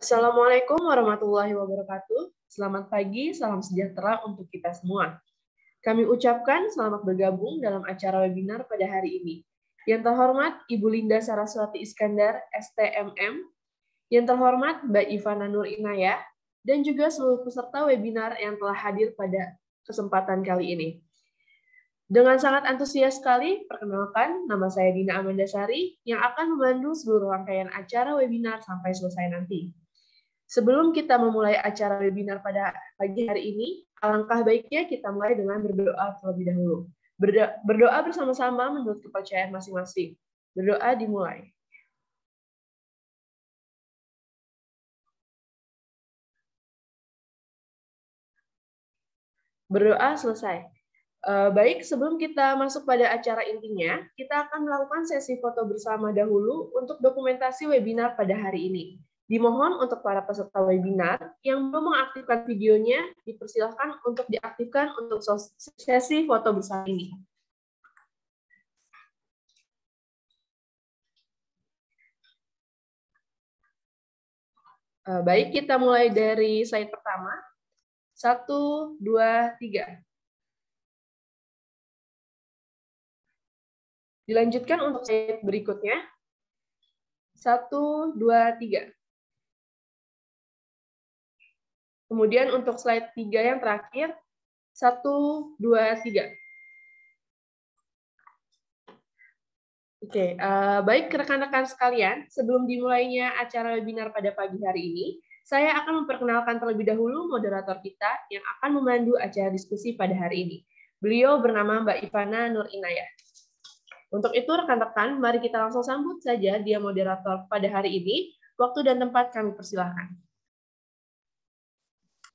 Assalamualaikum warahmatullahi wabarakatuh. Selamat pagi, salam sejahtera untuk kita semua. Kami ucapkan selamat bergabung dalam acara webinar pada hari ini. Yang terhormat Ibu Linda Saraswati Iskandar, STMM. Yang terhormat Mbak Ivana Nur Inaya, dan juga seluruh peserta webinar yang telah hadir pada kesempatan kali ini. Dengan sangat antusias sekali, perkenalkan nama saya Dina Amanda Sari yang akan memandu seluruh rangkaian acara webinar sampai selesai nanti. Sebelum kita memulai acara webinar pada pagi hari ini, alangkah baiknya kita mulai dengan berdoa terlebih dahulu. Berdoa bersama-sama menurut kepercayaan masing-masing. Berdoa dimulai. Berdoa selesai. E, baik, sebelum kita masuk pada acara intinya, kita akan melakukan sesi foto bersama dahulu untuk dokumentasi webinar pada hari ini. Dimohon untuk para peserta webinar yang belum mengaktifkan videonya, dipersilahkan untuk diaktifkan untuk sesi foto besar ini. Eh, baik, kita mulai dari slide pertama. Satu, dua, tiga. Dilanjutkan untuk slide berikutnya. Satu, dua, tiga. Kemudian untuk slide 3 yang terakhir, satu dua tiga Oke, uh, baik rekan-rekan sekalian, sebelum dimulainya acara webinar pada pagi hari ini, saya akan memperkenalkan terlebih dahulu moderator kita yang akan memandu acara diskusi pada hari ini. Beliau bernama Mbak Ivana Nur Inayah. Untuk itu, rekan-rekan, mari kita langsung sambut saja dia moderator pada hari ini. Waktu dan tempat kami persilahkan.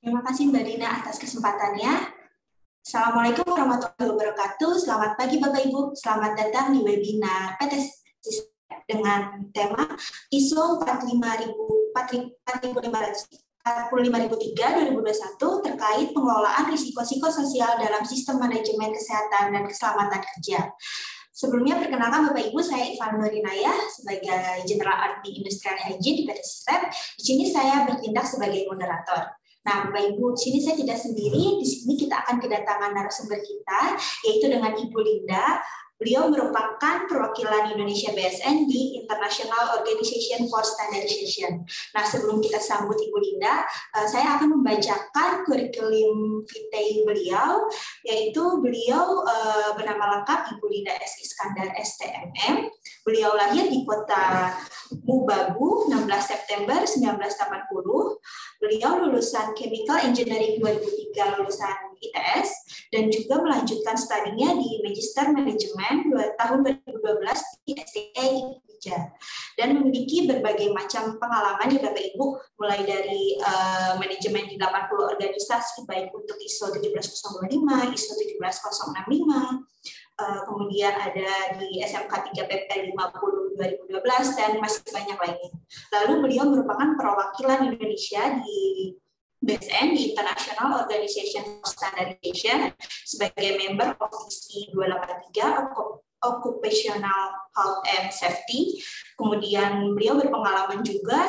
Terima kasih Mbak Dina atas kesempatannya. Assalamualaikum warahmatullahi wabarakatuh. Selamat pagi Bapak Ibu. Selamat datang di webinar PT dengan tema ISO 45503 2021 terkait pengelolaan risiko psikososial dalam sistem manajemen kesehatan dan keselamatan kerja. Sebelumnya perkenalkan Bapak Ibu, saya Ivan Nurinaya sebagai General Arti Industrial Hygiene di PT Sistem. Di sini saya bertindak sebagai moderator. Nah, Bapak Ibu, di sini saya tidak sendiri. Di sini kita akan kedatangan narasumber kita, yaitu dengan Ibu Linda. Beliau merupakan perwakilan Indonesia BSN di International Organization for Standardization. Nah, sebelum kita sambut Ibu Linda, eh, saya akan membacakan kurikulum vitae beliau, yaitu beliau eh, bernama lengkap Ibu Linda S. Iskandar STMM. Beliau lahir di kota Mubagu 16 September 1980. Beliau lulusan Chemical Engineering 2003 lulusan ITS dan juga melanjutkan studinya di Magister Manajemen tahun 2012 di STA Indonesia dan memiliki berbagai macam pengalaman di ya, Bapak Ibu mulai dari uh, manajemen di 80 organisasi baik untuk ISO 17025, ISO 17065 Uh, kemudian ada di SMK 3 PP 50 2012 dan masih banyak lainnya. Lalu beliau merupakan perwakilan Indonesia di BSN di International Organization for Standardization sebagai member Komisi 283 Occupational Health and Safety. Kemudian beliau berpengalaman juga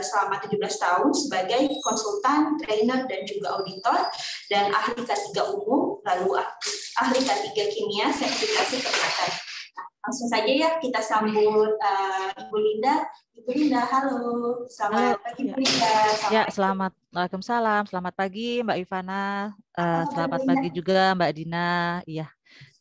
selama 17 tahun sebagai konsultan, trainer, dan juga auditor, dan ahli ketiga umum, lalu ahli ketiga kimia, sertifikasi kesehatan. langsung saja ya kita sambut uh, Ibu Linda Brinda, halo. Selamat halo. pagi ya. Brinda. Selamat ya, selamat. Waalaikumsalam. Selamat pagi Mbak Ivana. Eh, halo, selamat Mbak pagi juga Mbak Dina. Iya.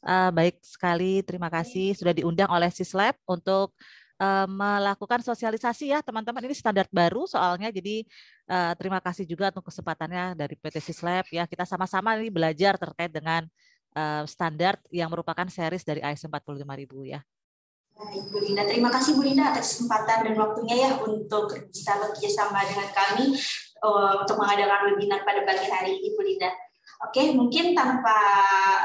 Uh, baik sekali, terima kasih iya. sudah diundang oleh Sislab untuk uh, melakukan sosialisasi ya teman-teman. Ini standar baru soalnya, jadi uh, terima kasih juga untuk kesempatannya dari PT Sislab ya. Kita sama-sama ini belajar terkait dengan standar yang merupakan series dari IS 45000 ya. Baik, Bu Linda. Terima kasih Bu Linda atas kesempatan dan waktunya ya untuk bisa bekerja sama dengan kami uh, untuk mengadakan webinar pada pagi hari ini, Bu Linda. Oke, mungkin tanpa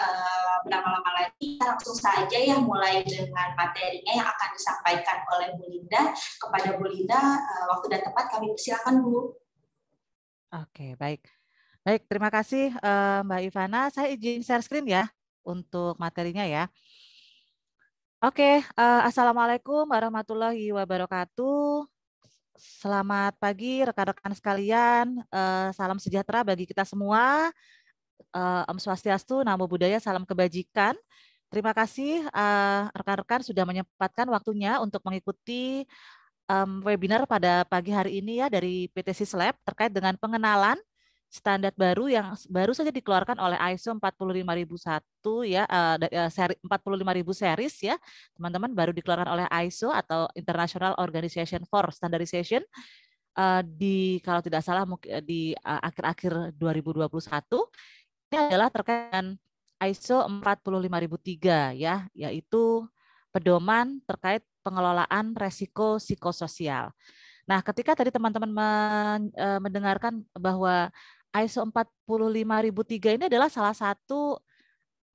uh, berlama-lama lagi, kita langsung saja ya mulai dengan materinya yang akan disampaikan oleh Bu Linda. Kepada Bu Linda, uh, waktu dan tempat. kami persilakan, Bu. Oke, baik. Baik, terima kasih uh, Mbak Ivana. Saya izin share screen ya untuk materinya ya. Oke, uh, assalamualaikum warahmatullahi wabarakatuh. Selamat pagi rekan-rekan sekalian. Uh, salam sejahtera bagi kita semua. Uh, Om Swastiastu, Namo Buddhaya, salam kebajikan. Terima kasih rekan-rekan uh, sudah menyempatkan waktunya untuk mengikuti um, webinar pada pagi hari ini ya dari PT Sislab terkait dengan pengenalan standar baru yang baru saja dikeluarkan oleh ISO 45001 ya uh, seri 45000 series ya teman-teman baru dikeluarkan oleh ISO atau International Organization for Standardization uh, di kalau tidak salah di akhir-akhir uh, 2021 ini adalah terkait dengan ISO 45003 ya yaitu pedoman terkait pengelolaan resiko psikososial. Nah, ketika tadi teman-teman mendengarkan bahwa ISO 45003 ini adalah salah satu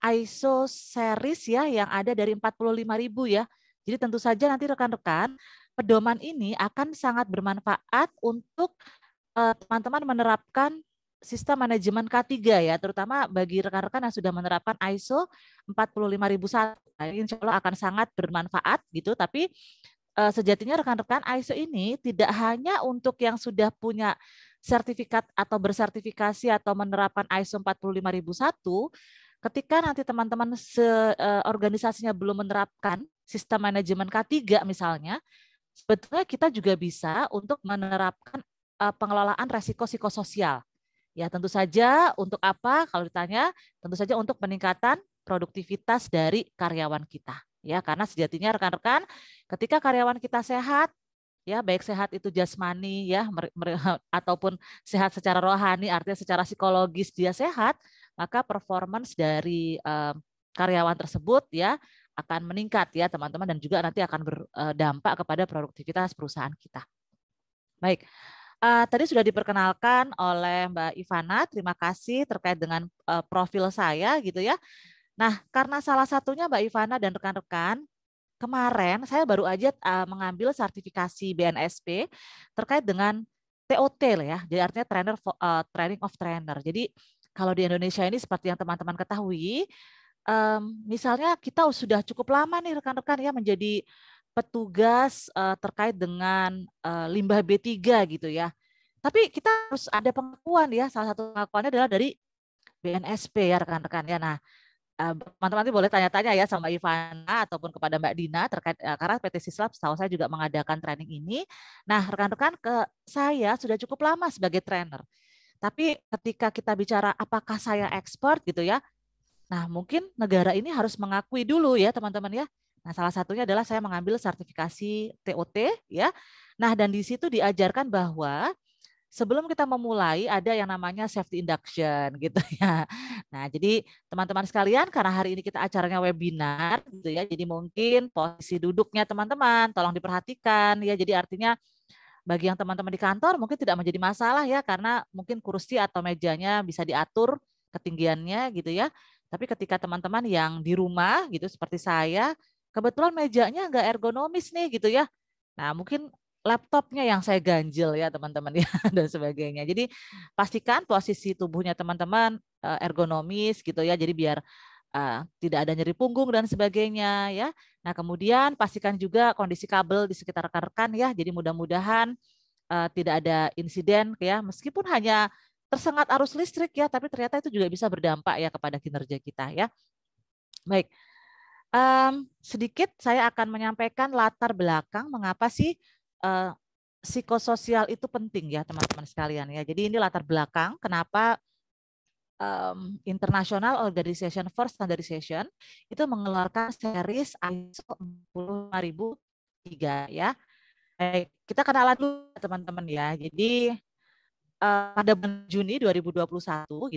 ISO series ya yang ada dari 45000 ya. Jadi tentu saja nanti rekan-rekan pedoman ini akan sangat bermanfaat untuk eh, teman-teman uh, menerapkan sistem manajemen K3 ya, terutama bagi rekan-rekan yang sudah menerapkan ISO 45001. Insya Allah akan sangat bermanfaat gitu, tapi uh, sejatinya rekan-rekan ISO ini tidak hanya untuk yang sudah punya sertifikat atau bersertifikasi atau menerapkan ISO 45001, ketika nanti teman-teman eh, organisasinya belum menerapkan sistem manajemen K3 misalnya, sebetulnya kita juga bisa untuk menerapkan eh, pengelolaan resiko psikososial. Ya, tentu saja untuk apa kalau ditanya? Tentu saja untuk peningkatan produktivitas dari karyawan kita. Ya, karena sejatinya rekan-rekan, ketika karyawan kita sehat, ya baik sehat itu jasmani ya ataupun sehat secara rohani artinya secara psikologis dia sehat maka performance dari um, karyawan tersebut ya akan meningkat ya teman-teman dan juga nanti akan berdampak eh, kepada produktivitas perusahaan kita baik uh, tadi sudah diperkenalkan oleh Mbak Ivana terima kasih terkait dengan uh, profil saya gitu ya nah karena salah satunya Mbak Ivana dan rekan-rekan kemarin saya baru aja uh, mengambil sertifikasi BNSP terkait dengan TOT ya. Jadi artinya trainer for, uh, training of trainer. Jadi kalau di Indonesia ini seperti yang teman-teman ketahui, um, misalnya kita sudah cukup lama nih rekan-rekan ya menjadi petugas uh, terkait dengan uh, limbah B3 gitu ya. Tapi kita harus ada pengakuan ya. Salah satu pengakuannya adalah dari BNSP ya rekan-rekan ya. Nah, Eh, teman-teman nanti boleh tanya-tanya ya sama Ivana ataupun kepada Mbak Dina terkait eh, karena PT Sislab setahu saya juga mengadakan training ini. Nah, rekan-rekan ke saya sudah cukup lama sebagai trainer. Tapi ketika kita bicara apakah saya expert gitu ya. Nah, mungkin negara ini harus mengakui dulu ya teman-teman ya. Nah, salah satunya adalah saya mengambil sertifikasi TOT ya. Nah, dan di situ diajarkan bahwa sebelum kita memulai ada yang namanya safety induction gitu ya. Nah, jadi teman-teman sekalian karena hari ini kita acaranya webinar gitu ya. Jadi mungkin posisi duduknya teman-teman tolong diperhatikan ya. Jadi artinya bagi yang teman-teman di kantor mungkin tidak menjadi masalah ya karena mungkin kursi atau mejanya bisa diatur ketinggiannya gitu ya. Tapi ketika teman-teman yang di rumah gitu seperti saya, kebetulan mejanya nggak ergonomis nih gitu ya. Nah, mungkin laptopnya yang saya ganjil ya teman-teman ya dan sebagainya. Jadi pastikan posisi tubuhnya teman-teman eh, ergonomis gitu ya. Jadi biar eh, tidak ada nyeri punggung dan sebagainya ya. Nah, kemudian pastikan juga kondisi kabel di sekitar rekan-rekan ya. Jadi mudah-mudahan eh, tidak ada insiden ya meskipun hanya tersengat arus listrik ya, tapi ternyata itu juga bisa berdampak ya kepada kinerja kita ya. Baik. Um, sedikit saya akan menyampaikan latar belakang mengapa sih uh, psikososial itu penting ya teman-teman sekalian ya. Jadi ini latar belakang kenapa um, International Organization for Standardization itu mengeluarkan series ISO 45003 ya. Eh, kita kenalan dulu ya, teman-teman ya. Jadi uh, pada bulan Juni 2021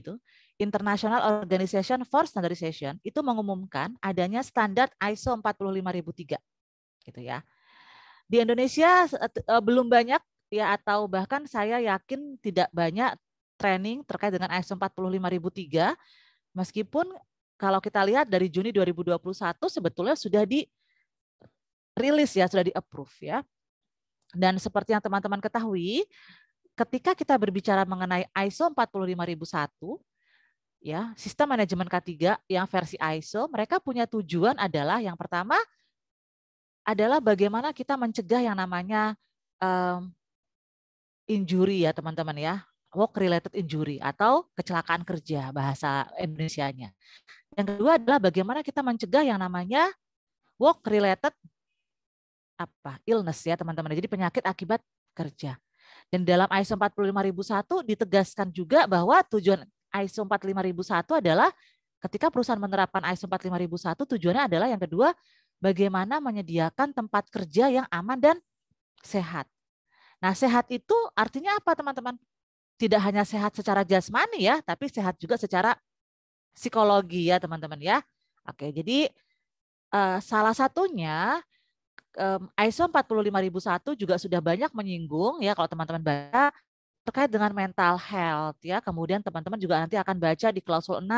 gitu, International Organization for Standardization itu mengumumkan adanya standar ISO 45003 gitu ya. Di Indonesia eh, eh, belum banyak ya atau bahkan saya yakin tidak banyak training terkait dengan e ISO 45003 meskipun kalau kita lihat dari Juni 2021 sebetulnya sudah di rilis ya, sudah di approve ya. Dan seperti yang teman-teman ketahui, ketika kita berbicara mengenai e ISO 45001 ya, sistem manajemen K3 yang versi ISO, e, mereka punya tujuan adalah yang pertama adalah bagaimana kita mencegah yang namanya um, injury ya teman-teman ya work related injury atau kecelakaan kerja bahasa Indonesia-nya Yang kedua adalah bagaimana kita mencegah yang namanya work related apa illness ya teman-teman. Jadi penyakit akibat kerja. Dan dalam ISO 45001 ditegaskan juga bahwa tujuan ISO 45001 adalah ketika perusahaan menerapkan ISO 45001 tujuannya adalah yang kedua bagaimana menyediakan tempat kerja yang aman dan sehat. Nah, sehat itu artinya apa, teman-teman? Tidak hanya sehat secara jasmani ya, tapi sehat juga secara psikologi ya, teman-teman ya. Oke, jadi uh, salah satunya um, ISO 45001 juga sudah banyak menyinggung ya kalau teman-teman baca terkait dengan mental health ya. Kemudian teman-teman juga nanti akan baca di klausul 6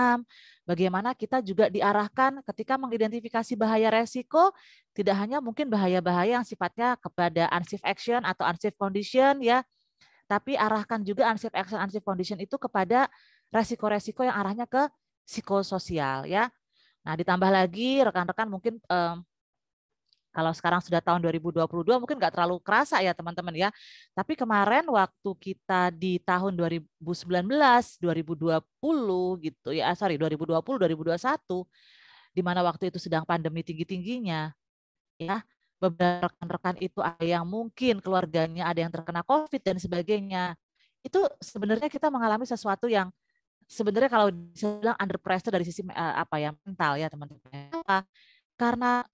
bagaimana kita juga diarahkan ketika mengidentifikasi bahaya resiko tidak hanya mungkin bahaya-bahaya yang sifatnya kepada unsafe action atau unsafe condition ya. Tapi arahkan juga unsafe action unsafe condition itu kepada resiko-resiko yang arahnya ke psikososial ya. Nah, ditambah lagi rekan-rekan mungkin eh, kalau sekarang sudah tahun 2022 mungkin nggak terlalu kerasa ya teman-teman ya. Tapi kemarin waktu kita di tahun 2019, 2020 gitu ya, eh, sorry 2020, 2021, di mana waktu itu sedang pandemi tinggi-tingginya, ya beberapa rekan-rekan itu ada yang mungkin keluarganya ada yang terkena COVID dan sebagainya. Itu sebenarnya kita mengalami sesuatu yang sebenarnya kalau bilang under pressure dari sisi eh, apa ya mental ya teman-teman. Karena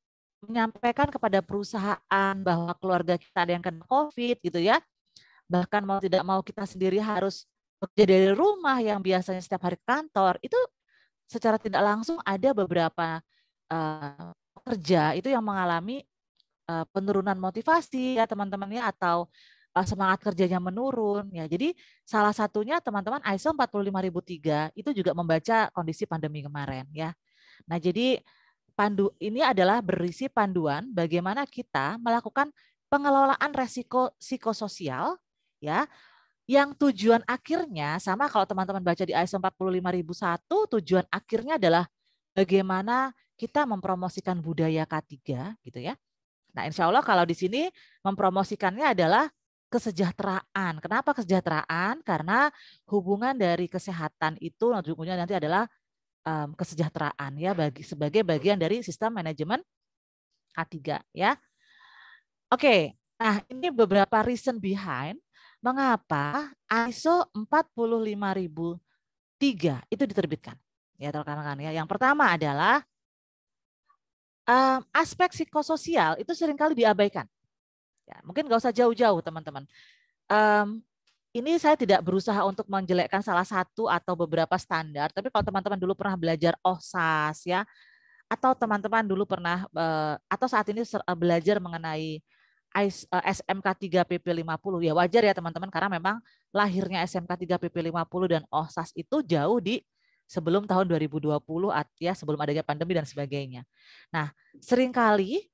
menyampaikan kepada perusahaan bahwa keluarga kita ada yang kena COVID gitu ya. Bahkan mau tidak mau kita sendiri harus bekerja dari rumah yang biasanya setiap hari kantor. Itu secara tidak langsung ada beberapa uh, eh, kerja itu yang mengalami uh, penurunan motivasi ya teman-temannya atau uh, semangat kerjanya menurun ya. Jadi salah satunya teman-teman ISO 45003 itu juga membaca kondisi pandemi kemarin ya. Nah, jadi pandu ini adalah berisi panduan bagaimana kita melakukan pengelolaan resiko psikososial ya yang tujuan akhirnya sama kalau teman-teman baca di ISO 45001 tujuan akhirnya adalah bagaimana kita mempromosikan budaya K3 gitu ya. Nah, insya Allah kalau di sini mempromosikannya adalah kesejahteraan. Kenapa kesejahteraan? Karena hubungan dari kesehatan itu nah, ujungnya nanti adalah um, kesejahteraan ya bagi sebagai bagian dari sistem manajemen K3 ya. Oke, nah ini beberapa reason behind mengapa ISO 45003 itu diterbitkan. Ya, rekan-rekan ya. Yang pertama adalah um, aspek psikososial itu seringkali diabaikan. Ya, mungkin nggak usah jauh-jauh teman-teman. Um, ini saya tidak berusaha untuk menjelekkan salah satu atau beberapa standar, tapi kalau teman-teman dulu pernah belajar OSAS ya, atau teman-teman dulu pernah eh, atau saat ini eh, belajar mengenai SMK 3 PP 50 ya wajar ya teman-teman karena memang lahirnya SMK 3 PP 50 dan OSAS itu jauh di sebelum tahun 2020 ya sebelum adanya pandemi dan sebagainya. Nah, seringkali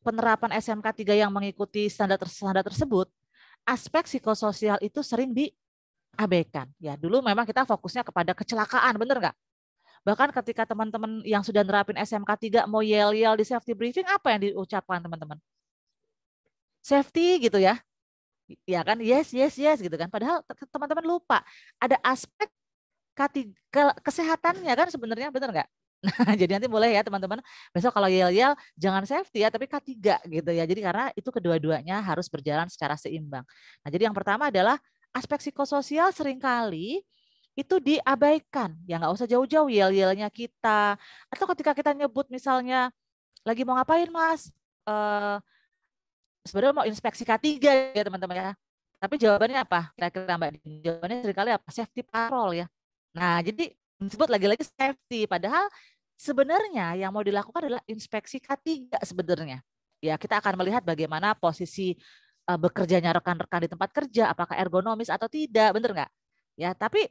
penerapan SMK 3 yang mengikuti standar standar tersebut aspek psikososial itu sering diabaikan. Ya, dulu memang kita fokusnya kepada kecelakaan, benar nggak? Bahkan ketika teman-teman yang sudah nerapin SMK 3 mau yel-yel di safety briefing, apa yang diucapkan teman-teman? Safety gitu ya. Ya kan, yes, yes, yes gitu kan. Padahal teman-teman lupa ada aspek kesehatannya kan sebenarnya benar nggak? Nah, jadi nanti boleh ya teman-teman. Besok kalau yel-yel jangan safety ya, tapi K3 gitu ya. Jadi karena itu kedua-duanya harus berjalan secara seimbang. Nah, jadi yang pertama adalah aspek psikososial seringkali itu diabaikan. Ya nggak usah jauh-jauh yel-yelnya kita. Atau ketika kita nyebut misalnya, lagi mau ngapain mas? Uh, sebenarnya mau inspeksi K3 ya teman-teman ya. Tapi jawabannya apa? Kira-kira Mbak jawabannya seringkali apa? Safety parol ya. Nah, jadi disebut lagi-lagi safety. Padahal sebenarnya yang mau dilakukan adalah inspeksi K3 sebenarnya. Ya, kita akan melihat bagaimana posisi uh, bekerjanya rekan-rekan di tempat kerja, apakah ergonomis atau tidak, benar nggak? Ya, tapi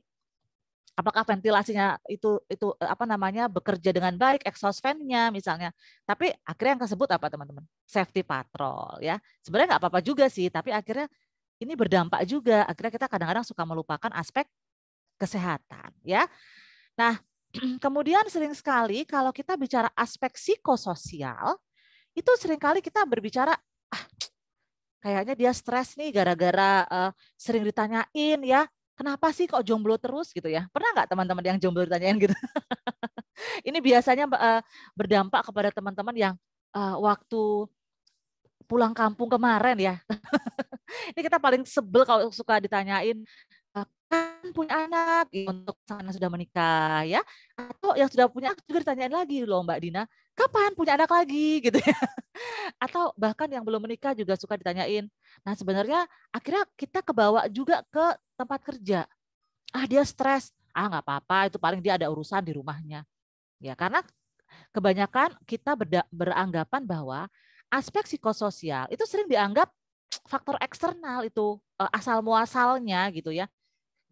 apakah ventilasinya itu itu e, apa namanya bekerja dengan baik exhaust fan-nya misalnya tapi akhirnya yang tersebut apa teman-teman safety patrol ya sebenarnya nggak apa-apa juga sih tapi akhirnya ini berdampak juga akhirnya kita kadang-kadang suka melupakan aspek kesehatan ya nah Kemudian sering sekali kalau kita bicara aspek psikososial, itu sering kali kita berbicara, ah, kayaknya dia stres nih gara-gara uh, sering ditanyain ya, kenapa sih kok jomblo terus gitu ya? Pernah nggak teman-teman yang jomblo ditanyain gitu? Ini biasanya uh, berdampak kepada teman-teman yang uh, waktu pulang kampung kemarin ya. Ini kita paling sebel kalau suka ditanyain punya anak iya, untuk sana sudah menikah ya atau yang sudah punya aku juga ditanyain lagi loh Mbak Dina kapan punya anak lagi gitu ya atau bahkan yang belum menikah juga suka ditanyain nah sebenarnya akhirnya kita kebawa juga ke tempat kerja ah dia stres ah nggak apa-apa itu paling dia ada urusan di rumahnya ya karena kebanyakan kita beranggapan bahwa aspek psikososial itu sering dianggap faktor eksternal itu e, asal muasalnya gitu ya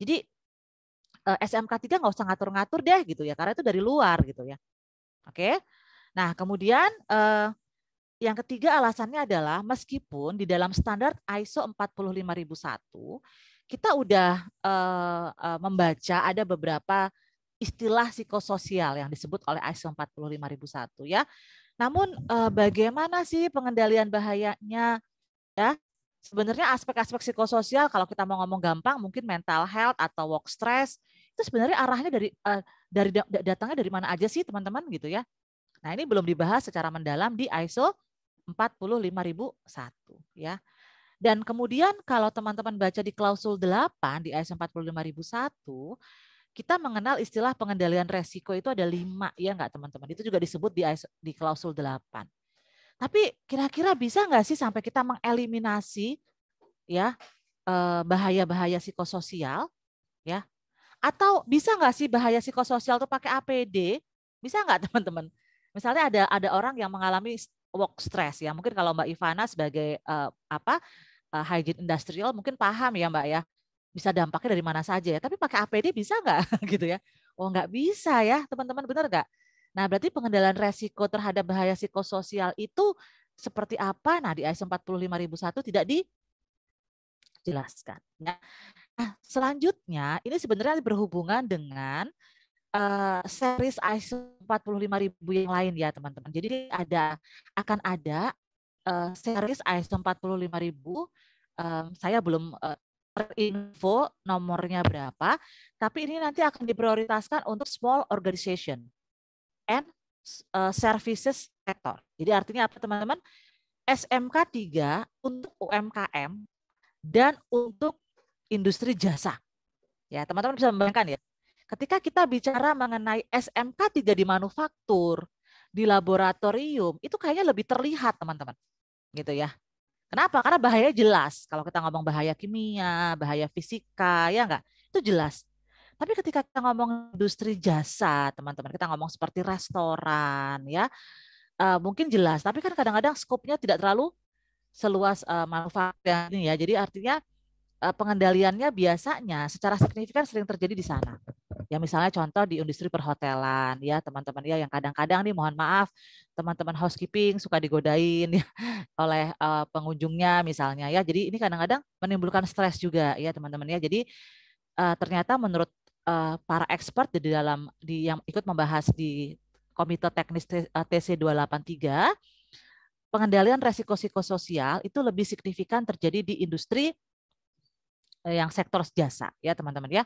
jadi eh, SMK 3 nggak usah ngatur-ngatur deh gitu ya, karena itu dari luar gitu ya. Oke. Nah, kemudian eh, yang ketiga alasannya adalah meskipun di dalam standar ISO 45001 kita udah eh, membaca ada beberapa istilah psikososial yang disebut oleh ISO 45001 ya. Namun bagaimana sih pengendalian bahayanya ya? sebenarnya aspek-aspek psikososial kalau kita mau ngomong gampang mungkin mental health atau work stress itu sebenarnya arahnya dari eh, dari datangnya dari mana aja sih teman-teman gitu ya. Nah, ini belum dibahas secara mendalam di ISO 45001 ya. Dan kemudian kalau teman-teman baca di klausul 8 di ISO 45001 kita mengenal istilah pengendalian resiko itu ada lima ya enggak teman-teman. Itu juga disebut di ISO, di klausul 8. Tapi kira-kira bisa nggak sih sampai kita mengeliminasi ya eh, bahaya-bahaya psikososial ya? Atau bisa nggak sih bahaya psikososial itu pakai APD? Bisa nggak teman-teman? Misalnya ada ada orang yang mengalami work stress ya. Mungkin kalau Mbak Ivana sebagai uh, apa uh, hygiene industrial mungkin paham ya Mbak ya. Bisa dampaknya dari mana saja ya. Tapi pakai APD bisa nggak gitu ya? Oh nggak bisa ya teman-teman benar nggak? Nah, berarti pengendalian resiko terhadap bahaya psikososial itu seperti apa? Nah, di AS 45001 tidak dijelaskan. Ya. Nah, selanjutnya ini sebenarnya berhubungan dengan uh, series AS 45000 yang lain ya, teman-teman. Jadi ada akan ada uh, series AS 45000 um, saya belum uh, eh, info nomornya berapa, tapi ini nanti akan diprioritaskan untuk small organization and e, services sector. Jadi artinya apa teman-teman? SMK 3 untuk UMKM dan untuk industri jasa. Ya, teman-teman bisa membayangkan ya. Ketika kita bicara mengenai SMK 3 di manufaktur, di laboratorium, itu kayaknya lebih terlihat, teman-teman. Gitu ya. Kenapa? Karena bahaya jelas. Kalau kita ngomong bahaya kimia, bahaya fisika, ya enggak? Itu jelas. Tapi ketika kita ngomong industri jasa, teman-teman, kita ngomong seperti restoran, ya uh, mungkin jelas. Tapi kan kadang-kadang skopnya tidak terlalu seluas uh, manufaktur ini ya. Jadi artinya uh, pengendaliannya biasanya secara signifikan sering terjadi di sana. Ya misalnya contoh di industri perhotelan ya teman-teman ya yang kadang-kadang nih mohon maaf teman-teman housekeeping suka digodain ya, oleh uh, pengunjungnya misalnya ya. Jadi ini kadang-kadang menimbulkan stres juga ya teman-teman ya. Jadi uh, ternyata menurut uh, para expert di dalam di yang ikut membahas di Komite Teknis TC eh, 283 pengendalian resiko psikososial itu lebih signifikan terjadi di industri eh, yang sektor jasa ya teman-teman ya.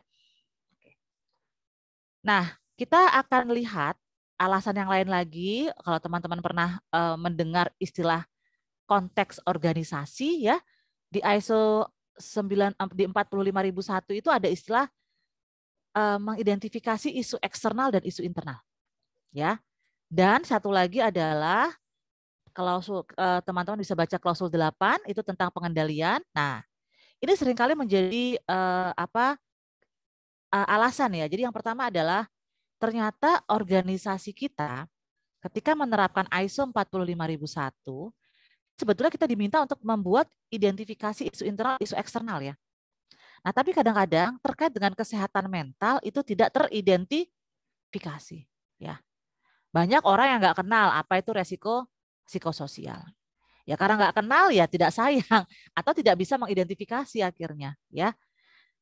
Nah, kita akan lihat alasan yang lain lagi kalau teman-teman pernah uh, mendengar istilah konteks organisasi ya di ISO 9 di 45001 itu ada istilah Eh, mengidentifikasi isu eksternal dan isu internal. Ya. Dan satu lagi adalah klausul eh, teman-teman bisa baca klausul 8 itu tentang pengendalian. Nah, ini seringkali menjadi eh, apa? alasan ya. Jadi yang pertama adalah ternyata organisasi kita ketika menerapkan ISO 45001 sebetulnya kita diminta untuk membuat identifikasi isu internal, isu eksternal ya. Nah, tapi kadang-kadang terkait dengan kesehatan mental itu tidak teridentifikasi, ya. Banyak orang yang nggak kenal apa itu resiko psikososial. Ya karena nggak kenal ya tidak sayang atau tidak bisa mengidentifikasi akhirnya, ya.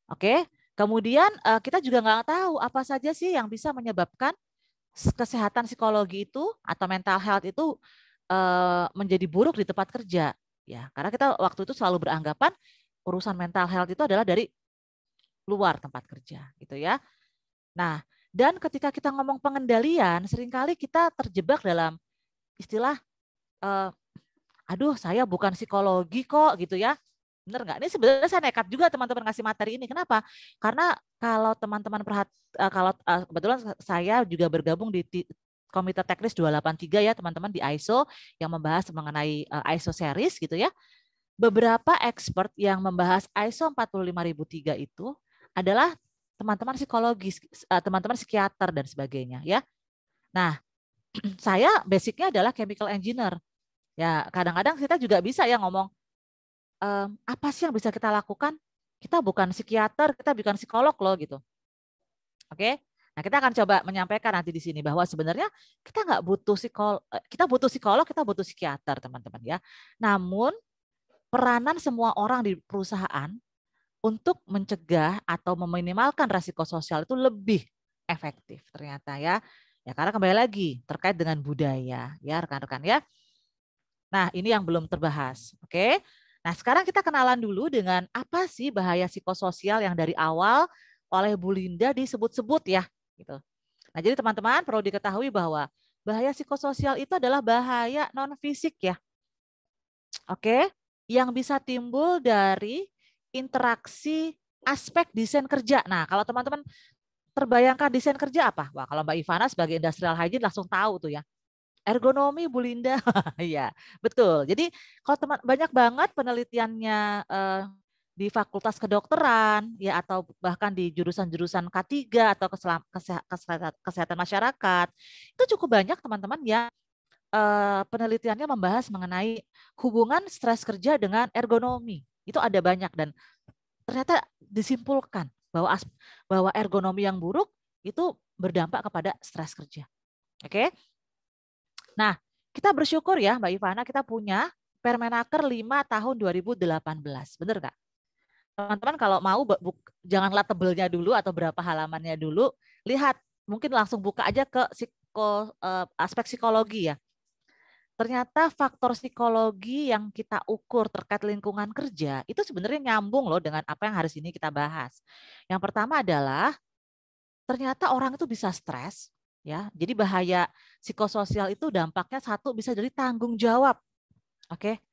Oke, kemudian eh, kita juga nggak tahu apa saja sih yang bisa menyebabkan kesehatan psikologi itu atau mental health itu eh, menjadi buruk di tempat kerja ya karena kita waktu itu selalu beranggapan urusan mental health itu adalah dari luar tempat kerja gitu ya. Nah, dan ketika kita ngomong pengendalian, seringkali kita terjebak dalam istilah e, aduh saya bukan psikologi kok gitu ya. Bener nggak? Ini sebenarnya saya nekat juga teman-teman ngasih materi ini. Kenapa? Karena kalau teman-teman perhat eh, kalau eh, kebetulan saya juga bergabung di komite teknis 283 ya teman-teman di ISO yang membahas mengenai ISO series gitu ya beberapa expert yang membahas ISO 45003 itu adalah teman-teman psikologis, eh, teman-teman psikiater dan sebagainya ya. Nah, saya basicnya adalah chemical engineer. Ya, kadang-kadang kita juga bisa ya ngomong ehm, apa sih yang bisa kita lakukan? Kita bukan psikiater, kita bukan psikolog loh gitu. Oke. Nah, kita akan coba menyampaikan nanti di sini bahwa sebenarnya kita nggak butuh psikolog, eh, kita butuh psikolog, kita butuh psikiater, teman-teman ya. Namun peranan semua orang di perusahaan untuk mencegah atau meminimalkan resiko sosial itu lebih efektif ternyata ya. Ya karena kembali lagi terkait dengan budaya ya rekan-rekan ya. Nah, ini yang belum terbahas, oke? Nah, sekarang kita kenalan dulu dengan apa sih bahaya psikososial yang dari awal oleh Bu Linda disebut-sebut ya, gitu. Nah, jadi teman-teman perlu diketahui bahwa bahaya psikososial itu adalah bahaya non fisik ya. Oke yang bisa timbul dari interaksi aspek desain kerja. Nah, kalau teman-teman terbayangkan desain kerja apa? Wah, kalau Mbak Ivana sebagai industrial hygiene langsung tahu tuh ya. Ergonomi Bu Linda. Iya, betul. Jadi kalau teman banyak banget penelitiannya eh, di fakultas kedokteran ya atau bahkan di jurusan-jurusan K3 atau kesehatan, masyarakat. Itu cukup banyak teman-teman yang Eh, penelitiannya membahas mengenai hubungan stres kerja dengan ergonomi. Itu ada banyak dan ternyata disimpulkan bahwa bahwa ergonomi yang buruk itu berdampak kepada stres kerja. Oke. Okay? Nah, kita bersyukur ya Mbak Ivana kita punya Permenaker 5 tahun 2018. Benar nggak? Teman-teman kalau mau janganlah tebelnya dulu atau berapa halamannya dulu, lihat mungkin langsung buka aja ke eh, aspek psikologi ya ternyata faktor psikologi yang kita ukur terkait lingkungan kerja itu sebenarnya nyambung loh dengan apa yang hari ini kita bahas. Yang pertama adalah ternyata orang itu bisa stres ya. Jadi bahaya psikososial itu dampaknya satu bisa jadi tanggung jawab. Oke.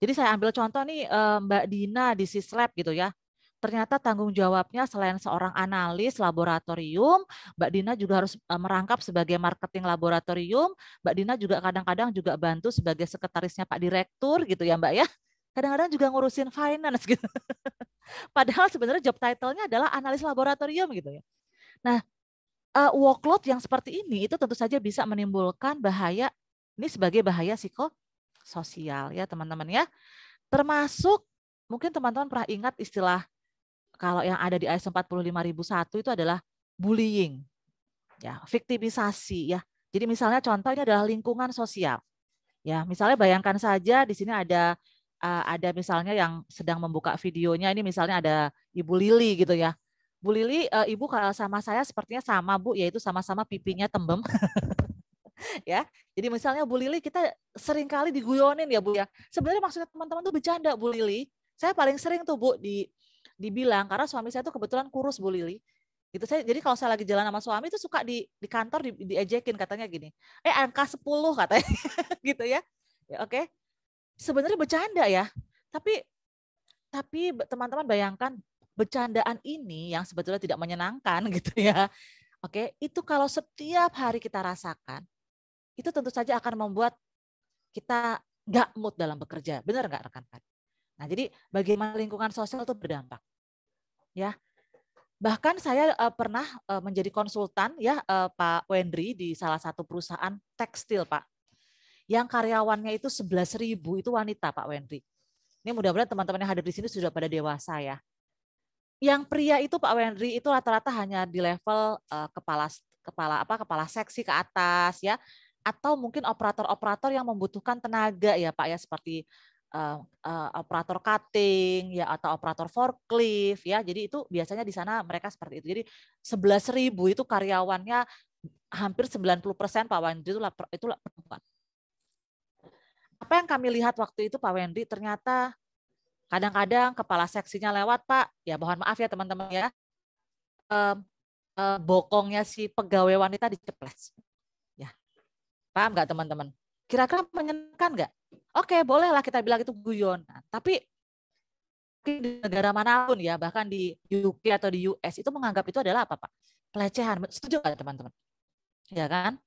Jadi saya ambil contoh nih eh, Mbak Dina di Sislab gitu ya ternyata tanggung jawabnya selain seorang analis laboratorium, Mbak Dina juga harus e, merangkap sebagai marketing laboratorium, Mbak Dina juga kadang-kadang juga bantu sebagai sekretarisnya Pak Direktur gitu ya Mbak ya. Kadang-kadang juga ngurusin finance gitu. Padahal sebenarnya job title-nya adalah analis laboratorium gitu ya. Nah, uh, workload yang seperti ini itu tentu saja bisa menimbulkan bahaya ini sebagai bahaya psikososial ya teman-teman ya. Termasuk mungkin teman-teman pernah ingat istilah kalau yang ada di ayat 45001 itu adalah bullying. Ya, viktimisasi, ya. Jadi misalnya contoh ini adalah lingkungan sosial. Ya, misalnya bayangkan saja di sini ada eh, ada misalnya yang sedang membuka videonya ini misalnya ada Ibu Lili gitu ya. Bu Lili, eh, Ibu kalau sama saya sepertinya sama Bu, yaitu sama-sama pipinya tembem. ya. Jadi misalnya Bu Lili kita sering kali diguyonin ya Bu ya. Sebenarnya maksudnya teman-teman tuh bercanda Bu Lili. Saya paling sering tuh Bu di dibilang karena suami saya tuh kebetulan kurus Bu Lili gitu saya jadi kalau saya lagi jalan sama suami itu suka di di kantor di, diejekin katanya gini eh angka 10 katanya gitu ya, ya oke okay. sebenarnya bercanda ya tapi tapi teman-teman bayangkan bercandaan ini yang sebetulnya tidak menyenangkan gitu ya oke okay, itu kalau setiap hari kita rasakan itu tentu saja akan membuat kita nggak mood dalam bekerja benar nggak rekan-rekan Nah, jadi bagaimana lingkungan sosial itu berdampak. Ya. Bahkan saya uh, pernah uh, menjadi konsultan ya uh, Pak Wendri di salah satu perusahaan tekstil, Pak. Yang karyawannya itu 11.000 itu wanita, Pak Wendri. Ini mudah-mudahan teman-teman yang hadir di sini sudah pada dewasa ya. Yang pria itu Pak Wendri itu rata-rata hanya di level uh, kepala kepala apa kepala seksi ke atas ya atau mungkin operator-operator yang membutuhkan tenaga ya Pak ya seperti Eh, eh, operator cutting ya atau operator forklift ya. Jadi itu biasanya di sana mereka seperti itu. Jadi 11.000 itu karyawannya hampir 90% Pak Wendri itu itu perempuan. Apa yang kami lihat waktu itu Pak Wendri ternyata kadang-kadang kepala seksinya lewat Pak. Ya mohon maaf ya teman-teman ya. Um, bokongnya si pegawai wanita diceples. Ya. Paham nggak teman-teman? Kira-kira menyenangkan nggak? Oke, okay, bolehlah kita bilang itu guyonan. Tapi di negara manapun ya, bahkan di UK atau di US itu menganggap itu adalah apa, Pak? Pelecehan. Setuju nggak, teman-teman? Ya kan?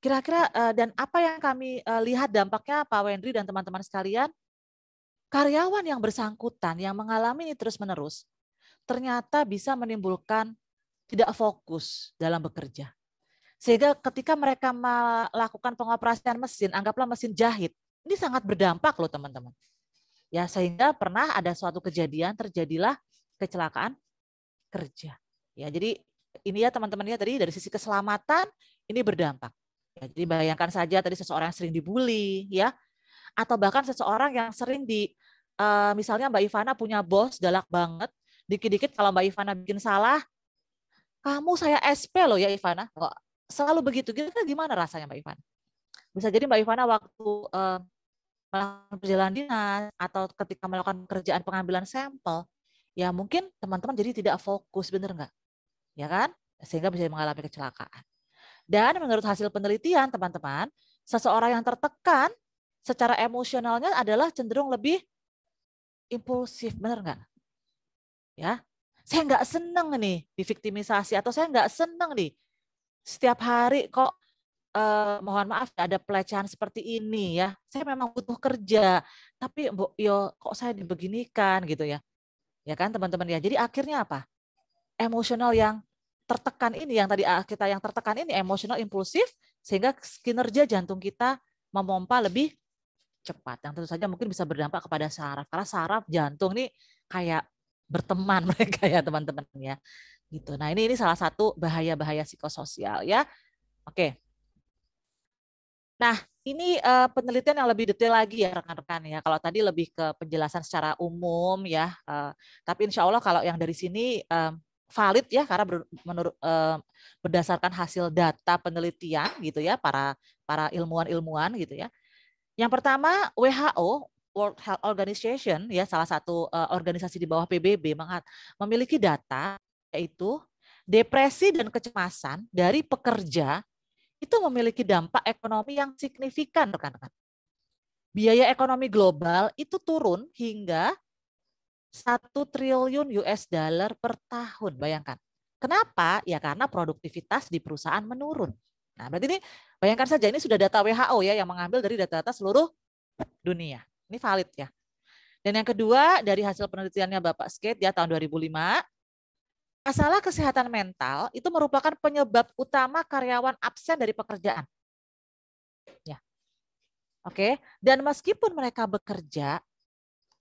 Kira-kira eh, dan apa yang kami eh, lihat dampaknya Pak Wendri dan teman-teman sekalian, karyawan yang bersangkutan yang mengalami ini terus-menerus ternyata bisa menimbulkan tidak fokus dalam bekerja. Sehingga ketika mereka melakukan pengoperasian mesin, anggaplah mesin jahit, ini sangat berdampak loh teman-teman. Ya, sehingga pernah ada suatu kejadian terjadilah kecelakaan kerja. Ya, jadi ini ya teman-teman ya tadi dari sisi keselamatan ini berdampak. Ya, jadi bayangkan saja tadi seseorang yang sering dibully ya atau bahkan seseorang yang sering di uh, misalnya Mbak Ivana punya bos galak banget, dikit-dikit kalau Mbak Ivana bikin salah, kamu saya SP loh ya Ivana. Kok selalu begitu? Gitu kan gimana rasanya Mbak Ivana? Bisa jadi Mbak Ivana waktu uh, melakukan perjalanan dinas atau ketika melakukan kerjaan pengambilan sampel, ya mungkin teman-teman jadi tidak fokus, benar nggak? Ya kan? Sehingga bisa mengalami kecelakaan. Dan menurut hasil penelitian, teman-teman, seseorang yang tertekan secara emosionalnya adalah cenderung lebih impulsif, benar nggak? Ya, saya nggak seneng nih diviktimisasi atau saya nggak seneng nih setiap hari kok eh, mohon maaf ya, ada pelecehan seperti ini ya. Saya memang butuh kerja, tapi Bu, yo kok saya dibeginikan gitu ya. Ya kan teman-teman ya. Jadi akhirnya apa? Emosional yang tertekan ini yang tadi eh, kita yang tertekan ini emosional impulsif sehingga kinerja jantung kita memompa lebih cepat yang tentu saja mungkin bisa berdampak kepada saraf karena saraf jantung ini kayak berteman mereka ya teman-teman ya gitu nah ini ini salah satu bahaya bahaya psikososial ya oke Nah, ini uh, penelitian yang lebih detail lagi ya rekan-rekan ya. Kalau tadi lebih ke penjelasan secara umum ya, uh, tapi insya Allah kalau yang dari sini um, valid ya karena ber, menurut uh, berdasarkan hasil data penelitian gitu ya para para ilmuwan-ilmuwan gitu ya. Yang pertama WHO World Health Organization ya salah satu uh, organisasi di bawah PBB mengat, memiliki data yaitu depresi dan kecemasan dari pekerja itu memiliki dampak ekonomi yang signifikan, rekan-rekan. Biaya ekonomi global itu turun hingga satu triliun US dollar per tahun, bayangkan. Kenapa? Ya karena produktivitas di perusahaan menurun. Nah, berarti ini bayangkan saja ini sudah data WHO ya yang mengambil dari data-data seluruh dunia. Ini valid ya. Dan yang kedua dari hasil penelitiannya Bapak Skate ya tahun 2005 Masalah kesehatan mental itu merupakan penyebab utama karyawan absen dari pekerjaan. Ya. Oke, dan meskipun mereka bekerja,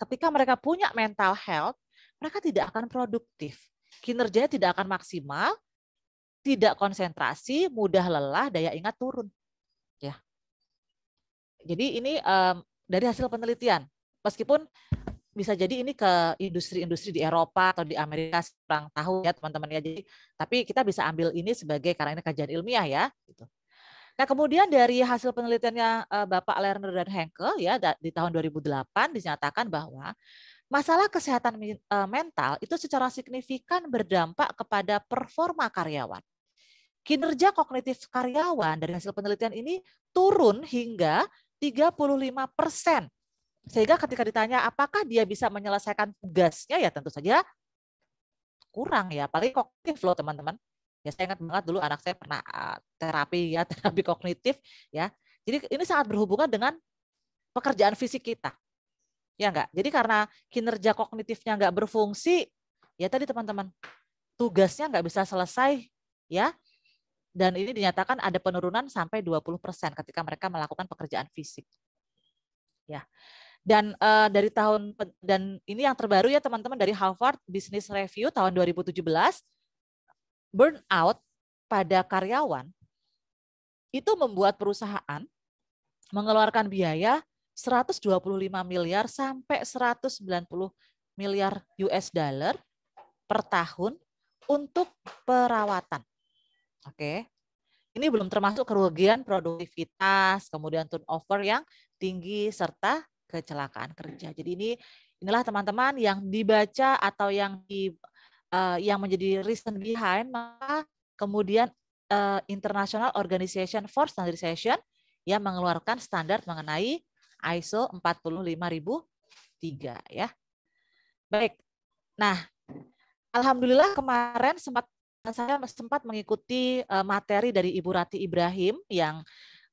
ketika mereka punya mental health, mereka tidak akan produktif. Kinerjanya tidak akan maksimal, tidak konsentrasi, mudah lelah, daya ingat turun. Ya. Jadi ini um, dari hasil penelitian. Meskipun bisa jadi ini ke industri-industri di Eropa atau di Amerika sekarang tahu ya teman-teman ya. Jadi tapi kita bisa ambil ini sebagai karena ini kajian ilmiah ya gitu. Nah, kemudian dari hasil penelitiannya eh, Bapak Lerner dan Henkel ya di tahun 2008 dinyatakan bahwa masalah kesehatan eh, mental itu secara signifikan berdampak kepada performa karyawan. Kinerja kognitif karyawan dari hasil penelitian ini turun hingga 35 persen sehingga ketika ditanya apakah dia bisa menyelesaikan tugasnya ya tentu saja kurang ya, paling kognitif loh teman-teman. Ya saya ingat banget dulu anak saya pernah ah, terapi ya, terapi kognitif ya. Jadi ini sangat berhubungan dengan pekerjaan fisik kita. Ya enggak? Jadi karena kinerja kognitifnya enggak berfungsi, ya tadi teman-teman, tugasnya enggak bisa selesai ya. Dan ini dinyatakan ada penurunan sampai 20% ketika mereka melakukan pekerjaan fisik. Ya dan uh, dari tahun dan ini yang terbaru ya teman-teman dari Harvard Business Review tahun 2017 burnout pada karyawan itu membuat perusahaan mengeluarkan biaya 125 miliar sampai 190 miliar US dollar per tahun untuk perawatan. Oke. Ini belum termasuk kerugian produktivitas, kemudian turnover yang tinggi serta kecelakaan kerja. Jadi ini inilah teman-teman yang dibaca atau yang di uh, yang menjadi reason behind maka kemudian uh, International Organization for Standardization yang mengeluarkan standar mengenai ISO 45003 ya. Baik. Nah, alhamdulillah kemarin sempat saya sempat mengikuti eh, materi dari Ibu Rati Ibrahim yang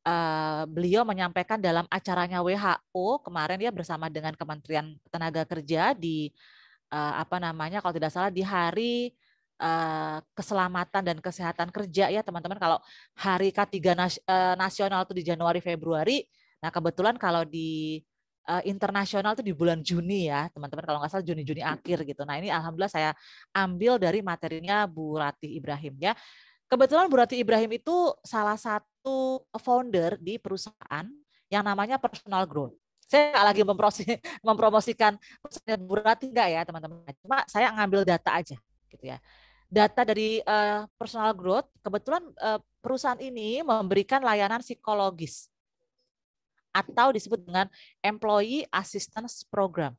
Eh, beliau menyampaikan dalam acaranya WHO kemarin dia ya bersama dengan Kementerian Tenaga Kerja di eh, apa namanya kalau tidak salah di hari eh, keselamatan dan kesehatan kerja ya teman-teman kalau hari K3 nasional itu di Januari Februari nah kebetulan kalau di internasional itu di bulan Juni ya teman-teman kalau nggak salah Juni-Juni akhir gitu nah ini alhamdulillah saya ambil dari materinya Bu Ratih Ibrahim ya kebetulan Bu Ratih Ibrahim itu salah satu founder di perusahaan yang namanya personal growth. Saya nggak lagi mempromosikan perusahaan berat tidak ya teman-teman. Cuma saya ngambil data aja gitu ya. Data dari uh, personal growth, kebetulan uh, perusahaan ini memberikan layanan psikologis atau disebut dengan employee assistance program.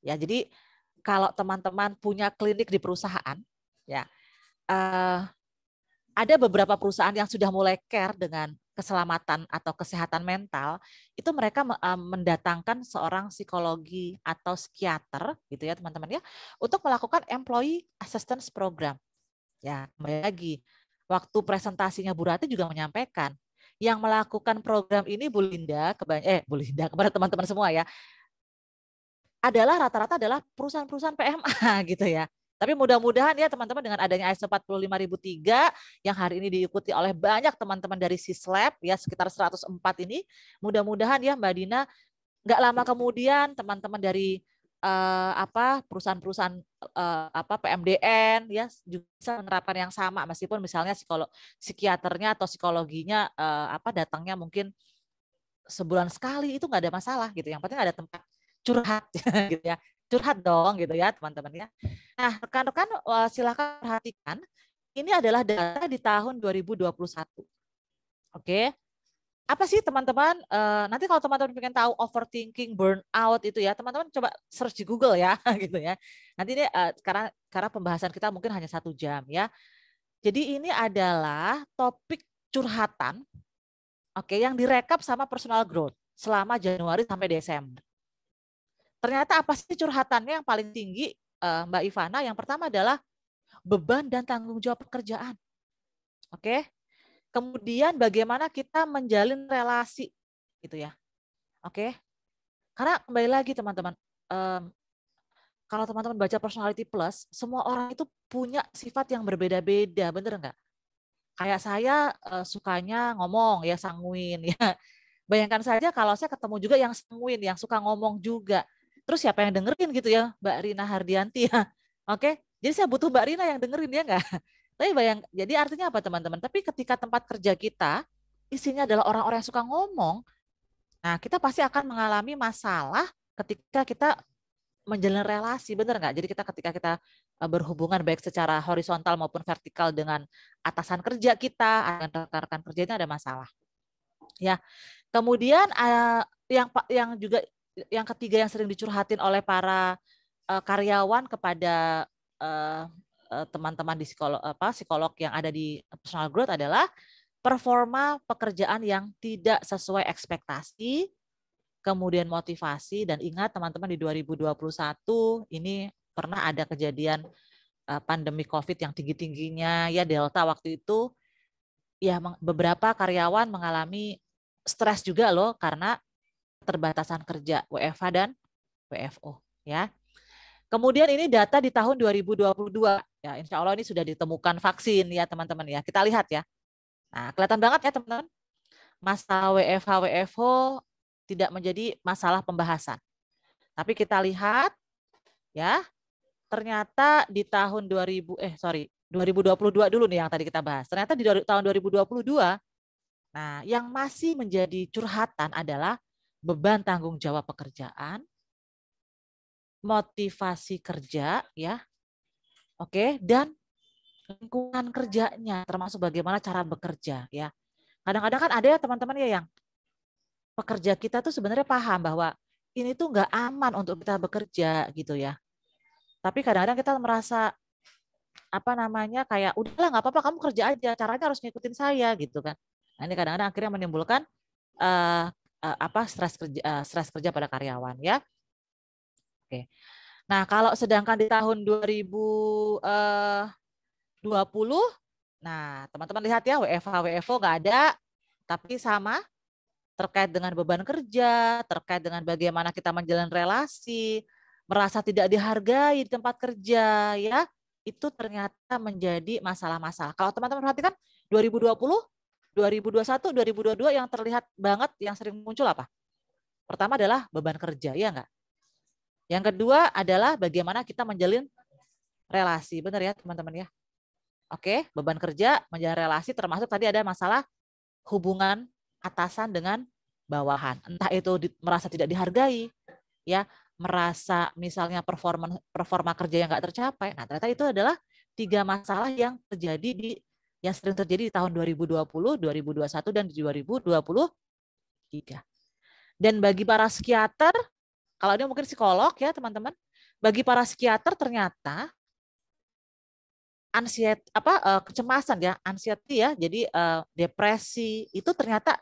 Ya, jadi kalau teman-teman punya klinik di perusahaan, ya uh, ada beberapa perusahaan yang sudah mulai care dengan keselamatan atau kesehatan mental, itu mereka eh, mendatangkan seorang psikologi atau psikiater gitu ya teman-teman ya untuk melakukan employee assistance program. Ya, kembali lagi waktu presentasinya Bu Rati juga menyampaikan yang melakukan program ini Bu Linda kebany- eh Bu Linda kepada teman-teman semua ya adalah rata-rata adalah perusahaan-perusahaan PMA gitu ya. Tapi mudah-mudahan ya teman-teman dengan adanya ISO 45003 yang hari ini diikuti oleh banyak teman-teman dari Sislab ya sekitar 104 ini, mudah-mudahan ya Mbak Dina nggak lama kemudian teman-teman dari uh, apa perusahaan-perusahaan uh, apa PMDN ya juga bisa menerapkan yang sama meskipun misalnya psikolog psikiaternya atau psikologinya uh, apa datangnya mungkin sebulan sekali itu nggak ada masalah gitu yang penting ada tempat curhat gitu ya curhat dong gitu ya teman-teman ya. Nah rekan-rekan eh, silahkan perhatikan ini adalah data di tahun 2021. Oke, apa sih teman-teman? Eh, nanti kalau teman-teman pengen tahu overthinking, burnout itu ya, teman-teman coba search di Google ya, gitu ya. Nanti ini eh, karena karena pembahasan kita mungkin hanya satu jam ya. Jadi ini adalah topik curhatan, oke, yang direkap sama personal growth selama Januari sampai Desember. Ternyata apa sih curhatannya yang paling tinggi eh, Mbak Ivana? Yang pertama adalah beban dan tanggung jawab pekerjaan. Oke. Kemudian bagaimana kita menjalin relasi gitu ya. Oke. Karena kembali lagi teman-teman, kalau teman-teman baca personality plus, semua orang itu punya sifat yang berbeda-beda, bener nggak? Kayak saya uh, sukanya ngomong ya sanguin ya. Bayangkan saja kalau saya ketemu juga yang sanguin, yang suka ngomong juga terus siapa yang dengerin gitu ya Mbak Rina Hardianti ya oke jadi saya butuh Mbak Rina yang dengerin ya enggak tapi bayang jadi artinya apa teman-teman tapi ketika tempat kerja kita isinya adalah orang-orang yang suka ngomong nah kita pasti akan mengalami masalah ketika kita menjalin relasi benar nggak jadi kita ketika kita e, berhubungan baik secara horizontal maupun vertikal dengan atasan kerja kita rekan-rekan kerjanya ada masalah ya kemudian e, yang yang juga yang ketiga yang sering dicurhatin oleh para uh, karyawan kepada teman eh, eh, teman-teman di psikolog apa psikolog yang ada di personal growth adalah performa pekerjaan yang tidak sesuai ekspektasi kemudian motivasi dan ingat teman-teman di 2021 ini pernah ada kejadian pandemi Covid yang tinggi-tingginya ya Delta waktu itu ya beberapa karyawan mengalami stres juga loh karena keterbatasan kerja WFH dan WFO ya. Kemudian ini data di tahun 2022 ya insya Allah ini sudah ditemukan vaksin ya teman-teman ya kita lihat ya. Nah kelihatan banget ya teman-teman masa WFH WFO tidak menjadi masalah pembahasan. Tapi kita lihat ya ternyata di tahun 2000 eh sorry 2022 dulu nih yang tadi kita bahas. Ternyata di tahun 2022 nah yang masih menjadi curhatan adalah beban tanggung jawab pekerjaan, motivasi kerja ya. Oke, dan lingkungan kerjanya termasuk bagaimana cara bekerja ya. Kadang-kadang kan ada ya teman-teman ya yang pekerja kita tuh sebenarnya paham bahwa ini tuh nggak aman untuk kita bekerja gitu ya. Tapi kadang-kadang kita merasa apa namanya kayak udahlah nggak apa-apa kamu kerja aja caranya harus ngikutin saya gitu kan. Nah, ini kadang-kadang akhirnya menimbulkan uh, uh, apa stres kerja uh, stres kerja pada karyawan ya. Oke. Nah, kalau sedangkan di tahun 2020 eh, nah teman-teman lihat ya WFH WFO nggak ada tapi sama terkait dengan beban kerja, terkait dengan bagaimana kita menjalin relasi, merasa tidak dihargai di tempat kerja ya itu ternyata menjadi masalah-masalah. Kalau teman-teman perhatikan 2020 2021, 2022 yang terlihat banget yang sering muncul apa? Pertama adalah beban kerja, ya enggak? Yang kedua adalah bagaimana kita menjalin relasi, benar ya teman-teman ya? Oke, beban kerja, menjalin relasi termasuk tadi ada masalah hubungan atasan dengan bawahan. Entah itu di, merasa tidak dihargai, ya, merasa misalnya performa performa kerja yang enggak tercapai. Nah, ternyata itu adalah tiga masalah yang terjadi di yang sering terjadi di tahun 2020, 2021, dan 2023. Dan bagi para psikiater, kalau dia mungkin psikolog ya teman-teman, bagi para psikiater ternyata ansiet apa eh, kecemasan ya, anxiety ya, jadi eh, depresi itu ternyata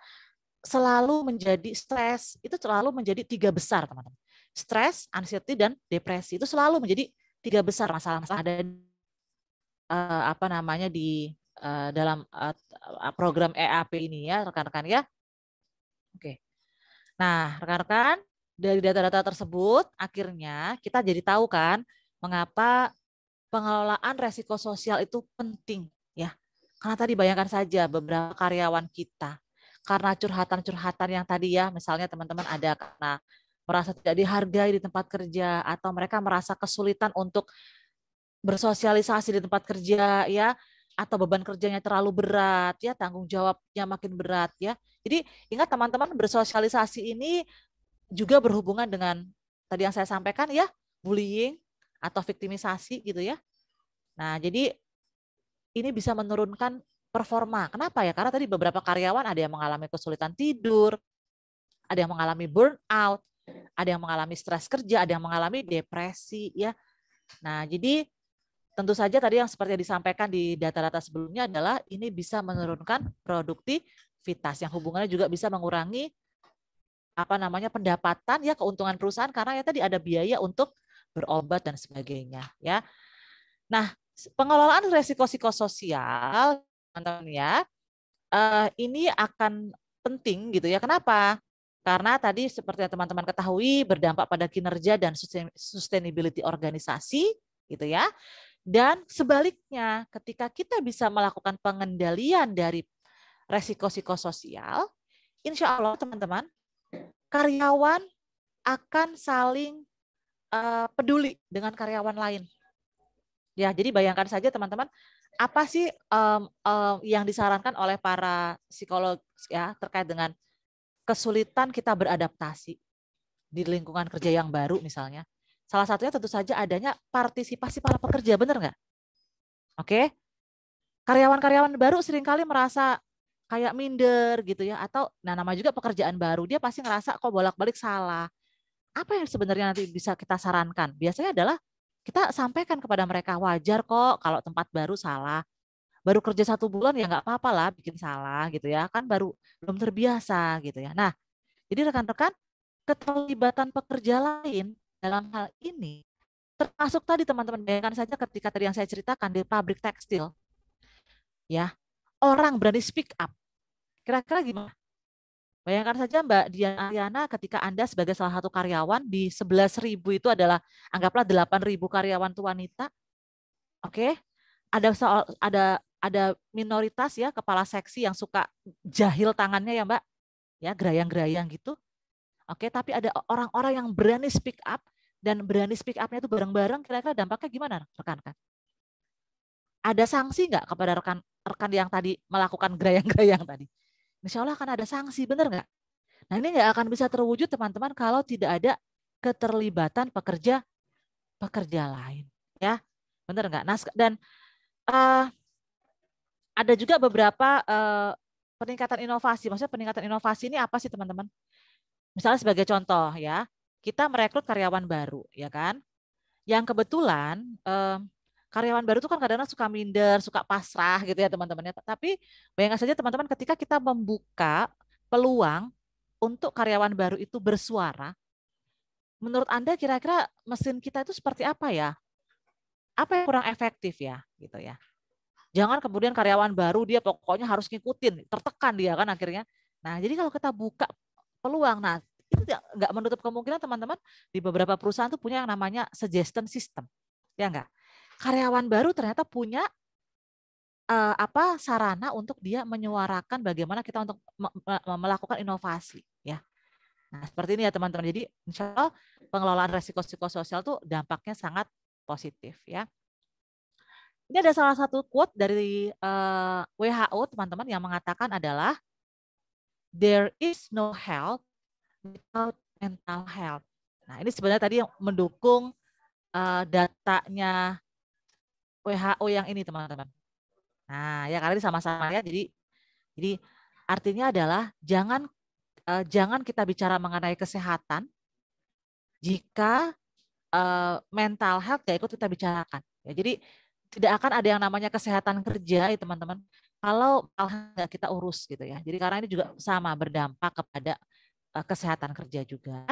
selalu menjadi stres, itu selalu menjadi tiga besar teman-teman. Stres, anxiety dan depresi itu selalu menjadi tiga besar masalah-masalah dan eh, apa namanya di Eh, dalam eh, program EAP ini ya rekan-rekan ya. Oke. Nah, rekan-rekan dari data-data tersebut akhirnya kita jadi tahu kan mengapa pengelolaan resiko sosial itu penting ya. Karena tadi bayangkan saja beberapa karyawan kita karena curhatan-curhatan yang tadi ya, misalnya teman-teman ada karena merasa tidak dihargai di tempat kerja atau mereka merasa kesulitan untuk bersosialisasi di tempat kerja ya atau beban kerjanya terlalu berat ya tanggung jawabnya makin berat ya jadi ingat teman-teman bersosialisasi ini juga berhubungan dengan tadi yang saya sampaikan ya bullying atau victimisasi gitu ya nah jadi ini bisa menurunkan performa kenapa ya karena tadi beberapa karyawan ada yang mengalami kesulitan tidur ada yang mengalami burnout ada yang mengalami stres kerja ada yang mengalami depresi ya nah jadi Tentu saja tadi yang seperti yang disampaikan di data-data sebelumnya adalah ini bisa menurunkan produktivitas yang hubungannya juga bisa mengurangi apa namanya pendapatan ya keuntungan perusahaan karena ya tadi ada biaya untuk berobat dan sebagainya ya. Nah, pengelolaan risiko psikososial teman-teman ya. Eh, ini akan penting gitu ya. Kenapa? Karena tadi seperti yang teman-teman ketahui berdampak pada kinerja dan sustainability organisasi gitu ya. Dan sebaliknya, ketika kita bisa melakukan pengendalian dari resiko psikososial, insya Allah teman-teman, karyawan akan saling uh, peduli dengan karyawan lain. Ya, jadi bayangkan saja teman-teman, apa sih um, um, yang disarankan oleh para psikolog ya terkait dengan kesulitan kita beradaptasi di lingkungan kerja yang baru misalnya. Salah satunya tentu saja adanya partisipasi para pekerja, benar nggak? Oke. Karyawan-karyawan baru seringkali merasa kayak minder gitu ya atau nah nama juga pekerjaan baru dia pasti ngerasa kok bolak-balik salah. Apa yang sebenarnya nanti bisa kita sarankan? Biasanya adalah kita sampaikan kepada mereka wajar kok kalau tempat baru salah. Baru kerja satu bulan ya nggak apa-apa lah bikin salah gitu ya kan baru belum terbiasa gitu ya. Nah jadi rekan-rekan keterlibatan pekerja lain dalam hal ini termasuk tadi teman-teman bayangkan saja ketika tadi yang saya ceritakan di pabrik tekstil ya orang berani speak up kira-kira gimana bayangkan saja Mbak Dian Ariana ketika Anda sebagai salah satu karyawan di ribu itu adalah anggaplah ribu karyawan tuan wanita oke okay? ada soal ada ada minoritas ya kepala seksi yang suka jahil tangannya ya Mbak ya gerayang-gerayang gitu Oke, okay, tapi ada orang-orang yang berani speak up dan berani speak up-nya itu bareng-bareng kira-kira dampaknya gimana rekan-rekan? Ada sanksi nggak kepada rekan-rekan yang tadi melakukan gerayang-gerayang tadi? Insya Allah akan ada sanksi, benar nggak? Nah ini nggak akan bisa terwujud teman-teman kalau tidak ada keterlibatan pekerja pekerja lain, ya, benar nggak? Nah dan uh, ada juga beberapa uh, peningkatan inovasi. Maksudnya peningkatan inovasi ini apa sih teman-teman? Misalnya sebagai contoh ya, kita merekrut karyawan baru, ya kan? Yang kebetulan karyawan baru itu kan kadang-kadang suka minder, suka pasrah gitu ya teman-teman. Tapi bayangkan saja teman-teman ketika kita membuka peluang untuk karyawan baru itu bersuara, menurut Anda kira-kira mesin kita itu seperti apa ya? Apa yang kurang efektif ya gitu ya? Jangan kemudian karyawan baru dia pokoknya harus ngikutin, tertekan dia kan akhirnya. Nah, jadi kalau kita buka peluang. Nah, itu nggak menutup kemungkinan teman-teman di beberapa perusahaan tuh punya yang namanya suggestion system. Ya enggak? Karyawan baru ternyata punya uh, apa sarana untuk dia menyuarakan bagaimana kita untuk me me melakukan inovasi ya. Nah, seperti ini ya teman-teman. Jadi insya Allah pengelolaan resiko psikososial tuh dampaknya sangat positif ya. Ini ada salah satu quote dari uh, eh, WHO teman-teman yang mengatakan adalah there is no health without mental health. Nah, ini sebenarnya tadi yang mendukung uh, datanya WHO yang ini, teman-teman. Nah, ya kali ini sama-sama ya. Jadi jadi artinya adalah jangan uh, jangan kita bicara mengenai kesehatan jika uh, mental health ya ikut kita bicarakan. Ya, jadi tidak akan ada yang namanya kesehatan kerja ya teman-teman kalau malah nggak kita urus gitu ya. Jadi karena ini juga sama berdampak kepada uh, kesehatan kerja juga.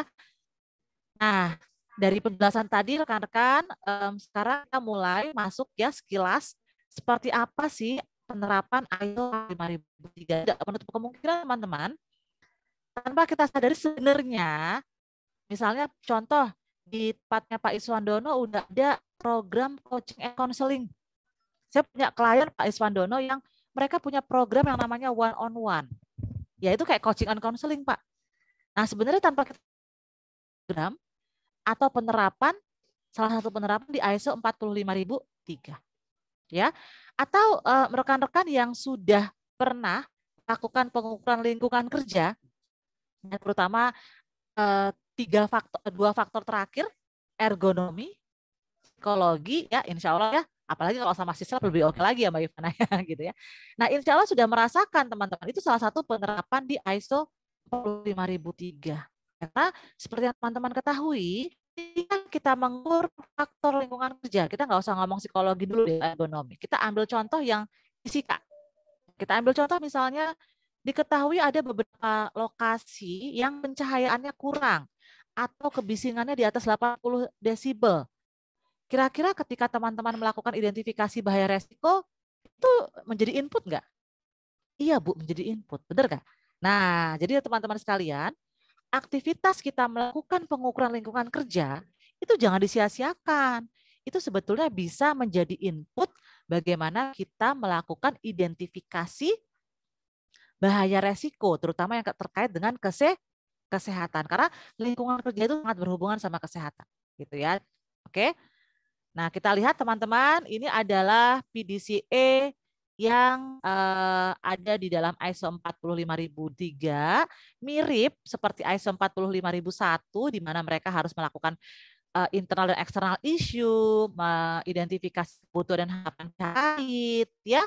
Nah, dari penjelasan tadi rekan-rekan, um, sekarang kita mulai masuk ya sekilas seperti apa sih penerapan ISO 5003. Tidak menutup kemungkinan teman-teman, tanpa kita sadari sebenarnya, misalnya contoh di tempatnya Pak Iswandono udah ada program coaching and counseling. Saya punya klien Pak Iswandono yang mereka punya program yang namanya one on one. Ya itu kayak coaching and counseling, Pak. Nah, sebenarnya tanpa program atau penerapan salah satu penerapan di ISO 45003 ya atau eh, rekan-rekan uh, yang sudah pernah lakukan pengukuran lingkungan kerja terutama uh, tiga faktor dua faktor terakhir ergonomi psikologi ya insya Allah ya Apalagi kalau sama siswa lebih oke lagi ya Mbak Ivana ya, gitu ya. Nah insya Allah sudah merasakan teman-teman itu salah satu penerapan di ISO 45003. Karena seperti yang teman-teman ketahui, kan kita mengukur faktor lingkungan kerja, kita nggak usah ngomong psikologi dulu di ergonomi. Kita ambil contoh yang fisika. Kita ambil contoh misalnya diketahui ada beberapa lokasi yang pencahayaannya kurang atau kebisingannya di atas 80 desibel Kira-kira ketika teman-teman melakukan identifikasi bahaya resiko, itu menjadi input nggak? Iya, Bu, menjadi input. Benar nggak? Nah, jadi teman-teman sekalian, aktivitas kita melakukan pengukuran lingkungan kerja, itu jangan disia-siakan. Itu sebetulnya bisa menjadi input bagaimana kita melakukan identifikasi bahaya resiko, terutama yang terkait dengan kese kesehatan. Karena lingkungan kerja itu sangat berhubungan sama kesehatan. gitu ya. Oke. Nah, kita lihat teman-teman, ini adalah PDCA e yang eh, ada di dalam ISO 45003 mirip seperti ISO 45001 di mana mereka harus melakukan eh, internal dan eksternal issue, identifikasi kebutuhan dan harapan kait, ya.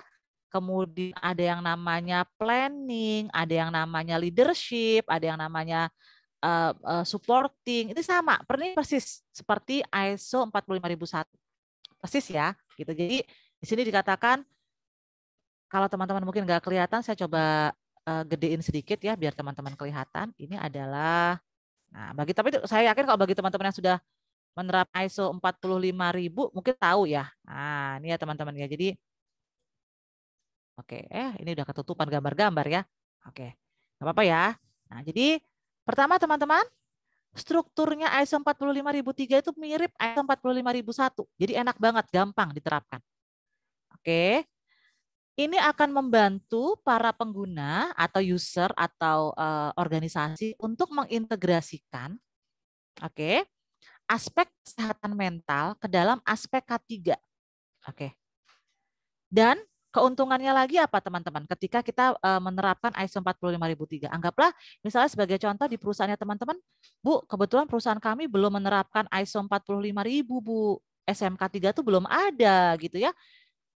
Kemudian ada yang namanya planning, ada yang namanya leadership, ada yang namanya Eh, eh, supporting itu sama pernah persis seperti ISO 45001 persis ya gitu jadi di sini dikatakan kalau teman-teman mungkin nggak kelihatan saya coba eh, gedein sedikit ya biar teman-teman kelihatan ini adalah nah bagi tapi saya yakin kalau bagi teman-teman yang sudah menerap ISO 45000 mungkin tahu ya nah ini ya teman-teman ya jadi oke okay, eh ini udah ketutupan gambar-gambar ya oke okay. nggak apa-apa ya nah jadi Pertama teman-teman, strukturnya ISO 45003 itu mirip ISO 45001. Jadi enak banget, gampang diterapkan. Oke. Ini akan membantu para pengguna atau user atau uh, organisasi untuk mengintegrasikan oke, aspek kesehatan mental ke dalam aspek K3. Oke. Dan Keuntungannya lagi apa teman-teman ketika kita menerapkan ISO 45003? Anggaplah misalnya sebagai contoh di perusahaannya teman-teman, Bu, kebetulan perusahaan kami belum menerapkan ISO 45000, Bu. SMK 3 itu belum ada gitu ya.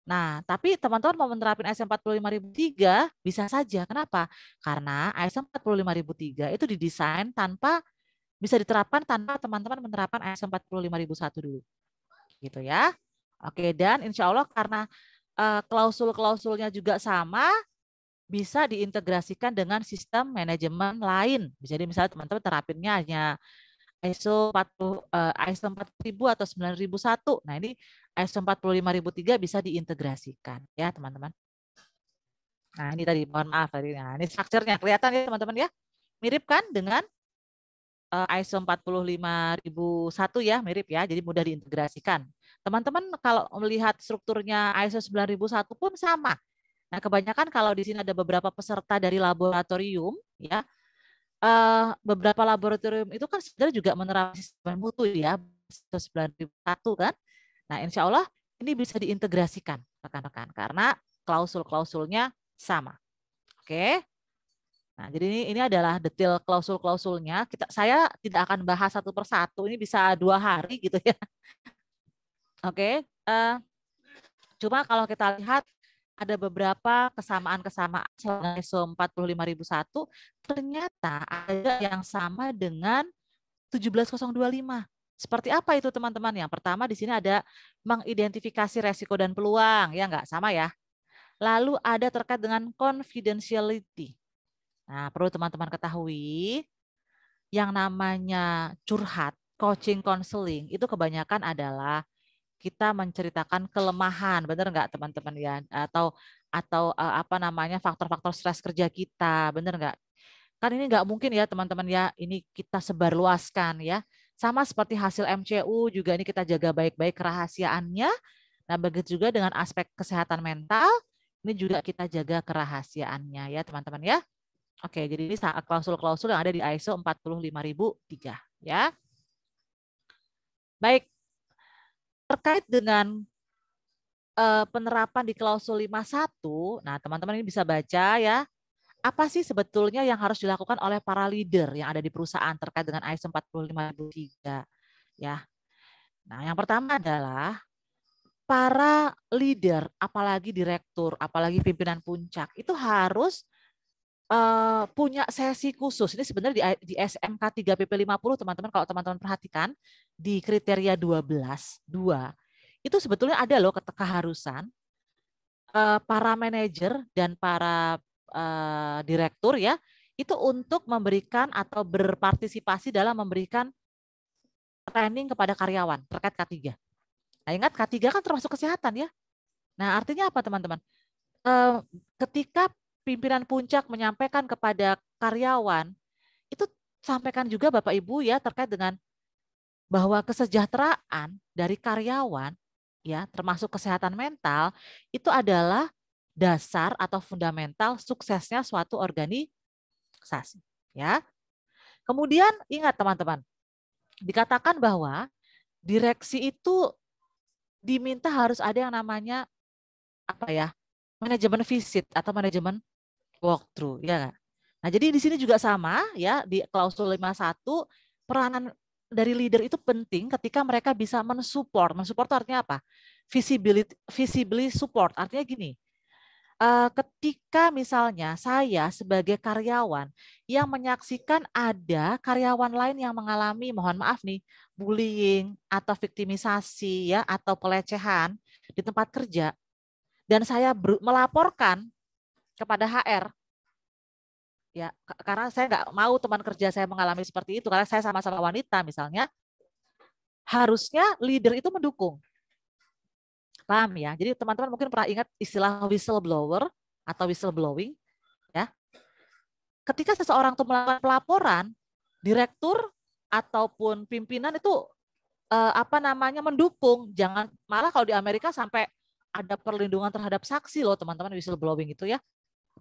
Nah, tapi teman-teman mau menerapkan ISO 45003 bisa saja. Kenapa? Karena ISO 45003 itu didesain tanpa bisa diterapkan tanpa teman-teman menerapkan ISO 45001 dulu. Gitu ya. Oke, dan insya Allah karena Eh, klausul-klausulnya juga sama, bisa diintegrasikan dengan sistem manajemen lain. Jadi misalnya teman-teman terapinnya hanya ISO 40 eh, ISO 4000 atau 9001. Nah, ini ISO 45003 bisa diintegrasikan ya, teman-teman. Nah, ini tadi mohon maaf tadi. Nah, ini strukturnya kelihatan ya, teman-teman ya. Mirip kan dengan eh, ISO 45001 ya, mirip ya. Jadi mudah diintegrasikan. Teman-teman kalau melihat strukturnya ISO 9001 pun sama. Nah, kebanyakan kalau di sini ada beberapa peserta dari laboratorium, ya, uh, beberapa laboratorium itu kan sebenarnya juga menerapkan sistem mutu ya, 9001 kan. Nah, insya Allah ini bisa diintegrasikan rekan-rekan karena klausul-klausulnya sama. Oke. Nah, jadi ini, ini adalah detail klausul-klausulnya. Kita saya tidak akan bahas satu persatu, ini bisa dua hari gitu ya. Oke. Okay? Uh, eh, cuma kalau kita lihat ada beberapa kesamaan-kesamaan selain ISO 45001 ternyata ada yang sama dengan 17025. Seperti apa itu teman-teman? Yang pertama di sini ada mengidentifikasi resiko dan peluang, ya enggak sama ya. Lalu ada terkait dengan confidentiality. Nah, perlu teman-teman ketahui yang namanya curhat, coaching, counseling itu kebanyakan adalah kita menceritakan kelemahan, benar nggak teman-teman ya? Atau atau e, apa namanya faktor-faktor stres kerja kita, benar nggak? Kan ini nggak mungkin ya teman-teman ya, ini kita sebarluaskan ya. Sama seperti hasil MCU juga ini kita jaga baik-baik kerahasiaannya. Nah begitu juga dengan aspek kesehatan mental, ini juga kita jaga kerahasiaannya ya teman-teman ya. Oke, jadi ini saat klausul-klausul yang ada di ISO 45003 ya. Baik, terkait dengan uh, penerapan di klausul 51, nah teman-teman ini bisa baca ya, apa sih sebetulnya yang harus dilakukan oleh para leader yang ada di perusahaan terkait dengan ISO tiga, ya. Nah, yang pertama adalah para leader, apalagi direktur, apalagi pimpinan puncak itu harus Eh, punya sesi khusus. Ini sebenarnya di, di SMK 3 PP 50 teman-teman kalau teman-teman perhatikan di kriteria 12 2 itu sebetulnya ada loh keharusan uh, para manajer dan para uh, direktur ya itu untuk memberikan atau berpartisipasi dalam memberikan training kepada karyawan terkait K3. Nah, ingat K3 kan termasuk kesehatan ya. Nah, artinya apa teman-teman? ketika pimpinan puncak menyampaikan kepada karyawan, itu sampaikan juga Bapak Ibu ya terkait dengan bahwa kesejahteraan dari karyawan ya termasuk kesehatan mental itu adalah dasar atau fundamental suksesnya suatu organisasi ya. Kemudian ingat teman-teman, dikatakan bahwa direksi itu diminta harus ada yang namanya apa ya? manajemen visit atau manajemen walk through ya gak? Nah, jadi di sini juga sama ya di klausul 51 peranan dari leader itu penting ketika mereka bisa mensupport. Mensupport itu artinya apa? Visibility, visibility support. Artinya gini, eh, ketika misalnya saya sebagai karyawan yang menyaksikan ada karyawan lain yang mengalami, mohon maaf nih, bullying atau victimisasi ya atau pelecehan di tempat kerja, dan saya melaporkan kepada HR. Ya, karena saya nggak mau teman kerja saya mengalami seperti itu karena saya sama-sama wanita misalnya. Harusnya leader itu mendukung. Paham ya? Jadi teman-teman mungkin pernah ingat istilah whistleblower atau whistleblowing ya. Ketika seseorang itu melakukan pelaporan, direktur ataupun pimpinan itu eh, apa namanya mendukung jangan malah kalau di Amerika sampai ada perlindungan terhadap saksi loh teman-teman whistleblowing itu ya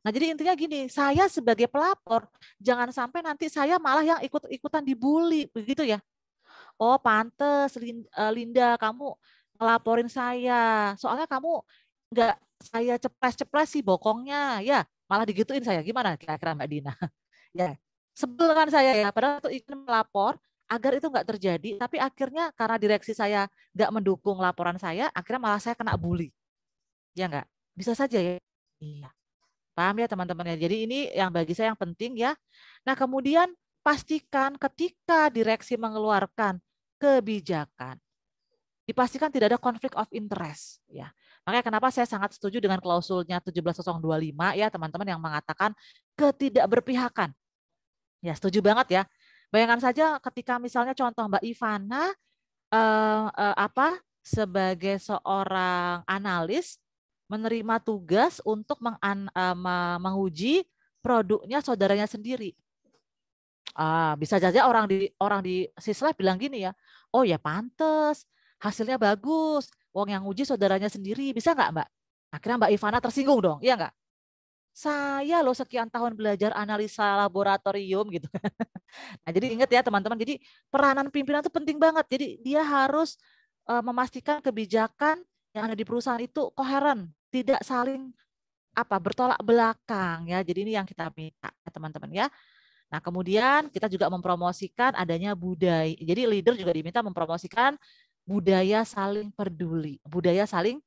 Nah, jadi intinya gini, saya sebagai pelapor jangan sampai nanti saya malah yang ikut-ikutan dibully begitu ya. Oh, pantes eh, Linda kamu ngelaporin saya. Soalnya kamu nggak saya ceplas ceples sih bokongnya ya, malah digituin saya. Gimana kira-kira Mbak Dina? ya, sebel kan saya ya, padahal itu ingin melapor agar itu nggak terjadi, tapi akhirnya karena direksi saya nggak mendukung laporan saya, akhirnya malah saya kena bully. Ya nggak? Bisa saja ya. Iya. Paham ya teman-teman ya. Jadi ini yang bagi saya yang penting ya. Nah, kemudian pastikan ketika direksi mengeluarkan kebijakan dipastikan tidak ada konflik of interest ya. Makanya kenapa saya sangat setuju dengan klausulnya 17025 ya teman-teman yang mengatakan ketidakberpihakan. Ya, setuju banget ya. Bayangkan saja ketika misalnya contoh Mbak Ivana eh, eh, apa sebagai seorang analis menerima tugas untuk meng eh, menguji produknya saudaranya sendiri. Ah, bisa saja orang di orang di sisla bilang gini ya, oh ya pantes, hasilnya bagus, uang yang uji saudaranya sendiri, bisa nggak mbak? Akhirnya mbak Ivana tersinggung dong, iya nggak? Saya loh sekian tahun belajar analisa laboratorium gitu. nah jadi ingat ya teman-teman, jadi peranan pimpinan itu penting banget. Jadi dia harus eh, memastikan kebijakan yang ada di perusahaan itu koheren, tidak saling apa bertolak belakang ya. Jadi ini yang kita minta teman-teman ya. Nah, kemudian kita juga mempromosikan adanya budaya. Jadi leader juga diminta mempromosikan budaya saling peduli, budaya saling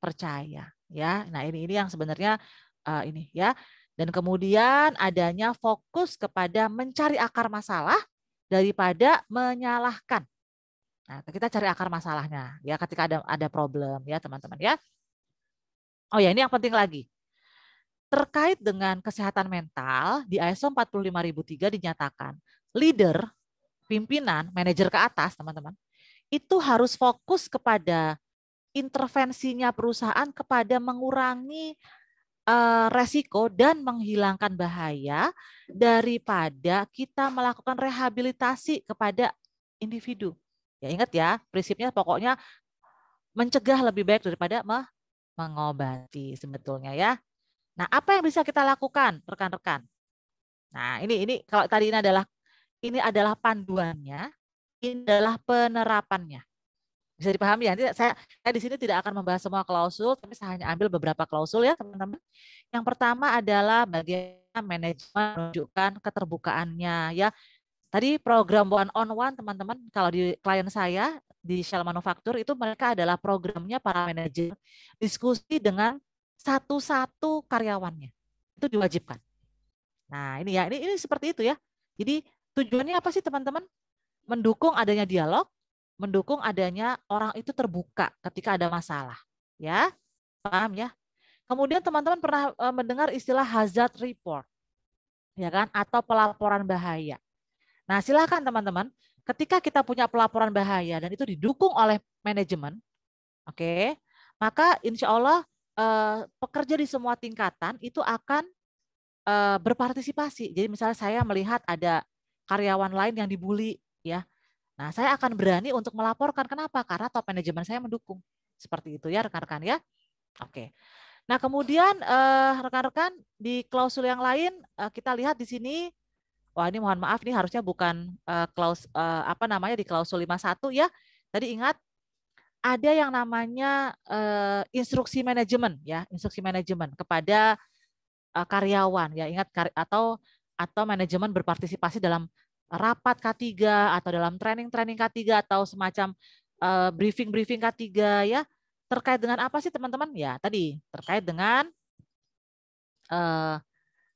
percaya ya. Nah, ini ini yang sebenarnya uh, ini ya. Dan kemudian adanya fokus kepada mencari akar masalah daripada menyalahkan. Nah, kita cari akar masalahnya ya ketika ada ada problem ya, teman-teman ya. Oh ya, ini yang penting lagi. Terkait dengan kesehatan mental, di ISO 45003 dinyatakan, leader, pimpinan, manajer ke atas, teman-teman, itu harus fokus kepada intervensinya perusahaan kepada mengurangi eh, resiko dan menghilangkan bahaya daripada kita melakukan rehabilitasi kepada individu. Ya ingat ya, prinsipnya pokoknya mencegah lebih baik daripada mengobati sebetulnya ya. Nah, apa yang bisa kita lakukan rekan-rekan? Nah, ini ini kalau tadi ini adalah ini adalah panduannya, ini adalah penerapannya. Bisa dipahami ya? Nanti saya, saya di sini tidak akan membahas semua klausul, tapi saya hanya ambil beberapa klausul ya, teman-teman. Yang pertama adalah bagaimana manajemen menunjukkan keterbukaannya ya. Tadi program one on one teman-teman kalau di klien saya di Shell Manufaktur itu mereka adalah programnya para manajer diskusi dengan satu-satu karyawannya. Itu diwajibkan. Nah, ini ya, ini ini seperti itu ya. Jadi tujuannya apa sih teman-teman? Mendukung adanya dialog, mendukung adanya orang itu terbuka ketika ada masalah, ya. Paham ya? Kemudian teman-teman pernah e, mendengar istilah hazard report, ya kan? Atau pelaporan bahaya. Nah, silahkan teman-teman ketika kita punya pelaporan bahaya dan itu didukung oleh manajemen, oke, okay, maka insya Allah uh, pekerja di semua tingkatan itu akan uh, berpartisipasi. Jadi misalnya saya melihat ada karyawan lain yang dibully, ya, nah saya akan berani untuk melaporkan. Kenapa? Karena top manajemen saya mendukung. Seperti itu ya rekan-rekan ya. Oke. Okay. Nah kemudian eh, rekan-rekan uh, di klausul yang lain uh, kita lihat di sini wah ini mohon maaf nih harusnya bukan uh, klaus uh, apa namanya di klausul 51 ya. Tadi ingat ada yang namanya uh, instruksi manajemen ya, instruksi manajemen kepada uh, karyawan ya. Ingat kar atau atau manajemen berpartisipasi dalam rapat K3 atau dalam training-training K3 atau semacam briefing-briefing uh, K3 ya. Terkait dengan apa sih teman-teman? Ya, tadi terkait dengan uh,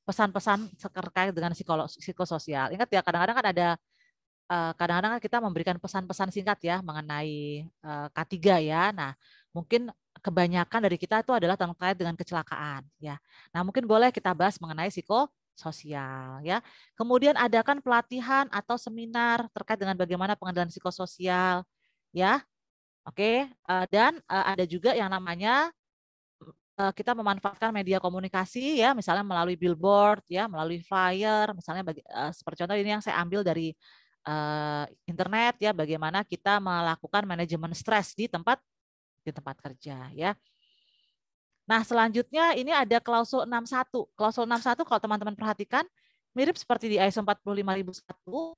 pesan-pesan terkait dengan psikolog, psikososial. Ingat ya, kadang-kadang kan ada eh, kadang-kadang kan kita memberikan pesan-pesan singkat ya mengenai eh, K3 ya. Nah, mungkin kebanyakan dari kita itu adalah terkait dengan kecelakaan ya. Nah, mungkin boleh kita bahas mengenai psikososial ya. Kemudian adakan pelatihan atau seminar terkait dengan bagaimana pengendalian psikososial ya. Oke, eh, dan ada juga yang namanya Eh, kita memanfaatkan media komunikasi ya misalnya melalui billboard ya melalui flyer misalnya bagi, uh, seperti contoh ini yang saya ambil dari uh, internet ya bagaimana kita melakukan manajemen stres di tempat di tempat kerja ya. Nah, selanjutnya ini ada klausul 61. Klausul 61 kalau teman-teman perhatikan mirip seperti di ISO 45001.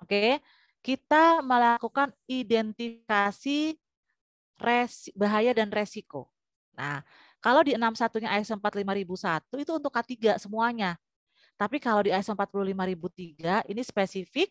Oke, kita melakukan identifikasi resi bahaya dan resiko Nah, kalau di 61-nya ISO 45001 itu untuk K3 semuanya. Tapi kalau di ISO 45003 ini spesifik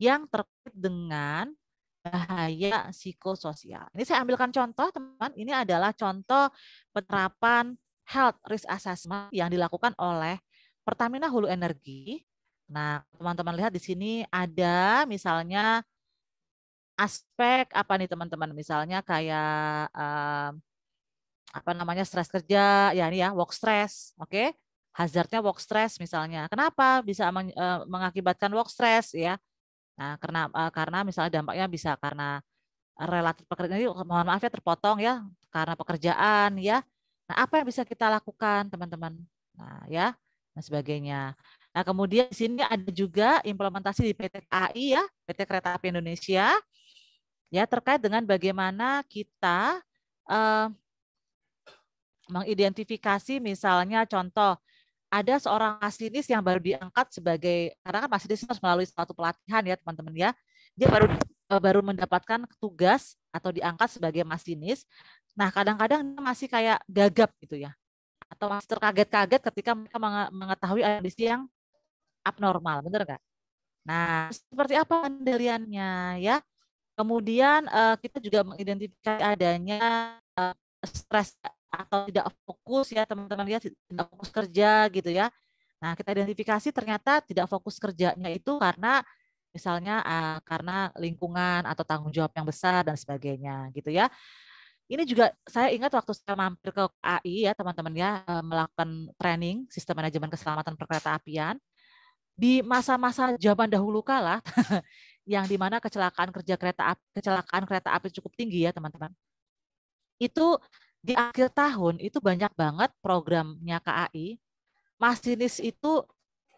yang terkait dengan bahaya psikososial. Ini saya ambilkan contoh, teman. Ini adalah contoh penerapan health risk assessment yang dilakukan oleh Pertamina Hulu Energi. Nah, teman-teman lihat di sini ada misalnya aspek apa nih teman-teman? Misalnya kayak eh, apa namanya stres kerja ya ini ya work stress oke okay? hazardnya work stress misalnya kenapa bisa e, mengakibatkan work stress ya nah karena e, karena misalnya dampaknya bisa karena relatif pekerjaan ini mohon maaf ya terpotong ya karena pekerjaan ya nah apa yang bisa kita lakukan teman-teman nah ya dan sebagainya nah kemudian di sini ada juga implementasi di PT AI ya PT Kereta Api Indonesia ya terkait dengan bagaimana kita e, mengidentifikasi misalnya contoh ada seorang masinis yang baru diangkat sebagai karena kan masinis harus melalui suatu pelatihan ya teman-teman ya dia baru e, baru mendapatkan tugas atau diangkat sebagai masinis nah kadang-kadang masih kayak gagap gitu ya atau masih terkaget-kaget ketika mereka mengetahui kondisi yang abnormal benar nggak nah seperti apa pendeliannya ya kemudian e, kita juga mengidentifikasi adanya e, stres atau tidak fokus ya teman-teman ya tidak fokus kerja gitu ya. Nah kita identifikasi ternyata tidak fokus kerjanya itu karena misalnya eh, karena lingkungan atau tanggung jawab yang besar dan sebagainya gitu ya. Ini juga saya ingat waktu saya mampir ke AI ya teman-teman ya eh, melakukan training sistem manajemen keselamatan perkereta apian di masa-masa zaman dahulu kala yang dimana kecelakaan kerja kereta api kecelakaan kereta api cukup tinggi ya teman-teman itu di akhir tahun itu banyak banget programnya KAI. Masinis itu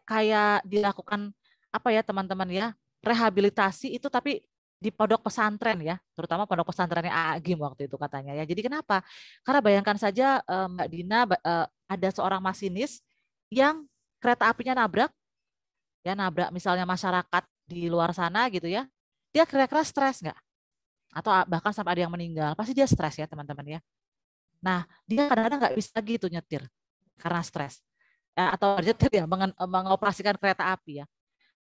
kayak dilakukan apa ya teman-teman ya rehabilitasi itu tapi di pondok pesantren ya, terutama pondok pesantrennya AAGIM waktu itu katanya ya. Jadi kenapa? Karena bayangkan saja eh, Mbak Dina eh, ada seorang masinis yang kereta apinya nabrak, ya nabrak misalnya masyarakat di luar sana gitu ya, dia kira-kira stres nggak? Atau ah, bahkan sampai ada yang meninggal, pasti dia stres ya teman-teman ya. Nah, dia kadang-kadang nggak bisa gitu nyetir karena stres ya, atau nyetir ya meng mengoperasikan kereta api ya.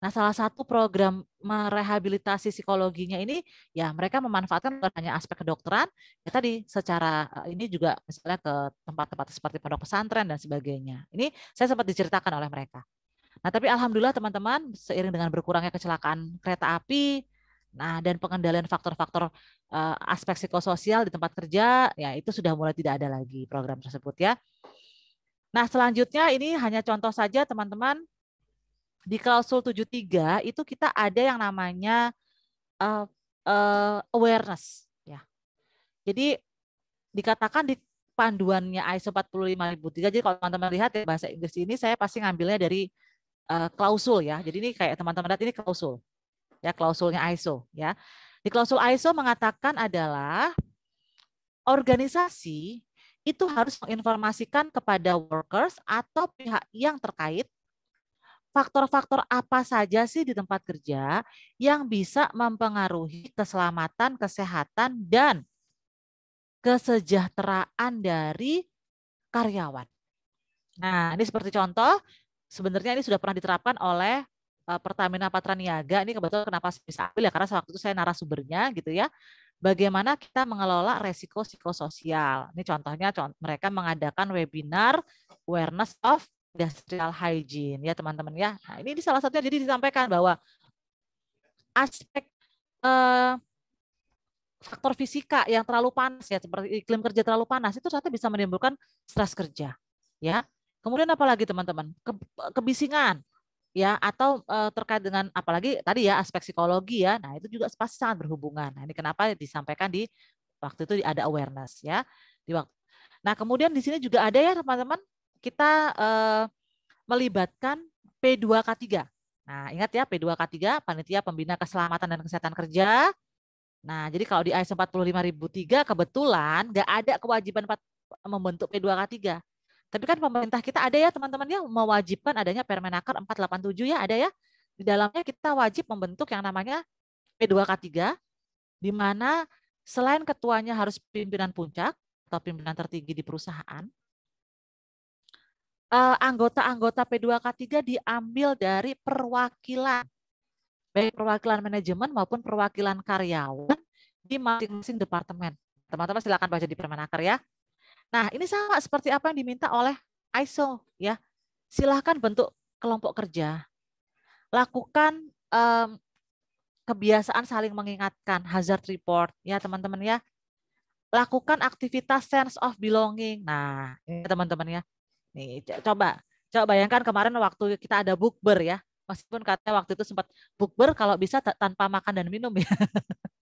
Nah, salah satu program merehabilitasi psikologinya ini ya mereka memanfaatkan bukan hanya aspek kedokteran, ya tadi secara eh, ini juga misalnya ke tempat-tempat seperti pondok pesantren dan sebagainya. Ini saya sempat diceritakan oleh mereka. Nah, tapi alhamdulillah teman-teman seiring dengan berkurangnya kecelakaan kereta api, Nah, dan pengendalian faktor-faktor uh, aspek psikososial di tempat kerja, ya itu sudah mulai tidak ada lagi program tersebut ya. Nah, selanjutnya ini hanya contoh saja teman-teman. Di klausul 73 itu kita ada yang namanya uh, uh, awareness ya. Jadi dikatakan di panduannya ISO 45003. Jadi kalau teman-teman lihat ya bahasa Inggris ini saya pasti ngambilnya dari uh, klausul ya. Jadi ini kayak teman-teman lihat ini klausul ya klausulnya ISO ya. Di klausul ISO mengatakan adalah organisasi itu harus menginformasikan kepada workers atau pihak yang terkait faktor-faktor apa saja sih di tempat kerja yang bisa mempengaruhi keselamatan, kesehatan, dan kesejahteraan dari karyawan. Nah, ini seperti contoh, sebenarnya ini sudah pernah diterapkan oleh Eh, Pertamina Patraniaga ini kebetulan kenapa saya bisa ambil ya karena waktu itu saya narasumbernya gitu ya. Bagaimana kita mengelola resiko psikososial. Ini contohnya contoh, mereka mengadakan webinar awareness of industrial hygiene ya teman-teman ya. Nah, ini salah satunya jadi disampaikan bahwa aspek eh, faktor fisika yang terlalu panas ya seperti iklim kerja terlalu panas itu ternyata bisa menimbulkan stres kerja ya kemudian apalagi teman-teman kebisingan ya atau e, terkait dengan apalagi tadi ya aspek psikologi ya. Nah, itu juga pasti sangat berhubungan. Nah, ini kenapa disampaikan di waktu itu ada awareness ya. Di waktu Nah, kemudian di sini juga ada ya teman-teman, kita e, melibatkan P2K3. Nah, ingat ya P2K3 panitia pembina keselamatan dan kesehatan kerja. Nah, jadi kalau di IS 45003 kebetulan nggak ada kewajiban membentuk P2K3. Tapi kan pemerintah kita ada ya teman-teman yang mewajibkan adanya Permenaker 487 ya ada ya. Di dalamnya kita wajib membentuk yang namanya P2K3 di mana selain ketuanya harus pimpinan puncak atau pimpinan tertinggi di perusahaan, eh, anggota-anggota P2K3 diambil dari perwakilan baik perwakilan manajemen maupun perwakilan karyawan di masing-masing departemen. Teman-teman silakan baca di Permenaker ya. Nah, ini sama seperti apa yang diminta oleh ISO ya. Silahkan bentuk kelompok kerja. Lakukan um, kebiasaan saling mengingatkan hazard report ya teman-teman ya. Lakukan aktivitas sense of belonging. Nah, ini teman-teman ya. Nih, coba coba bayangkan kemarin waktu kita ada bukber ya. Meskipun katanya waktu itu sempat bukber kalau bisa tanpa makan dan minum ya.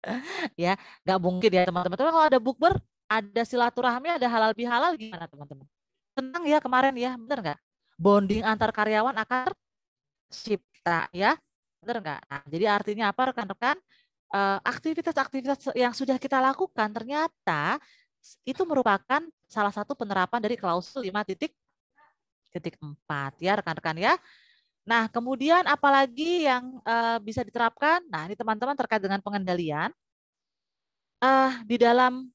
ya, nggak mungkin ya teman-teman. Tapi kalau ada bukber ada silaturahmi, ada halal bihalal gimana teman-teman? Tenang ya kemarin ya, benar nggak? Bonding antar karyawan akan cipta, ya, benar nggak? Nah, jadi artinya apa rekan-rekan? Eh, aktivitas-aktivitas yang sudah kita lakukan ternyata itu merupakan salah satu penerapan dari klausul 5 titik titik empat, ya rekan-rekan ya. Nah, kemudian apalagi yang uh, bisa diterapkan? Nah, ini teman-teman terkait dengan pengendalian. Uh, di dalam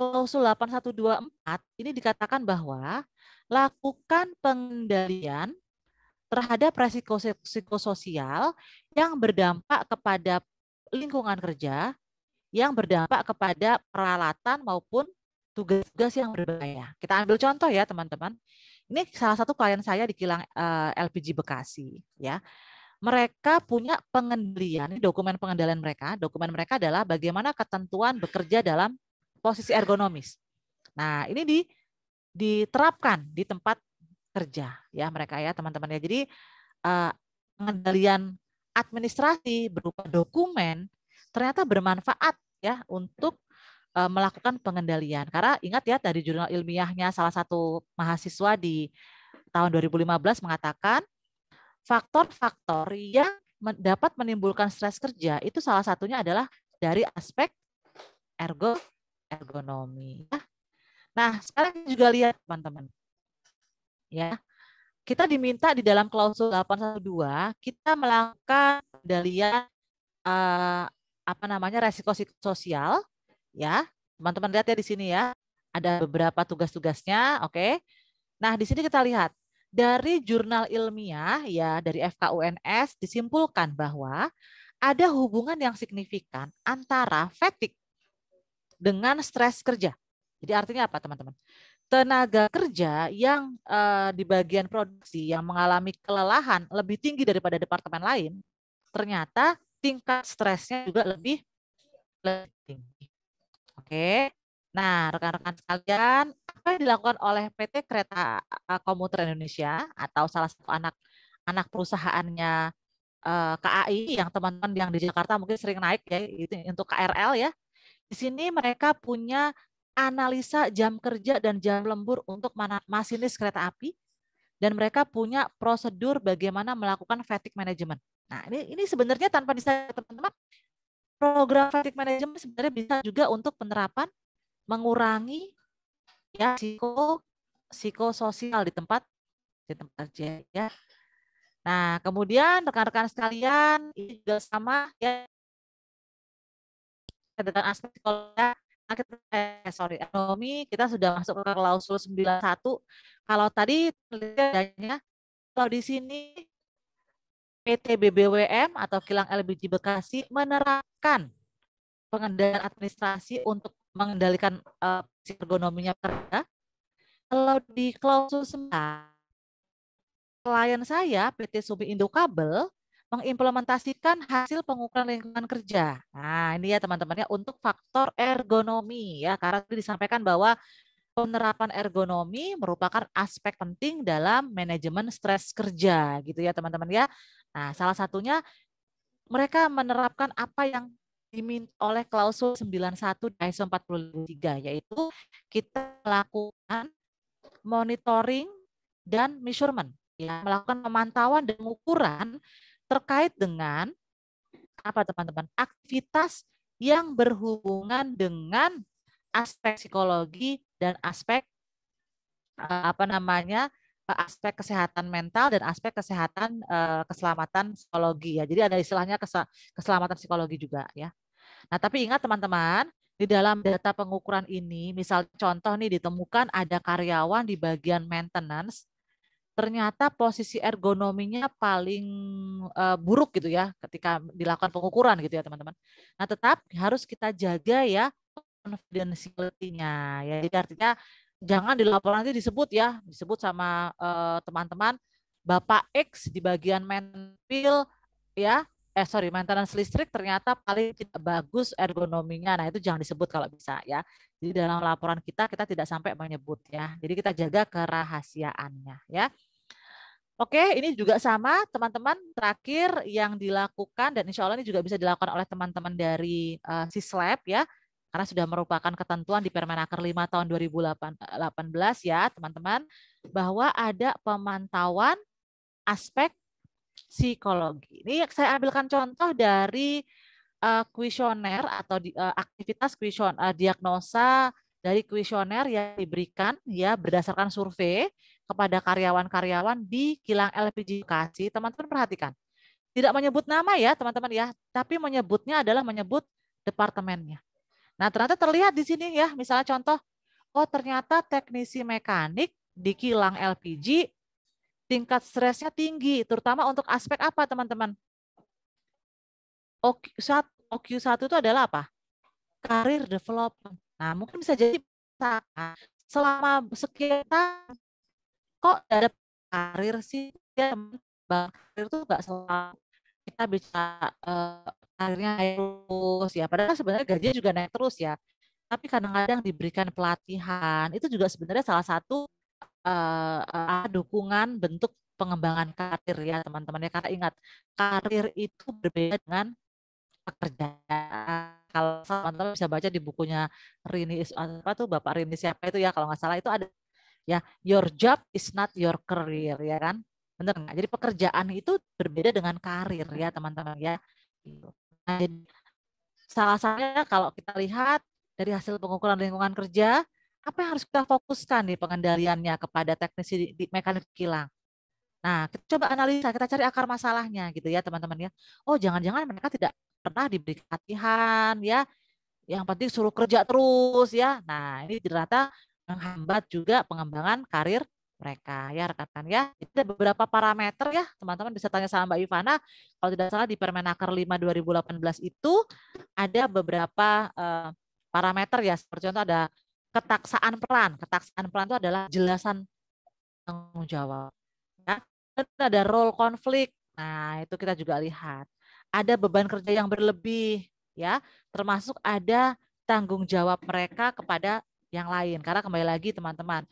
klausul 8124 ini dikatakan bahwa lakukan pengendalian terhadap resiko psikososial yang berdampak kepada lingkungan kerja, yang berdampak kepada peralatan maupun tugas-tugas yang berbahaya. Kita ambil contoh ya teman-teman. Ini salah satu klien saya di kilang eh, LPG Bekasi ya. Mereka punya pengendalian, dokumen pengendalian mereka. Dokumen mereka adalah bagaimana ketentuan bekerja dalam posisi ergonomis. Nah, ini di diterapkan di tempat kerja ya mereka ya teman-teman ya. Jadi eh, pengendalian administrasi berupa dokumen ternyata bermanfaat ya untuk eh, melakukan pengendalian. Karena ingat ya dari jurnal ilmiahnya salah satu mahasiswa di tahun 2015 mengatakan faktor-faktor yang dapat menimbulkan stres kerja itu salah satunya adalah dari aspek ergo ergonomi. Nah, sekarang juga lihat teman-teman. Ya. Kita diminta di dalam klausul 812 kita melakukan pendalian eh, apa namanya resiko sosial, ya. Teman-teman lihat ya di sini ya. Ada beberapa tugas-tugasnya, oke. Okay. Nah, di sini kita lihat dari jurnal ilmiah ya dari FKUNS disimpulkan bahwa ada hubungan yang signifikan antara fatigue dengan stres kerja. Jadi artinya apa teman-teman? Tenaga kerja yang uh, di bagian produksi yang mengalami kelelahan lebih tinggi daripada departemen lain, ternyata tingkat stresnya juga lebih, lebih tinggi. Oke. Nah, rekan-rekan sekalian, apa yang dilakukan oleh PT Kereta eh, Komuter Indonesia atau salah satu anak anak perusahaannya uh, eh, KAI yang teman-teman yang di Jakarta mungkin sering naik ya itu untuk KRL ya di sini mereka punya analisa jam kerja dan jam lembur untuk masinis kereta api dan mereka punya prosedur bagaimana melakukan fatigue management. Nah, ini ini sebenarnya tanpa disadari teman-teman program fatigue management sebenarnya bisa juga untuk penerapan mengurangi ya psiko psikososial di tempat di tempat kerja ya. Nah, kemudian rekan-rekan sekalian ini juga sama ya kedekatan aspek sekolah ah, eh, sorry ekonomi kita sudah masuk ke klausul 91 kalau tadi penelitiannya kalau di sini PT BBWM atau kilang LBG Bekasi menerapkan pengendalian administrasi untuk mengendalikan uh, ergonominya kerja. Kalau di klausul 9, klien saya PT Sumi Kabel mengimplementasikan hasil pengukuran lingkungan kerja. Nah, ini ya teman-teman ya untuk faktor ergonomi ya karena tadi disampaikan bahwa penerapan ergonomi merupakan aspek penting dalam manajemen stres kerja gitu ya teman-teman ya. Nah, salah satunya mereka menerapkan apa yang diminta oleh klausul 91 ISO 43 yaitu kita melakukan monitoring dan measurement ya, melakukan pemantauan dan ukuran terkait dengan apa teman-teman? Aktivitas yang berhubungan dengan aspek psikologi dan aspek eh, apa namanya? Eh, aspek kesehatan mental dan aspek kesehatan eh, keselamatan psikologi ya. Jadi ada istilahnya keselamatan psikologi juga ya. Nah, tapi ingat teman-teman, di dalam data pengukuran ini, misal contoh nih ditemukan ada karyawan di bagian maintenance ternyata posisi ergonominya paling uh, buruk gitu ya ketika dilakukan pengukuran gitu ya teman-teman. Nah tetap harus kita jaga ya confidentiality-nya ya. Jadi artinya jangan di nanti disebut ya, disebut sama eh, teman-teman uh, Bapak X di bagian menpil ya eh sorry maintenance listrik ternyata paling tidak bagus ergonominya. Nah itu jangan disebut kalau bisa ya. Jadi dalam laporan kita kita tidak sampai menyebut ya. Jadi kita jaga kerahasiaannya ya. Oke, ini juga sama teman-teman terakhir yang dilakukan dan insya Allah ini juga bisa dilakukan oleh teman-teman dari uh, eh, SISLAB ya, karena sudah merupakan ketentuan di Permenaker 5 tahun 2018 ya teman-teman, bahwa ada pemantauan aspek psikologi. Ini saya ambilkan contoh dari eh, kuesioner uh, atau di, uh, aktivitas kuesion uh, diagnosa dari kuesioner yang diberikan ya berdasarkan survei kepada karyawan-karyawan di kilang LPG Bekasi. Teman-teman perhatikan. Tidak menyebut nama ya, teman-teman ya, tapi menyebutnya adalah menyebut departemennya. Nah, ternyata terlihat di sini ya, misalnya contoh, oh ternyata teknisi mekanik di kilang LPG tingkat stresnya tinggi, terutama untuk aspek apa, teman-teman? OQ1, OQ1 itu adalah apa? Career development. Nah, mungkin bisa jadi selama sekitar kok ada karir sih ya karir itu nggak selalu kita bisa uh, karirnya naik terus ya padahal sebenarnya gajinya juga naik terus ya tapi kadang-kadang diberikan pelatihan itu juga sebenarnya salah satu uh, dukungan bentuk pengembangan karir ya teman-teman ya karena ingat karir itu berbeda dengan pekerjaan kalau teman-teman bisa baca di bukunya Rini eh, apa tuh Bapak Rini siapa itu ya kalau nggak salah itu ada ya your job is not your career ya kan benar nggak jadi pekerjaan itu berbeda dengan karir ya teman-teman ya gitu. nah, salah satunya kalau kita lihat dari hasil pengukuran lingkungan kerja apa yang harus kita fokuskan di pengendaliannya kepada teknisi di, di mekanik kilang. Nah, kita coba analisa, kita cari akar masalahnya gitu ya teman-teman ya. Oh, jangan-jangan mereka tidak pernah diberi latihan ya. Yang penting suruh kerja terus ya. Nah, ini ternyata menghambat juga pengembangan karir mereka ya rekan-rekan ya. Itu ada beberapa parameter ya teman-teman bisa tanya sama Mbak Ivana. Kalau tidak salah di Permenaker 5 2018 itu ada beberapa eh, parameter ya. Seperti contoh ada ketaksaan peran. Ketaksaan peran itu adalah jelasan tanggung jawab. Ya. Dan ada role konflik. Nah, itu kita juga lihat. Ada beban kerja yang berlebih, ya, termasuk ada tanggung jawab mereka kepada yang lain. Karena kembali lagi teman-teman,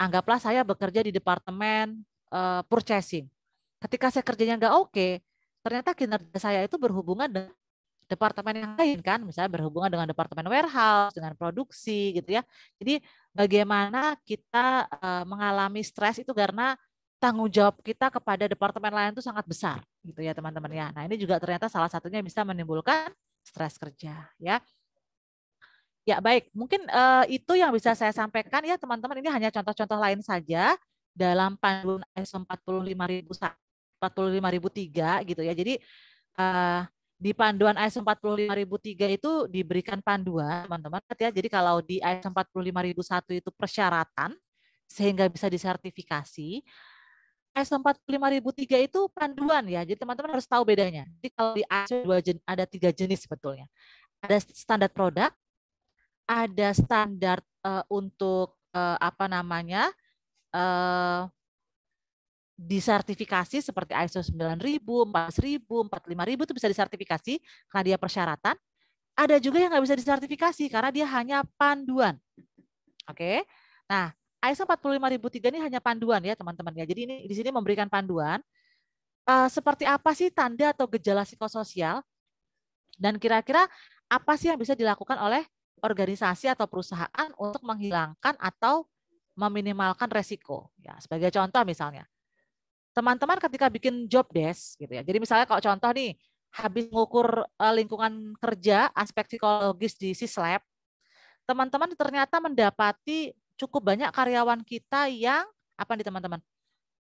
anggaplah saya bekerja di departemen uh, purchasing. Ketika saya kerjanya nggak oke, okay, ternyata kinerja saya itu berhubungan dengan departemen yang lain kan, misalnya berhubungan dengan departemen warehouse, dengan produksi gitu ya. Jadi bagaimana kita eh, mengalami stres itu karena tanggung jawab kita kepada departemen lain itu sangat besar gitu ya teman-teman ya. Nah, ini juga ternyata salah satunya bisa menimbulkan stres kerja ya. Ya baik, mungkin uh, itu yang bisa saya sampaikan ya teman-teman. Ini hanya contoh-contoh lain saja dalam panduan ISO 45.000 45003 gitu ya. Jadi uh, di panduan IS 45003 itu diberikan panduan, teman-teman. Ya. Jadi kalau di IS 45001 itu persyaratan sehingga bisa disertifikasi. IS 45003 itu panduan ya. Jadi teman-teman harus tahu bedanya. Jadi kalau di IS ada tiga jenis sebetulnya. Ada standar produk, ada standar uh, untuk uh, apa namanya? Uh, disertifikasi seperti ISO 9000, 4000, 45000 itu bisa disertifikasi karena dia persyaratan. Ada juga yang nggak bisa disertifikasi karena dia hanya panduan. Oke. Nah, ISO 45003 ini hanya panduan ya teman-teman ya. Jadi ini di sini memberikan panduan uh, seperti apa sih tanda atau gejala psikososial dan kira-kira apa sih yang bisa dilakukan oleh organisasi atau perusahaan untuk menghilangkan atau meminimalkan resiko. Ya, sebagai contoh misalnya, teman-teman ketika bikin job desk gitu ya. Jadi misalnya kalau contoh nih habis mengukur eh, lingkungan kerja aspek psikologis di SISLAB, teman-teman ternyata mendapati cukup banyak karyawan kita yang apa nih teman-teman?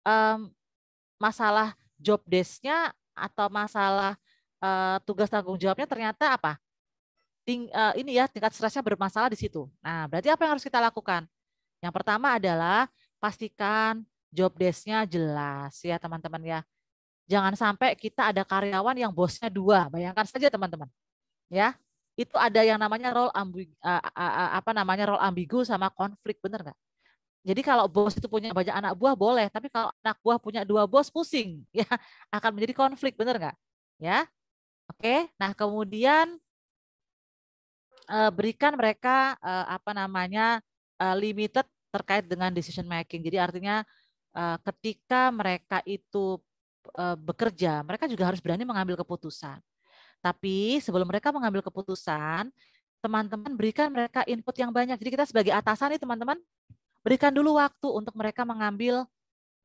Um, masalah job desk atau masalah uh, tugas tanggung jawabnya ternyata apa? Ting, uh, ini ya tingkat stresnya bermasalah di situ. Nah, berarti apa yang harus kita lakukan? Yang pertama adalah pastikan job desk-nya jelas ya teman-teman ya. Jangan sampai kita ada karyawan yang bosnya dua. Bayangkan saja teman-teman. Ya, itu ada yang namanya role ambigu, apa namanya role ambigu sama konflik, benar nggak? Jadi kalau bos itu punya banyak anak buah boleh, tapi kalau anak buah punya dua bos pusing, ya akan menjadi konflik, benar nggak? Ya, oke. Nah kemudian e, berikan mereka e, apa namanya e, limited terkait dengan decision making. Jadi artinya Eh, ketika mereka itu eh, bekerja, mereka juga harus berani mengambil keputusan. Tapi sebelum mereka mengambil keputusan, teman-teman berikan mereka input yang banyak. Jadi kita sebagai atasan nih teman-teman, berikan dulu waktu untuk mereka mengambil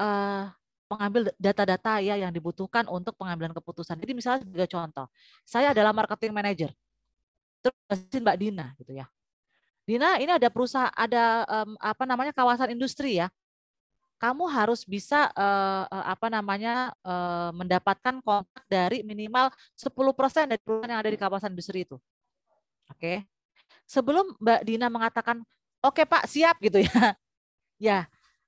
eh, mengambil data-data ya yang dibutuhkan untuk pengambilan keputusan. Jadi misalnya sebagai contoh, saya adalah marketing manager. Terus Mbak Dina gitu ya. Dina, ini ada perusahaan ada apa namanya kawasan industri ya kamu harus bisa eh, eh apa namanya uh, mendapatkan kontak dari minimal 10% dari perusahaan yang ada di kawasan industri itu. Oke. Okay. Sebelum Mbak Dina mengatakan oke okay, Pak siap gitu ya. ya,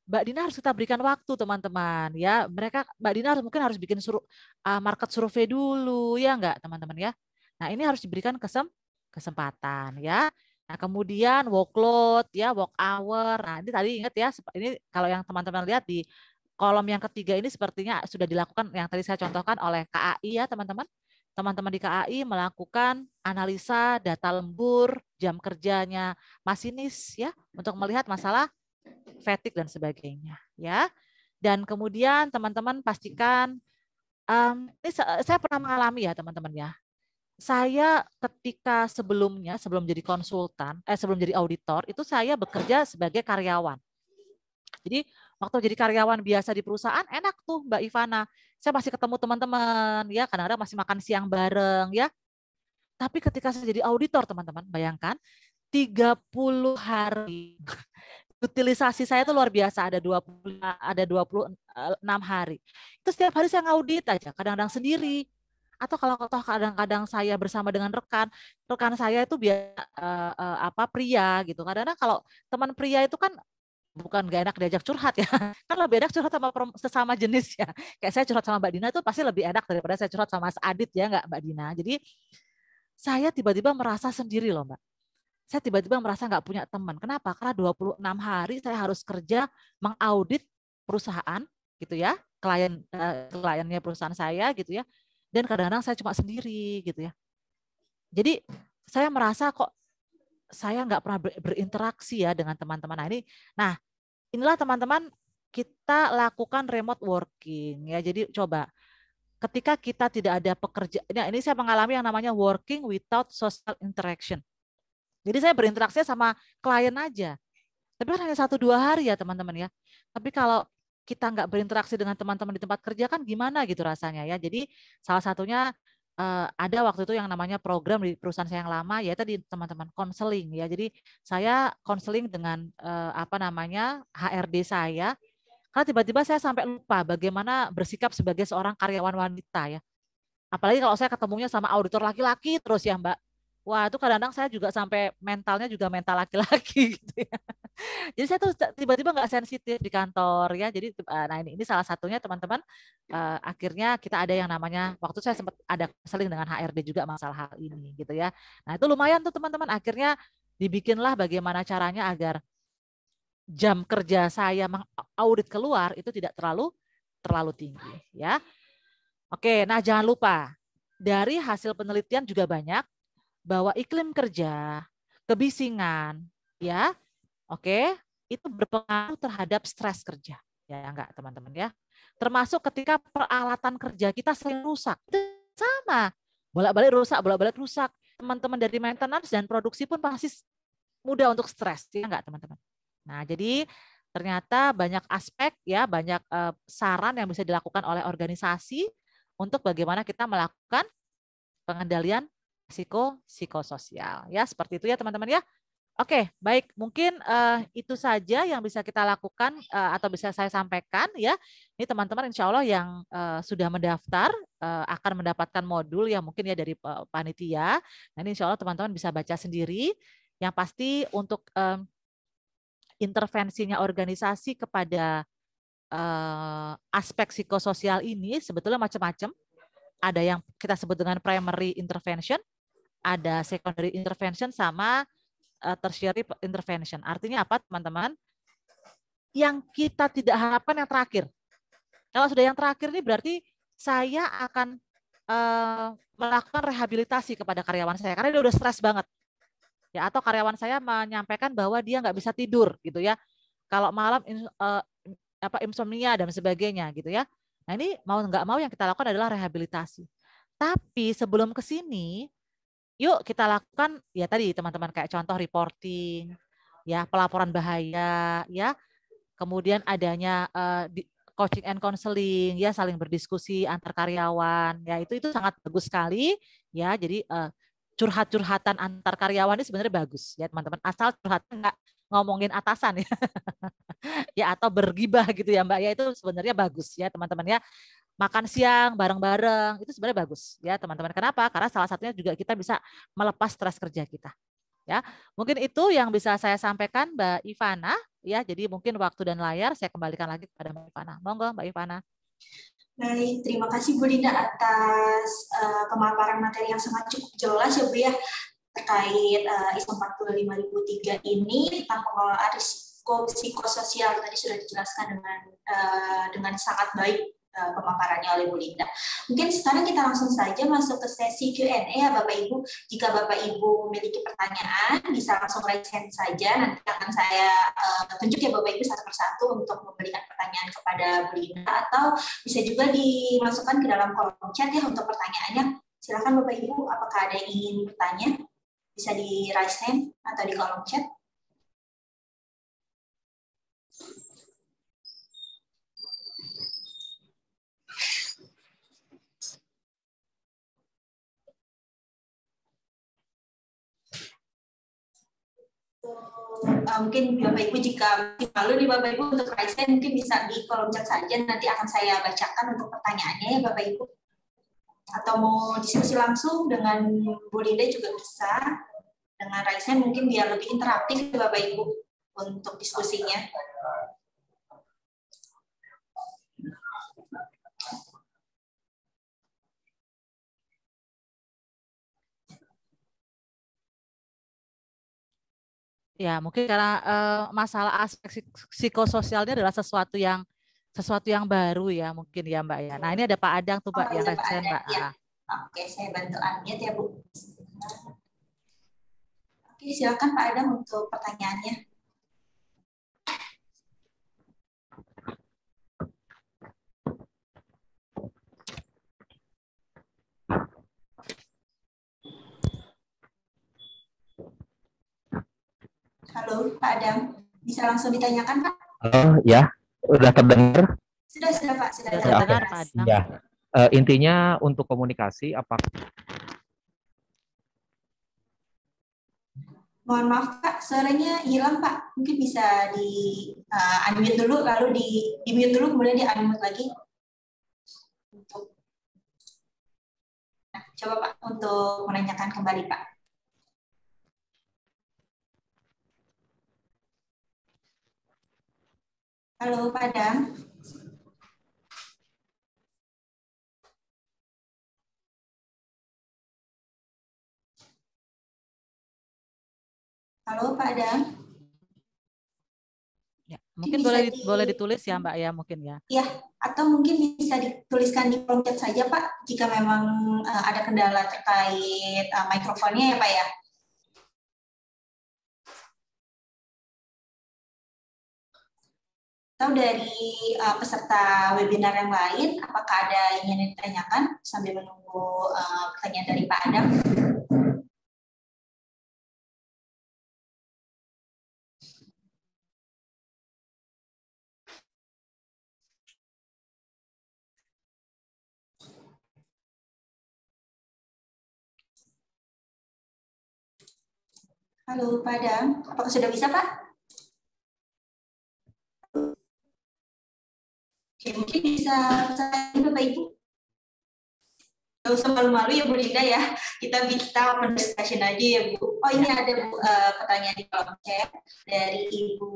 Mbak Dina harus kita berikan waktu teman-teman ya. Mereka Mbak Dina harus mungkin harus bikin suruh uh, market survei dulu ya enggak teman-teman ya. Nah, ini harus diberikan kesem kesempatan ya. Nah, kemudian workload ya, work hour. Nah, ini tadi ingat ya, ini kalau yang teman-teman lihat di kolom yang ketiga ini sepertinya sudah dilakukan yang tadi saya contohkan oleh KAI ya, teman-teman. Teman-teman di KAI melakukan analisa data lembur, jam kerjanya masinis ya untuk melihat masalah fatigue dan sebagainya ya. Dan kemudian teman-teman pastikan um, ini saya pernah mengalami ya teman-teman ya saya ketika sebelumnya sebelum jadi konsultan eh sebelum jadi auditor itu saya bekerja sebagai karyawan jadi waktu jadi karyawan biasa di perusahaan enak tuh Mbak Ivana saya masih ketemu teman-teman ya kadang-kadang masih makan siang bareng ya tapi ketika saya jadi auditor teman-teman bayangkan 30 hari utilisasi saya itu luar biasa ada 20 ada 26 eh, hari. Itu setiap hari saya ngaudit aja, kadang-kadang sendiri, atau kalau toh kadang-kadang saya bersama dengan rekan rekan saya itu biasa uh, eh, uh, eh, apa pria gitu kadang-kadang kalau teman pria itu kan bukan gak enak diajak curhat ya kan lebih enak curhat sama sesama jenis ya kayak saya curhat sama Mbak Dina itu pasti lebih enak daripada saya curhat sama Mas Adit ya nggak Mbak Dina jadi saya tiba-tiba merasa sendiri loh Mbak saya tiba-tiba merasa nggak punya teman kenapa karena 26 hari saya harus kerja mengaudit perusahaan gitu ya klien uh, kliennya perusahaan saya gitu ya dan kadang-kadang saya cuma sendiri gitu ya. Jadi saya merasa kok saya nggak pernah berinteraksi ya dengan teman-teman. Nah ini, nah inilah teman-teman kita lakukan remote working ya. Jadi coba ketika kita tidak ada pekerjaan, ya, ini saya mengalami yang namanya working without social interaction. Jadi saya berinteraksi sama klien aja. Tapi kan hanya satu dua hari ya teman-teman ya. Tapi kalau kita nggak berinteraksi dengan teman-teman di tempat kerja kan gimana gitu rasanya ya. Jadi salah satunya uh, ada waktu itu yang namanya program di perusahaan saya yang lama ya tadi teman-teman konseling ya. Jadi saya konseling dengan uh, apa namanya HRD saya karena tiba-tiba saya sampai lupa bagaimana bersikap sebagai seorang karyawan wanita ya. Apalagi kalau saya ketemunya sama auditor laki-laki terus ya Mbak. Wah, itu kadang-kadang saya juga sampai mentalnya juga mental laki-laki gitu ya. Jadi saya tuh tiba-tiba nggak sensitif di kantor ya. Jadi eh, nah ini ini salah satunya teman-teman uh, akhirnya kita ada yang namanya waktu saya sempat ada seling dengan HRD juga masalah hal ini gitu ya. Nah, itu lumayan tuh teman-teman akhirnya dibikinlah bagaimana caranya agar jam kerja saya mengaudit keluar itu tidak terlalu terlalu tinggi ya. Oke, nah jangan lupa dari hasil penelitian juga banyak bahwa iklim kerja, kebisingan, ya, oke, okay, itu berpengaruh terhadap stres kerja, ya enggak teman-teman ya. Termasuk ketika peralatan kerja kita sering rusak, itu sama, bolak-balik rusak, bolak-balik rusak. Teman-teman dari maintenance dan produksi pun pasti mudah untuk stres, ya enggak teman-teman. Nah, jadi ternyata banyak aspek ya, banyak uh, saran yang bisa dilakukan oleh organisasi untuk bagaimana kita melakukan pengendalian Psiko psikososial. Ya, seperti itu ya teman-teman ya. Oke, baik. Mungkin uh, itu saja yang bisa kita lakukan uh, atau bisa saya sampaikan ya. Ini teman-teman insya Allah yang uh, sudah mendaftar uh, akan mendapatkan modul yang mungkin ya dari panitia. Nah, ini insya Allah teman-teman bisa baca sendiri. Yang pasti untuk um, intervensinya organisasi kepada uh, aspek psikososial ini sebetulnya macam-macam. Ada yang kita sebut dengan primary intervention, ada secondary intervention sama eh, tertiary intervention. Artinya apa, teman-teman? Yang kita tidak harapkan yang terakhir. Kalau sudah yang terakhir ini berarti saya akan eh, melakukan rehabilitasi kepada karyawan saya karena dia udah stres banget. Ya, atau karyawan saya menyampaikan bahwa dia nggak bisa tidur gitu ya. Kalau malam uh, apa insomnia dan sebagainya gitu ya. Nah, ini mau nggak mau yang kita lakukan adalah rehabilitasi. Tapi sebelum ke sini, yuk kita lakukan ya tadi teman-teman kayak contoh reporting, ya pelaporan bahaya, ya kemudian adanya uh, di, coaching and counseling, ya saling berdiskusi antar karyawan, ya itu itu sangat bagus sekali, ya jadi uh, curhat-curhatan antar karyawan ini sebenarnya bagus, ya teman-teman asal curhat enggak ngomongin atasan ya. ya atau bergibah gitu ya Mbak ya itu sebenarnya bagus ya teman-teman ya makan siang bareng-bareng itu sebenarnya bagus ya teman-teman. Kenapa? Karena salah satunya juga kita bisa melepas stres kerja kita. Ya, mungkin itu yang bisa saya sampaikan Mbak Ivana ya. Jadi mungkin waktu dan layar saya kembalikan lagi kepada Mbak Ivana. Monggo Mbak Ivana. Baik, terima kasih Bu Linda atas uh, pemaparan materi yang sangat cukup jelas ya Bu ya terkait uh, ISO 45003 ini tentang pengelolaan risiko psikososial tadi sudah dijelaskan dengan uh, dengan sangat baik Eh, pemaparannya oleh Bu Linda. Mungkin sekarang kita langsung saja masuk ke sesi Q&A ya Bapak Ibu. Jika Bapak Ibu memiliki pertanyaan, bisa langsung raise hand saja. Nanti akan saya uh, tunjuk ya Bapak Ibu satu persatu untuk memberikan pertanyaan kepada Bu Linda atau bisa juga dimasukkan ke dalam kolom chat ya untuk pertanyaannya. Silakan Bapak Ibu, apakah ada yang ingin bertanya? Bisa di raise hand atau di kolom chat. uh, mungkin Bapak Ibu jika malu nih Bapak Ibu untuk Raisa mungkin bisa di kolom chat saja nanti akan saya bacakan untuk pertanyaannya ya Bapak Ibu atau mau diskusi langsung dengan Bu Linda juga bisa dengan Raisa mungkin biar lebih interaktif ya, Bapak Ibu untuk diskusinya. Ya, mungkin karena uh, masalah aspek psikososialnya adalah sesuatu yang sesuatu yang baru ya mungkin ya Mbak ya. Nah, ini ada Pak Adang tuh Pak oh, yang Pak Adang, Mbak. Ya. Ah. Oke, saya bantu unmute ya Bu. Oke, silakan Pak Adang untuk pertanyaannya. Halo, Pak Adam. Bisa langsung ditanyakan, Pak? Halo, ya. Sudah terdengar? Sudah, sudah, Pak. Sudah, sudah terdengar, Pak. Adam. Ya. Uh, intinya untuk komunikasi, apakah mohon maaf Pak, suaranya hilang pak mungkin bisa di uh, unmute dulu lalu di, di mute dulu kemudian di unmute lagi untuk nah, coba pak untuk menanyakan kembali pak Halo Padang. Halo Padang. Ya, mungkin boleh di, boleh ditulis ya Mbak ya mungkin ya. Iya, atau mungkin bisa dituliskan di kolom chat saja Pak jika memang uh, ada kendala terkait uh, mikrofonnya ya Pak ya. Atau dari uh, peserta webinar yang lain, apakah ada yang ingin ditanyakan sambil menunggu uh, pertanyaan dari Pak Adam? Halo Pak Adam, apakah sudah bisa Pak? oke mungkin bisa saya Bapak Ibu. Gak usah malu-malu ya Bu Linda ya. Kita bisa open discussion aja ya Bu. Oh ini ada Bu, uh, pertanyaan di kolom chat dari Ibu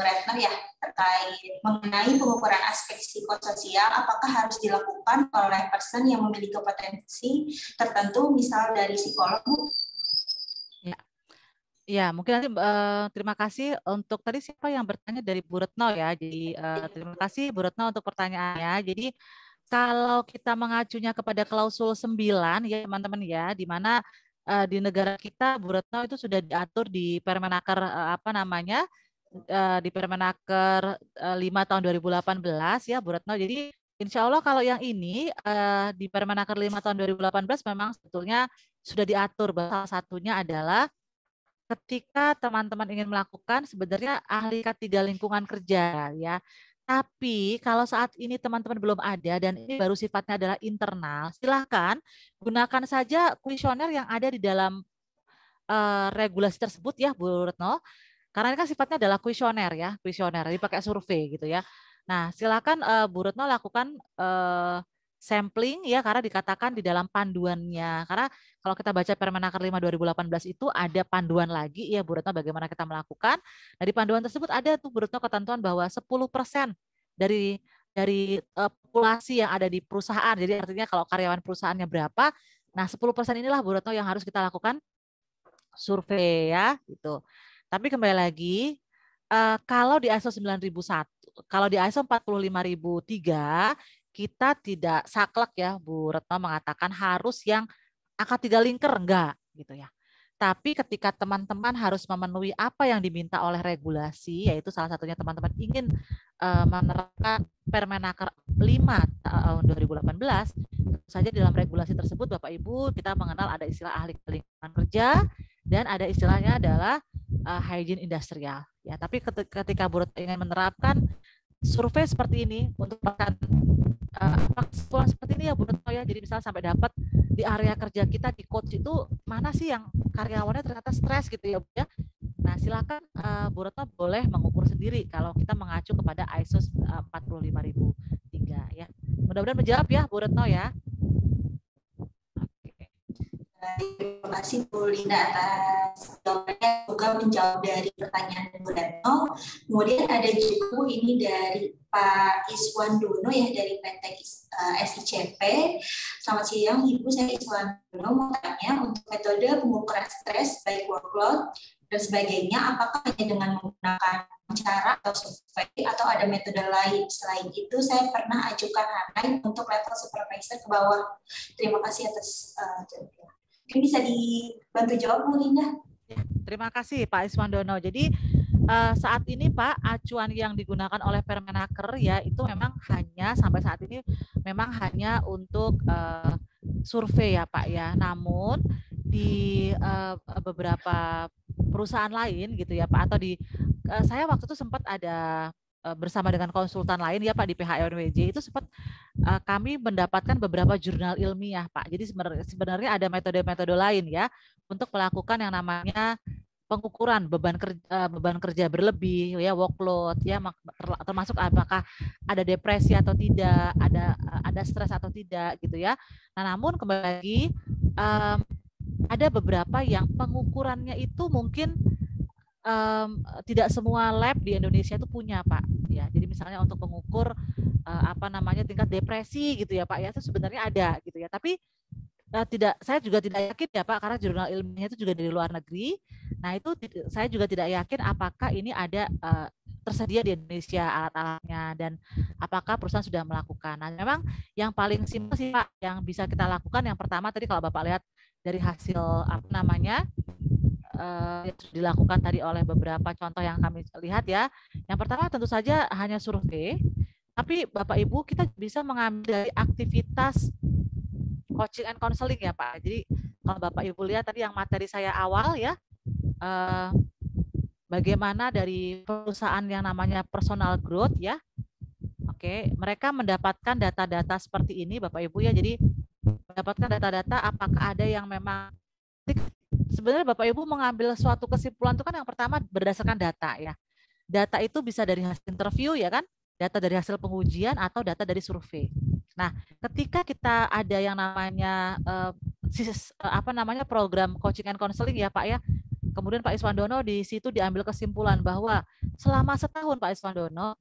Retno ya terkait mengenai pengukuran aspek psikososial apakah harus dilakukan oleh person yang memiliki potensi tertentu misal dari psikolog Bu? Ya mungkin nanti uh, terima kasih untuk tadi siapa yang bertanya dari Bu Retno ya. Jadi uh, terima kasih Bu Retno untuk pertanyaannya. Jadi kalau kita mengacunya kepada klausul 9 ya teman-teman ya, di mana uh, di negara kita Bu Retno itu sudah diatur di Permenaker uh, apa namanya? Uh, di Permenaker uh, 5 tahun 2018 ya Bu Retno. Jadi Insya Allah kalau yang ini uh, di Permenaker 5 tahun 2018 memang sebetulnya sudah diatur bahwa salah satunya adalah ketika teman-teman ingin melakukan sebenarnya ahli ketiga lingkungan kerja ya. Tapi kalau saat ini teman-teman belum ada dan ini baru sifatnya adalah internal, silahkan gunakan saja kuesioner yang ada di dalam uh, regulasi tersebut ya Bu Retno. Karena ini kan sifatnya adalah kuesioner ya, kuesioner dipakai survei gitu ya. Nah, silakan uh, eh, Bu Retno lakukan uh, sampling ya karena dikatakan di dalam panduannya. Karena kalau kita baca Permenaker 5 2018 itu ada panduan lagi ya Bu Retno bagaimana kita melakukan. Nah, dari panduan tersebut ada tuh Bu Retno ketentuan bahwa 10% dari dari uh, populasi yang ada di perusahaan. Jadi artinya kalau karyawan perusahaannya berapa, nah 10% inilah Bu Retno yang harus kita lakukan survei ya gitu. Tapi kembali lagi uh, kalau di ISO 9001 kalau di ISO 45003 kita tidak saklek ya Bu Retno mengatakan harus yang akad tidak lingkar enggak gitu ya. Tapi ketika teman-teman harus memenuhi apa yang diminta oleh regulasi, yaitu salah satunya teman-teman ingin eh, menerapkan Permenaker 5 tahun 2018, tentu saja dalam regulasi tersebut Bapak Ibu kita mengenal ada istilah ahli lingkungan kerja dan ada istilahnya adalah eh, hygiene industrial. Ya, tapi ketika, Bu Retno ingin menerapkan survei seperti ini untuk uh, sekolah seperti ini ya Bu Retno ya. Jadi misalnya sampai dapat di area kerja kita di coach itu mana sih yang karyawannya ternyata stres gitu ya Bu ya. Nah silakan uh, Bu Retno boleh mengukur sendiri kalau kita mengacu kepada ISO 45.003 eh, ya. Mudah-mudahan menjawab ya Bu Retno ya. Terima kasih Bu Linda atas jawabannya. Semoga menjawab dari pertanyaan Bu Retno. Kemudian ada juga ini dari Pak Iswan Dono ya dari PT eh, SICP. Selamat siang Ibu, saya Iswan Dono mau tanya untuk metode pengukuran stres baik workload dan sebagainya, apakah hanya dengan menggunakan cara atau survei atau ada metode lain. Selain itu, saya pernah ajukan lain untuk level supervisor ke bawah. Terima kasih atas eh, jawabannya. Mungkin bisa dibantu jawab Bu Linda. Ya, terima kasih Pak Iswandono. Jadi uh, saat ini Pak acuan yang digunakan oleh Permenaker ya itu memang hanya sampai saat ini memang hanya untuk uh, survei ya Pak ya. Namun di uh, beberapa perusahaan lain gitu ya Pak atau di uh, saya waktu itu sempat ada Eh, bersama dengan konsultan lain ya Pak di PHNWJ itu sempat eh, kami mendapatkan beberapa jurnal ilmiah Pak. Jadi sebenarnya, ada metode-metode lain ya untuk melakukan yang namanya pengukuran beban kerja eh, beban kerja berlebih ya workload ya termasuk apakah ada depresi atau tidak ada ada stres atau tidak gitu ya nah namun kembali lagi um, ada beberapa yang pengukurannya itu mungkin um, tidak semua lab di Indonesia itu punya pak ya jadi misalnya untuk mengukur uh, eh, apa namanya tingkat depresi gitu ya pak ya itu sebenarnya ada gitu ya tapi uh, tidak saya juga tidak yakin ya pak karena jurnal ilmiahnya itu juga dari luar negeri nah itu saya juga tidak yakin apakah ini ada uh, tersedia di Indonesia alat-alatnya dan apakah perusahaan sudah melakukan. Nah, memang yang paling simpel sih Pak yang bisa kita lakukan yang pertama tadi kalau Bapak lihat dari hasil apa namanya uh, dilakukan tadi oleh beberapa contoh yang kami lihat ya. Yang pertama tentu saja hanya survei, tapi Bapak Ibu kita bisa mengambil dari aktivitas coaching and counseling ya Pak. Jadi kalau Bapak Ibu lihat tadi yang materi saya awal ya, eh, bagaimana dari perusahaan yang namanya personal growth ya. Oke, mereka mendapatkan data-data seperti ini Bapak Ibu ya. Jadi mendapatkan data-data apakah ada yang memang sebenarnya Bapak Ibu mengambil suatu kesimpulan itu kan yang pertama berdasarkan data ya. Data itu bisa dari hasil interview ya kan, data dari hasil pengujian atau data dari survei. Nah, ketika kita ada yang namanya uh, apa namanya program coaching and counseling ya Pak ya. Kemudian Pak Iswandono di situ diambil kesimpulan bahwa selama setahun Pak Iswandono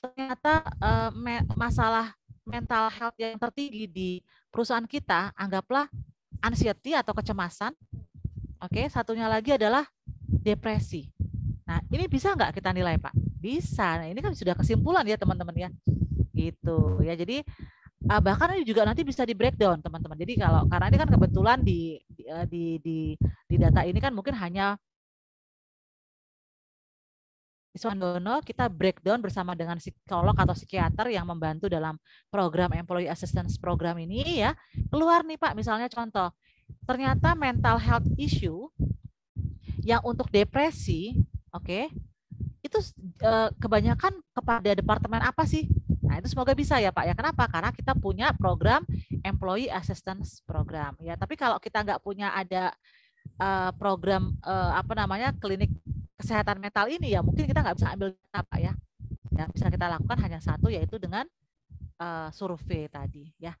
ternyata uh, me masalah mental health yang tertinggi di perusahaan kita anggaplah anxiety atau kecemasan Oke, satunya lagi adalah depresi. Nah, ini bisa nggak kita nilai, Pak? Bisa. Nah, ini kan sudah kesimpulan ya, teman-teman ya. Gitu. Ya, jadi ah, bahkan ini juga nanti bisa di breakdown, teman-teman. Jadi kalau karena ini kan kebetulan di di eh, di di data ini kan mungkin hanya Iswandono kita breakdown bersama dengan psikolog atau psikiater yang membantu dalam program employee assistance program ini ya. Keluar nih Pak, misalnya contoh ternyata mental health issue yang untuk depresi, oke, okay, itu eh, kebanyakan kepada departemen apa sih? Nah, itu semoga bisa ya Pak ya. Kenapa? Karena kita punya program Employee Assistance Program ya. Tapi kalau kita nggak punya ada uh, program uh, apa namanya klinik kesehatan mental ini ya mungkin kita nggak bisa ambil apa ya. Yang bisa kita lakukan hanya satu yaitu dengan uh, survei tadi ya.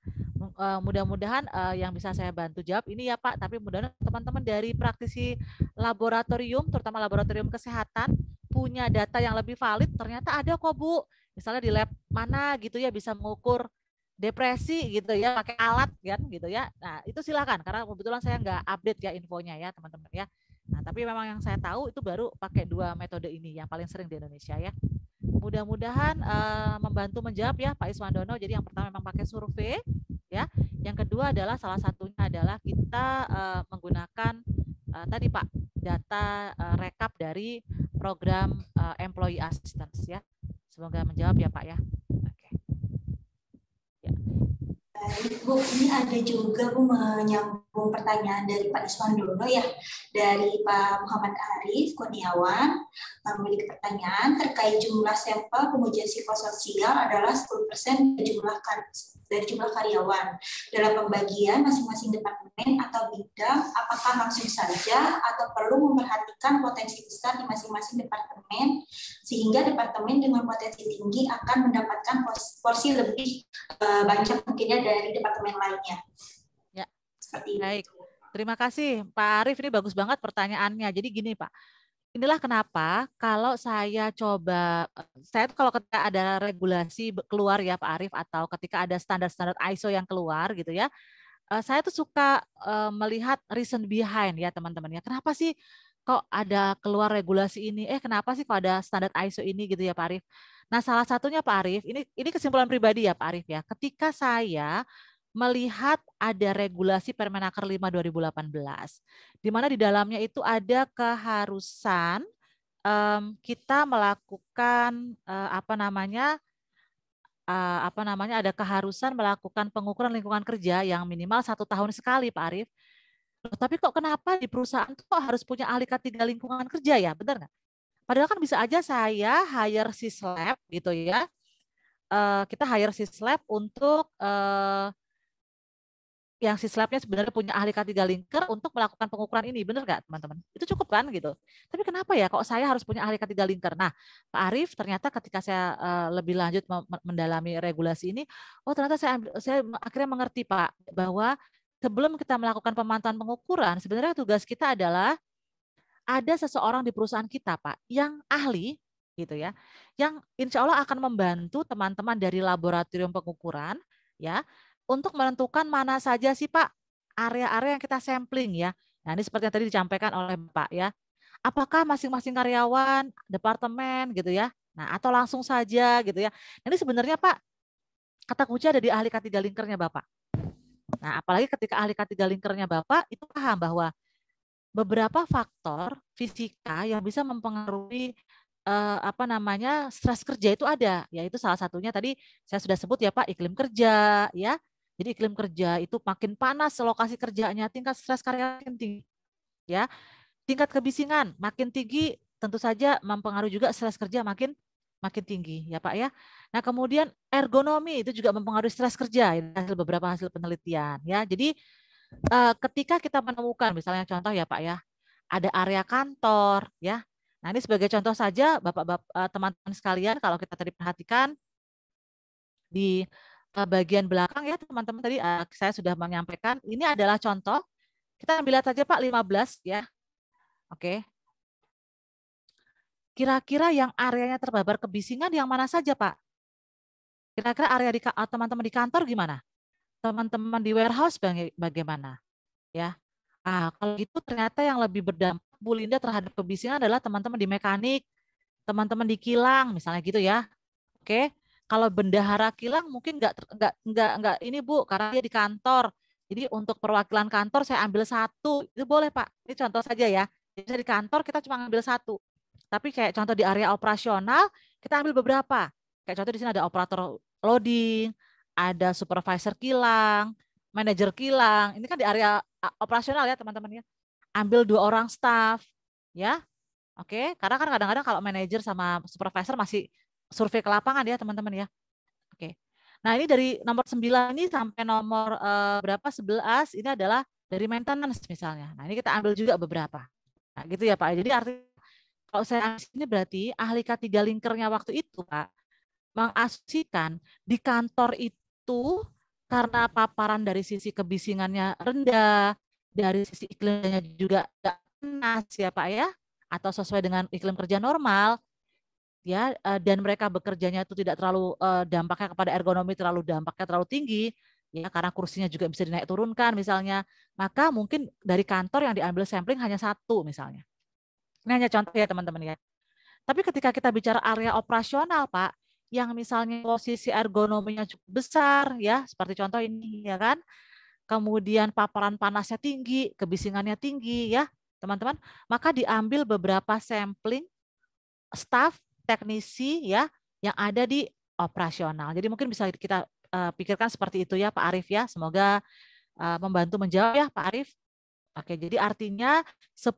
Uh, mudah-mudahan uh, yang bisa saya bantu jawab ini ya Pak, tapi mudah-mudahan teman-teman dari praktisi laboratorium terutama laboratorium kesehatan punya data yang lebih valid. Ternyata ada kok Bu, misalnya di lab mana gitu ya bisa mengukur depresi gitu ya pakai alat kan gitu ya. Nah, itu silakan karena kebetulan saya nggak update ya infonya ya teman-teman ya. Nah, tapi memang yang saya tahu itu baru pakai dua metode ini yang paling sering di Indonesia ya mudah-mudahan uh, membantu menjawab ya Pak Iswandono. Jadi yang pertama memang pakai survei, ya. Yang kedua adalah salah satunya adalah kita uh, menggunakan uh, tadi Pak data uh, rekap dari program uh, employee assistance ya. Semoga menjawab ya Pak ya. Bu, ini ada juga Bu menyambung pertanyaan dari Pak Iswandono ya, dari Pak Muhammad Arif Kurniawan memiliki pertanyaan terkait jumlah sampel pengujian psikososial adalah 10% dari jumlah dari jumlah karyawan dalam pembagian masing-masing departemen atau bidang apakah langsung saja atau perlu memperhatikan potensi besar di masing-masing departemen sehingga departemen dengan potensi tinggi akan mendapatkan porsi lebih eh, banyak mungkinnya dari departemen lainnya. Ya. Seperti Baik. itu. Terima kasih Pak Arief ini bagus banget pertanyaannya. Jadi gini Pak, inilah kenapa kalau saya coba eh, saya kalau ketika ada regulasi keluar ya Pak Arief atau ketika ada standar-standar ISO yang keluar gitu ya eh, saya tuh suka eh, melihat reason behind ya teman-teman ya kenapa sih kok ada keluar regulasi ini eh kenapa sih kok ada standar ISO ini gitu ya Pak Arief nah salah satunya Pak Arief ini ini kesimpulan pribadi ya Pak Arief ya ketika saya melihat ada regulasi Permenaker 5 2018 di mana di dalamnya itu ada keharusan um, kita melakukan uh, apa namanya uh, apa namanya ada keharusan melakukan pengukuran lingkungan kerja yang minimal satu tahun sekali Pak Arif. Loh, tapi kok kenapa di perusahaan tuh harus punya ahli K3 lingkungan kerja ya? Benar nggak? Padahal kan bisa aja saya hire sislap gitu ya. Uh, kita hire sislap untuk uh, yang si slabnya sebenarnya punya ahli K3 linker untuk melakukan pengukuran ini, benar nggak teman-teman? Itu cukup kan gitu. Tapi kenapa ya kok saya harus punya ahli K3 linker? Nah, Pak Arief ternyata ketika saya uh, lebih lanjut mendalami regulasi ini, oh ternyata saya saya akhirnya mengerti Pak bahwa sebelum kita melakukan pemantauan pengukuran, sebenarnya tugas kita adalah ada seseorang di perusahaan kita Pak yang ahli gitu ya, yang insya Allah akan membantu teman-teman dari laboratorium pengukuran ya untuk menentukan mana saja sih Pak area-area yang kita sampling ya. Nah ini seperti yang tadi disampaikan oleh Pak ya. Apakah masing-masing karyawan, departemen gitu ya, nah atau langsung saja gitu ya. Nah, ini sebenarnya Pak kata kunci ada di ahli K3 lingkernya Bapak. Nah apalagi ketika ahli K3 lingkernya Bapak itu paham bahwa beberapa faktor fisika yang bisa mempengaruhi eh, apa namanya stres kerja itu ada yaitu salah satunya tadi saya sudah sebut ya Pak iklim kerja ya jadi iklim kerja itu makin panas lokasi kerjanya, tingkat stres karyawan makin tinggi. Ya. Tingkat kebisingan makin tinggi, tentu saja mempengaruhi juga stres kerja makin makin tinggi ya Pak ya. Nah, kemudian ergonomi itu juga mempengaruhi stres kerja hasil beberapa hasil penelitian ya. Jadi eh, ketika kita menemukan misalnya contoh ya Pak ya, ada area kantor ya. Nah, ini sebagai contoh saja Bapak-bapak eh, teman-teman sekalian kalau kita tadi perhatikan di bagian belakang ya teman-teman tadi eh, saya sudah menyampaikan ini adalah contoh kita ambil lihat saja Pak 15 ya oke kira-kira yang areanya terbabar kebisingan yang mana saja Pak kira-kira area di eh, teman-teman di kantor gimana teman-teman di warehouse eh, bagaimana ya ah kalau itu ternyata yang lebih berdampak Bu Linda terhadap kebisingan adalah teman-teman di mekanik teman-teman di kilang misalnya gitu ya oke okay kalau bendahara kilang mungkin nggak nggak nggak nggak ini bu karena dia di kantor. Jadi untuk perwakilan kantor saya ambil satu itu boleh pak. Ini contoh saja ya. Jadi di kantor kita cuma ambil satu. Tapi kayak contoh di area operasional kita ambil beberapa. Kayak contoh di sini ada operator loading, ada supervisor kilang, manajer kilang. Ini kan di area operasional ya teman-teman ya. Ambil dua orang staff ya. Oke, karena kan kadang-kadang kalau manajer sama supervisor masih survei ke lapangan ya teman-teman ya. Oke. Nah ini dari nomor 9 ini sampai nomor eh, berapa 11 ini adalah dari maintenance misalnya. Nah ini kita ambil juga beberapa. Nah gitu ya Pak. Jadi arti kalau saya ini berarti ahli K3 linkernya waktu itu Pak mengasumsikan di kantor itu karena paparan dari sisi kebisingannya rendah, dari sisi iklimnya juga tidak panas ya Pak ya, atau sesuai dengan iklim kerja normal, ya eh, dan mereka bekerjanya itu tidak terlalu eh, dampaknya kepada ergonomi terlalu dampaknya terlalu tinggi ya karena kursinya juga bisa dinaik turunkan misalnya maka mungkin dari kantor yang diambil sampling hanya satu misalnya ini hanya contoh ya teman-teman ya tapi ketika kita bicara area operasional pak yang misalnya posisi ergonominya cukup besar ya seperti contoh ini ya kan kemudian paparan panasnya tinggi kebisingannya tinggi ya teman-teman maka diambil beberapa sampling staff teknisi ya yang ada di operasional. Jadi mungkin bisa kita uh, pikirkan seperti itu ya Pak Arif ya. Semoga uh, membantu menjawab ya Pak Arif. Oke, jadi artinya 10%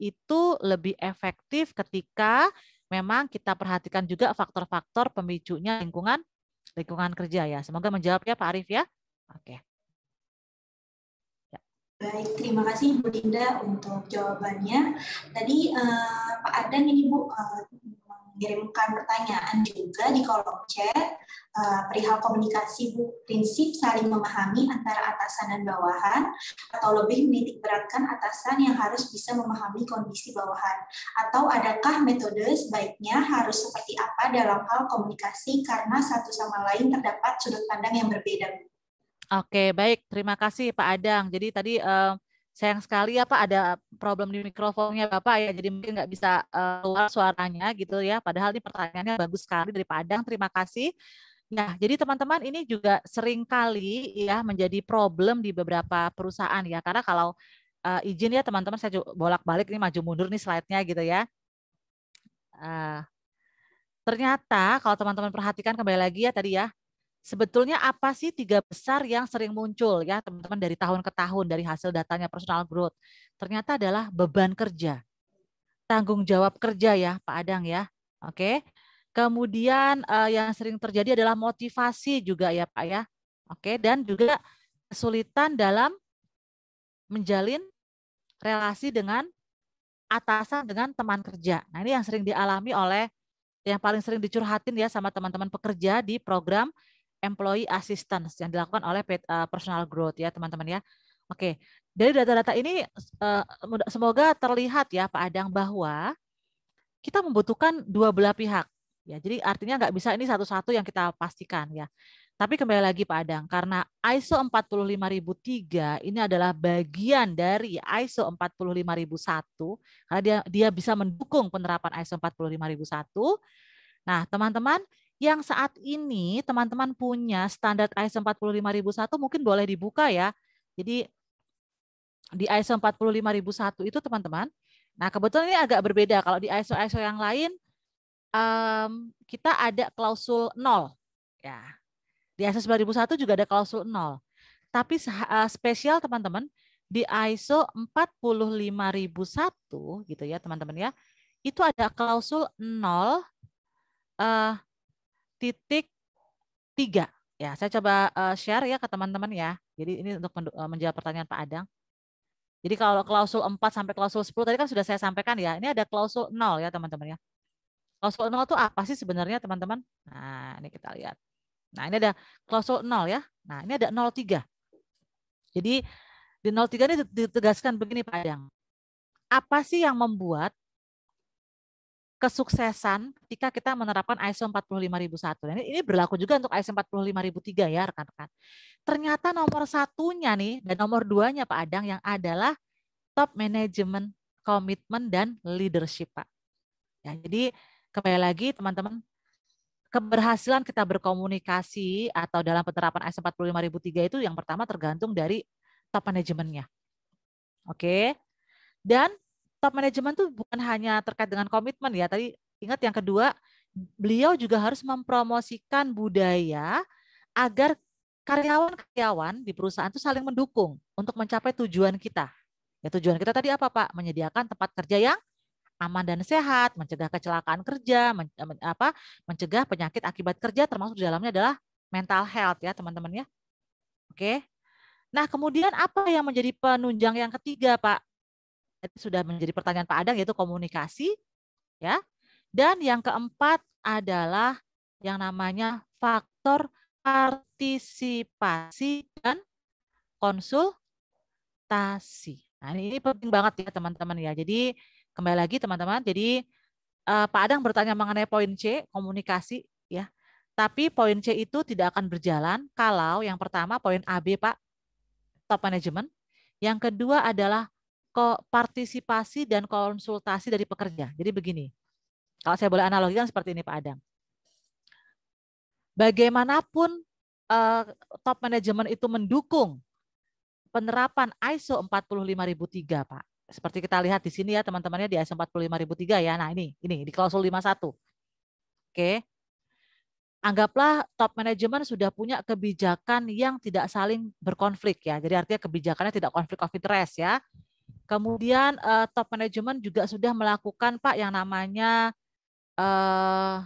itu lebih efektif ketika memang kita perhatikan juga faktor-faktor pemicunya lingkungan lingkungan kerja ya. Semoga menjawab ya Pak Arif ya. Oke. Ya. Baik, terima kasih Bu Dinda untuk jawabannya. Tadi uh, Pak Adan ini Bu uh, mengirimkan pertanyaan juga di kolom chat uh, perihal komunikasi bu prinsip saling memahami antara atasan dan bawahan atau lebih menitik beratkan atasan yang harus bisa memahami kondisi bawahan atau adakah metode sebaiknya harus seperti apa dalam hal komunikasi karena satu sama lain terdapat sudut pandang yang berbeda. Oke, baik. Terima kasih Pak Adang. Jadi tadi uh, sayang sekali ya Pak ada problem di mikrofonnya Bapak ya jadi mungkin nggak bisa eh, keluar suaranya gitu ya padahal ini pertanyaannya bagus sekali dari Padang terima kasih Nah, jadi teman-teman ini juga sering kali ya menjadi problem di beberapa perusahaan ya karena kalau uh, izin ya teman-teman saya bolak-balik ini maju mundur nih slide-nya gitu ya. Uh, ternyata kalau teman-teman perhatikan kembali lagi ya tadi ya sebetulnya apa sih tiga besar yang sering muncul ya teman-teman dari tahun ke tahun dari hasil datanya personal growth ternyata adalah beban kerja tanggung jawab kerja ya Pak Adang ya oke kemudian eh, yang sering terjadi adalah motivasi juga ya Pak ya oke dan juga kesulitan dalam menjalin relasi dengan atasan dengan teman kerja nah ini yang sering dialami oleh yang paling sering dicurhatin ya sama teman-teman pekerja di program employee assistance yang dilakukan oleh eh, personal growth ya teman-teman ya. Oke, dari data-data ini eh, semoga terlihat ya Pak Adang bahwa kita membutuhkan dua belah pihak. Ya, jadi artinya nggak bisa ini satu-satu yang kita pastikan ya. Tapi kembali lagi Pak Adang, karena ISO 45003 ini adalah bagian dari ISO 45001 karena dia dia bisa mendukung penerapan ISO 45001. Nah, teman-teman, yang saat ini teman-teman punya standar ISO 45001 e mungkin boleh dibuka ya. Jadi di ISO 45001 e itu teman-teman, nah kebetulan ini agak berbeda kalau di ISO-ISO e, yang lain um, kita ada klausul 0 ya. Di ISO 9001 juga ada klausul 0. Tapi eh, spesial teman-teman di ISO 45001 gitu ya teman-teman ya. Itu ada klausul 0 uh, eh, titik tiga. Ya, saya coba eh, share ya ke teman-teman ya. Jadi ini untuk eh, menjawab pertanyaan Pak Adang. Jadi kalau klausul 4 sampai klausul 10 tadi kan sudah saya sampaikan ya. Ini ada klausul 0 ya teman-teman ya. Klausul 0 itu apa sih sebenarnya teman-teman? Nah, ini kita lihat. Nah, ini ada klausul 0 ya. Nah, ini ada 03. Jadi di 03 ini ditegaskan begini Pak Adang. Apa sih yang membuat kesuksesan ketika kita menerapkan ISO 45001. Ini, ini berlaku juga untuk ISO 45003 ya rekan-rekan. Ternyata nomor satunya nih dan nomor duanya Pak Adang yang adalah top management komitmen dan leadership Pak. Ya, jadi kembali lagi teman-teman keberhasilan kita berkomunikasi atau dalam penerapan ISO 45003 itu yang pertama tergantung dari top manajemennya. Oke. Dan top management tuh bukan hanya terkait dengan komitmen ya. Tadi ingat yang kedua, beliau juga harus mempromosikan budaya agar karyawan-karyawan di perusahaan itu saling mendukung untuk mencapai tujuan kita. Ya tujuan kita tadi apa Pak? Menyediakan tempat kerja yang aman dan sehat, mencegah kecelakaan kerja, men, apa, mencegah penyakit akibat kerja termasuk di dalamnya adalah mental health ya teman-teman ya. Oke. Nah, kemudian apa yang menjadi penunjang yang ketiga, Pak? sudah menjadi pertanyaan Pak Adang yaitu komunikasi ya. Dan yang keempat adalah yang namanya faktor partisipasi dan konsultasi. Nah, ini penting banget ya teman-teman ya. Jadi kembali lagi teman-teman, jadi eh, Pak Adang bertanya mengenai poin C, komunikasi ya. Tapi poin C itu tidak akan berjalan kalau yang pertama poin AB Pak, top management. Yang kedua adalah partisipasi dan konsultasi dari pekerja. Jadi begini, kalau saya boleh analogikan seperti ini Pak Adam. Bagaimanapun eh, top manajemen itu mendukung penerapan ISO 45003 Pak. Seperti kita lihat di sini ya teman-temannya di ISO 45003 ya. Nah ini, ini di klausul 51. Oke. Anggaplah top manajemen sudah punya kebijakan yang tidak saling berkonflik ya. Jadi artinya kebijakannya tidak konflik of interest ya Kemudian uh, top manajemen juga sudah melakukan Pak yang namanya uh,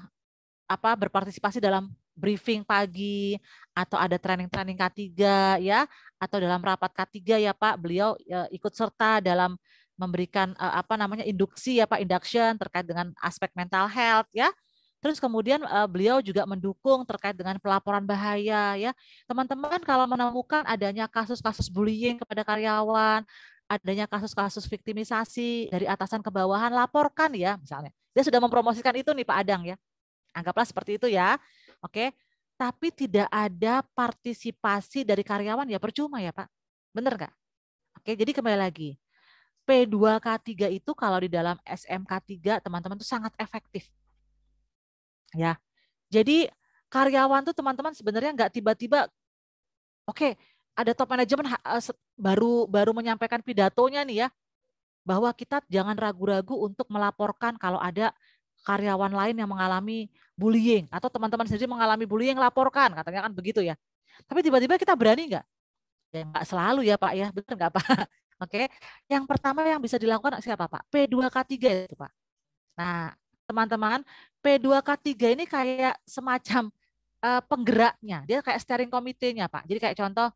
apa berpartisipasi dalam briefing pagi atau ada training-training K3 ya atau dalam rapat K3 ya Pak beliau uh, ikut serta dalam memberikan uh, apa namanya induksi ya Pak induction terkait dengan aspek mental health ya. Terus kemudian uh, beliau juga mendukung terkait dengan pelaporan bahaya ya. Teman-teman kalau menemukan adanya kasus-kasus bullying kepada karyawan adanya kasus-kasus viktimisasi dari atasan ke bawahan, laporkan ya misalnya. Dia sudah mempromosikan itu nih Pak Adang ya. Anggaplah seperti itu ya. Oke. Tapi tidak ada partisipasi dari karyawan ya percuma ya Pak. bener nggak? Oke, jadi kembali lagi. P2K3 itu kalau di dalam SMK3 teman-teman itu sangat efektif. Ya. Jadi karyawan tuh teman-teman sebenarnya nggak tiba-tiba oke, ada top manajemen eh, baru baru menyampaikan pidatonya nih ya bahwa kita jangan ragu-ragu untuk melaporkan kalau ada karyawan lain yang mengalami bullying atau teman-teman sendiri mengalami bullying laporkan katanya kan begitu ya tapi tiba-tiba kita berani nggak ya nggak selalu ya pak ya benar nggak pak Oke, okay. yang pertama yang bisa dilakukan siapa Pak? P2K3 itu Pak. Nah, teman-teman, P2K3 ini kayak semacam uh, penggeraknya, dia kayak steering komitenya Pak. Jadi kayak contoh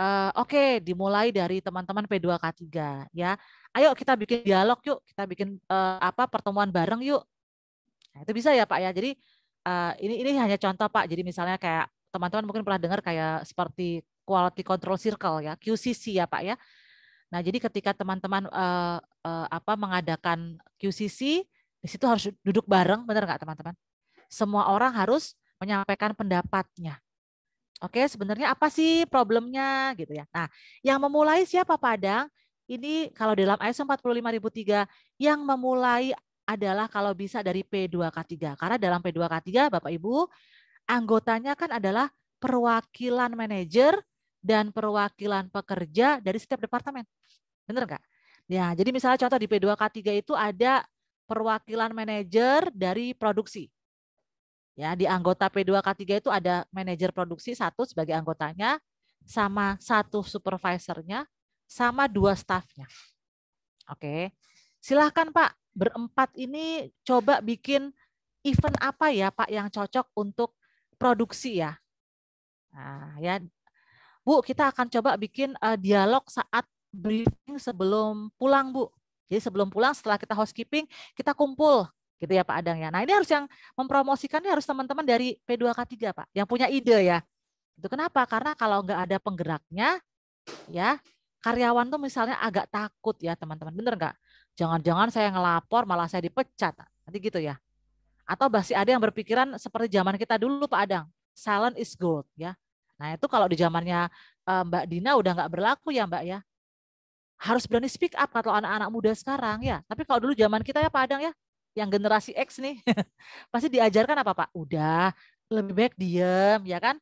uh, oke okay, dimulai dari teman-teman P2K3 ya. Ayo kita bikin dialog yuk, kita bikin uh, apa pertemuan bareng yuk. Nah, itu bisa ya Pak ya. Jadi uh, ini ini hanya contoh Pak. Jadi misalnya kayak teman-teman mungkin pernah dengar kayak seperti quality control circle ya, QCC ya Pak ya. Nah, jadi ketika teman-teman uh, uh, apa mengadakan QCC, di situ harus duduk bareng, benar nggak teman-teman? Semua orang harus menyampaikan pendapatnya. Oke, sebenarnya apa sih problemnya gitu ya. Nah, yang memulai siapa Padang? Ini kalau dalam ISO 45003 yang memulai adalah kalau bisa dari P2K3. Karena dalam P2K3 Bapak Ibu, anggotanya kan adalah perwakilan manajer dan perwakilan pekerja dari setiap departemen. Benar enggak? Ya, jadi misalnya contoh di P2K3 itu ada perwakilan manajer dari produksi. Ya, di anggota P2K3 itu ada manajer produksi satu sebagai anggotanya, sama satu supervisornya, sama dua staffnya. Oke, silahkan Pak, berempat ini coba bikin event apa ya Pak yang cocok untuk produksi ya. Nah, ya Bu, kita akan coba bikin uh, dialog saat briefing sebelum pulang Bu. Jadi sebelum pulang setelah kita housekeeping, kita kumpul gitu ya Pak Adang ya. Nah ini harus yang mempromosikan mempromosikannya harus teman-teman dari P2K3 Pak, yang punya ide ya. Itu kenapa? Karena kalau nggak ada penggeraknya, ya karyawan tuh misalnya agak takut ya teman-teman, bener nggak? Jangan-jangan saya ngelapor malah saya dipecat, nanti gitu ya. Atau masih ada yang berpikiran seperti zaman kita dulu Pak Adang, silent is gold ya. Nah itu kalau di zamannya eh, Mbak Dina udah nggak berlaku ya Mbak ya. Harus berani speak up kalau anak-anak muda sekarang ya. Tapi kalau dulu zaman kita ya Pak Adang ya, yang generasi X nih pasti diajarkan apa Pak? Udah lebih baik diam ya kan?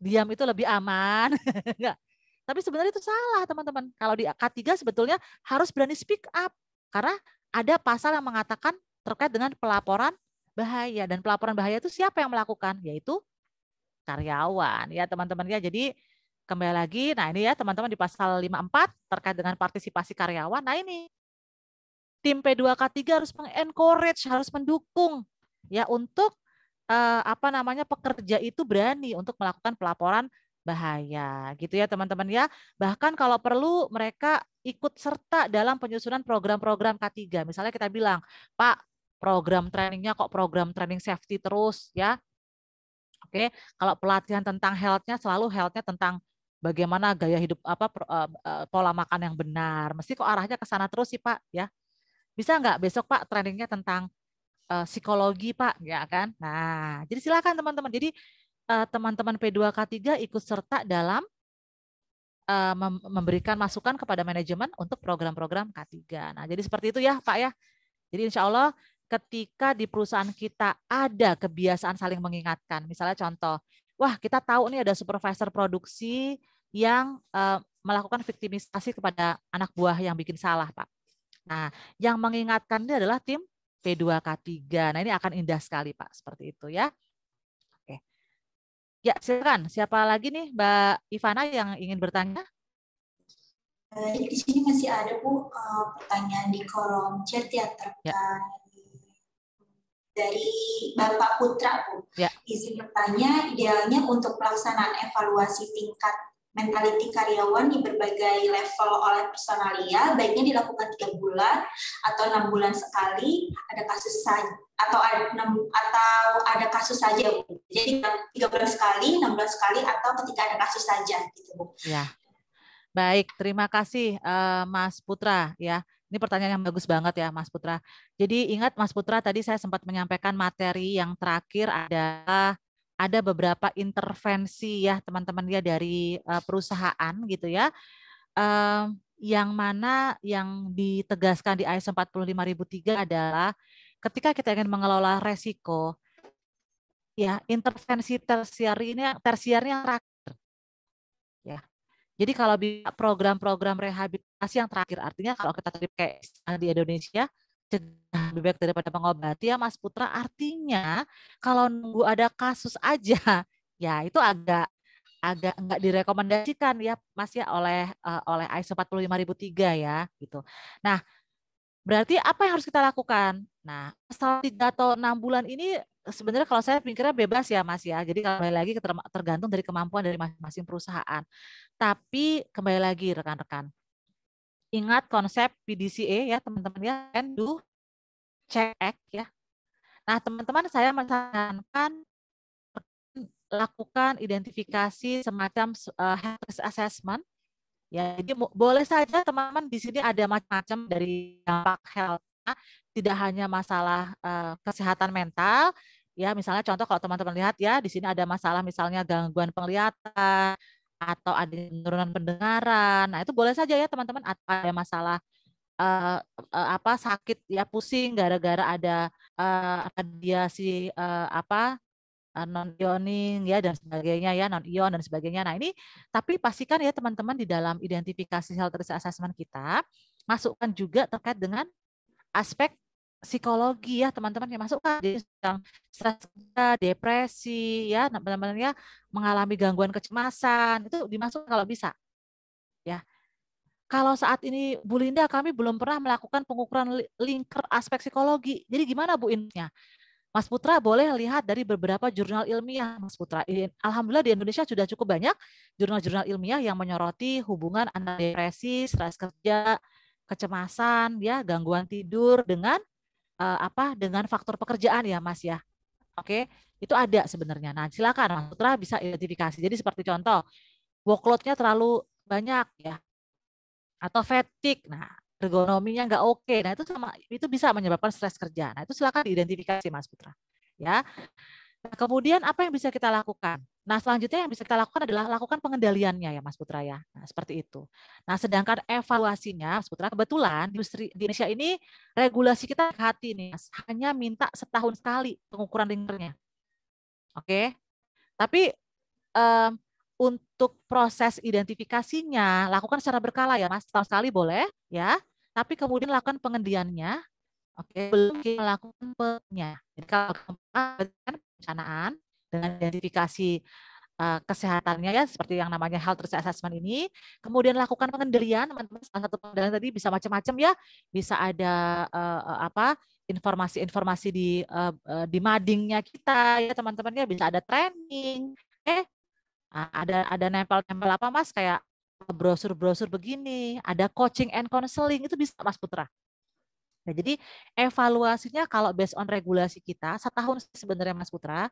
Diam itu lebih aman. Enggak. Tapi sebenarnya itu salah teman-teman. Kalau di K3 sebetulnya harus berani speak up karena ada pasal yang mengatakan terkait dengan pelaporan bahaya dan pelaporan bahaya itu siapa yang melakukan? Yaitu karyawan ya teman-teman ya. Jadi kembali lagi nah ini ya teman-teman di pasal 54 terkait dengan partisipasi karyawan. Nah ini tim P2K3 harus mengencourage, harus mendukung ya untuk eh, apa namanya pekerja itu berani untuk melakukan pelaporan bahaya gitu ya teman-teman ya. Bahkan kalau perlu mereka ikut serta dalam penyusunan program-program K3. Misalnya kita bilang, "Pak, program trainingnya kok program training safety terus ya?" Oke, kalau pelatihan tentang health-nya selalu health-nya tentang bagaimana gaya hidup apa eh, eh, pola makan yang benar. Mesti kok arahnya ke sana terus sih, Pak, ya bisa nggak besok Pak trainingnya tentang uh, psikologi Pak, ya kan? Nah, jadi silakan teman-teman. Jadi eh, teman-teman P2K3 ikut serta dalam uh, memberikan masukan kepada manajemen untuk program-program K3. Nah, jadi seperti itu ya Pak ya. Jadi insya Allah ketika di perusahaan kita ada kebiasaan saling mengingatkan. Misalnya contoh, wah kita tahu nih ada supervisor produksi yang uh, melakukan victimisasi kepada anak buah yang bikin salah, Pak. Nah, yang mengingatkan ini adalah tim P2K3. Nah, ini akan indah sekali, Pak, seperti itu ya. Oke. Ya, silakan. Siapa lagi nih, Mbak Ivana yang ingin bertanya? Eh, di sini masih ada Bu eh, pertanyaan di kolom chat ya, ya. terkait ya. dari Bapak Putra Bu. Ya. Izin bertanya, idealnya untuk pelaksanaan evaluasi tingkat mentality karyawan di berbagai level oleh personalia, baiknya dilakukan tiga bulan atau enam bulan sekali, ada kasus saja atau enam atau ada kasus saja Jadi tiga bulan sekali, enam bulan sekali, atau ketika ada kasus saja gitu bu. Ya. Baik, terima kasih uh, Mas Putra ya. Ini pertanyaan yang bagus banget ya Mas Putra. Jadi ingat Mas Putra tadi saya sempat menyampaikan materi yang terakhir adalah ada beberapa intervensi ya teman-teman ya dari uh, perusahaan gitu ya. Um, yang mana yang ditegaskan di ayat 45003 adalah ketika kita ingin mengelola resiko ya intervensi tersier ini tersiernya yang terakhir. Ya. Jadi kalau program-program rehabilitasi yang terakhir artinya kalau kita tadi di Indonesia cegah lebih baik daripada mengobati ya Mas Putra. Artinya kalau nunggu ada kasus aja ya itu agak agak nggak direkomendasikan ya Mas ya oleh uh, oleh ISO 45003 ya gitu. Nah, berarti apa yang harus kita lakukan? Nah, setelah 3 atau 6 bulan ini sebenarnya kalau saya pikirnya bebas ya Mas ya. Jadi kembali lagi tergantung dari kemampuan dari masing-masing perusahaan. Tapi kembali lagi rekan-rekan, Ingat konsep PDCA ya teman-teman ya, and do, check, ya. Nah teman-teman saya menyarankan lakukan identifikasi semacam uh, eh, health assessment. Ya, jadi boleh saja teman-teman di sini ada macam-macam dari dampak health, tidak hanya masalah uh, kesehatan mental, ya misalnya contoh kalau teman-teman lihat ya di sini ada masalah misalnya gangguan penglihatan atau ada penurunan pendengaran. Nah, itu boleh saja ya teman-teman atau ada masalah uh, uh, apa sakit ya pusing gara-gara ada uh, eh, radiasi uh, apa uh, non ioning ya dan sebagainya ya non ion dan sebagainya. Nah, ini tapi pastikan ya teman-teman di dalam identifikasi health risk assessment kita masukkan juga terkait dengan aspek psikologi ya teman-teman yang masuk kan jadi sedang stres depresi ya teman-teman nah, ya mengalami gangguan kecemasan itu dimasukkan kalau bisa ya kalau saat ini Bu Linda kami belum pernah melakukan pengukuran linker aspek psikologi jadi gimana Bu intinya Mas Putra boleh lihat dari beberapa jurnal ilmiah Mas Putra. Alhamdulillah di Indonesia sudah cukup banyak jurnal-jurnal ilmiah yang menyoroti hubungan antara depresi, stres kerja, kecemasan, ya gangguan tidur dengan uh, apa dengan faktor pekerjaan ya Mas ya. Oke, okay? itu ada sebenarnya. Nah, silakan Mas Putra bisa identifikasi. Jadi seperti contoh, workload-nya terlalu banyak ya atau fatigue. Nah, ergonominya nggak oke. Okay. Nah, itu sama itu bisa menyebabkan stres kerja. Nah, itu silakan diidentifikasi Mas Putra. Ya. Nah, kemudian apa yang bisa kita lakukan? Nah, selanjutnya yang bisa kita lakukan adalah lakukan pengendaliannya ya Mas Putra ya. Nah, seperti itu. Nah, sedangkan evaluasinya Mas Putra kebetulan industri, di Indonesia ini regulasi kita hati nih Mas, hanya minta setahun sekali pengukuran ringernya. Oke. Tapi um, untuk proses identifikasinya lakukan secara berkala ya Mas, setahun sekali boleh ya. Tapi kemudian lakukan pengendaliannya. Oke, belum kita lakukan pengnya. Jadi kalau perencanaan dengan identifikasi eh, kesehatannya ya seperti yang namanya health risk assessment ini kemudian lakukan pengendalian teman-teman salah satu pengendalian tadi bisa macam-macam ya bisa ada uh, apa informasi-informasi di uh, di madingnya kita ya teman-teman ya bisa ada training eh ada ada nempel-nempel apa mas kayak brosur-brosur begini ada coaching and counseling itu bisa mas Putra Nah, jadi evaluasinya kalau based on regulasi kita setahun sebenarnya Mas Putra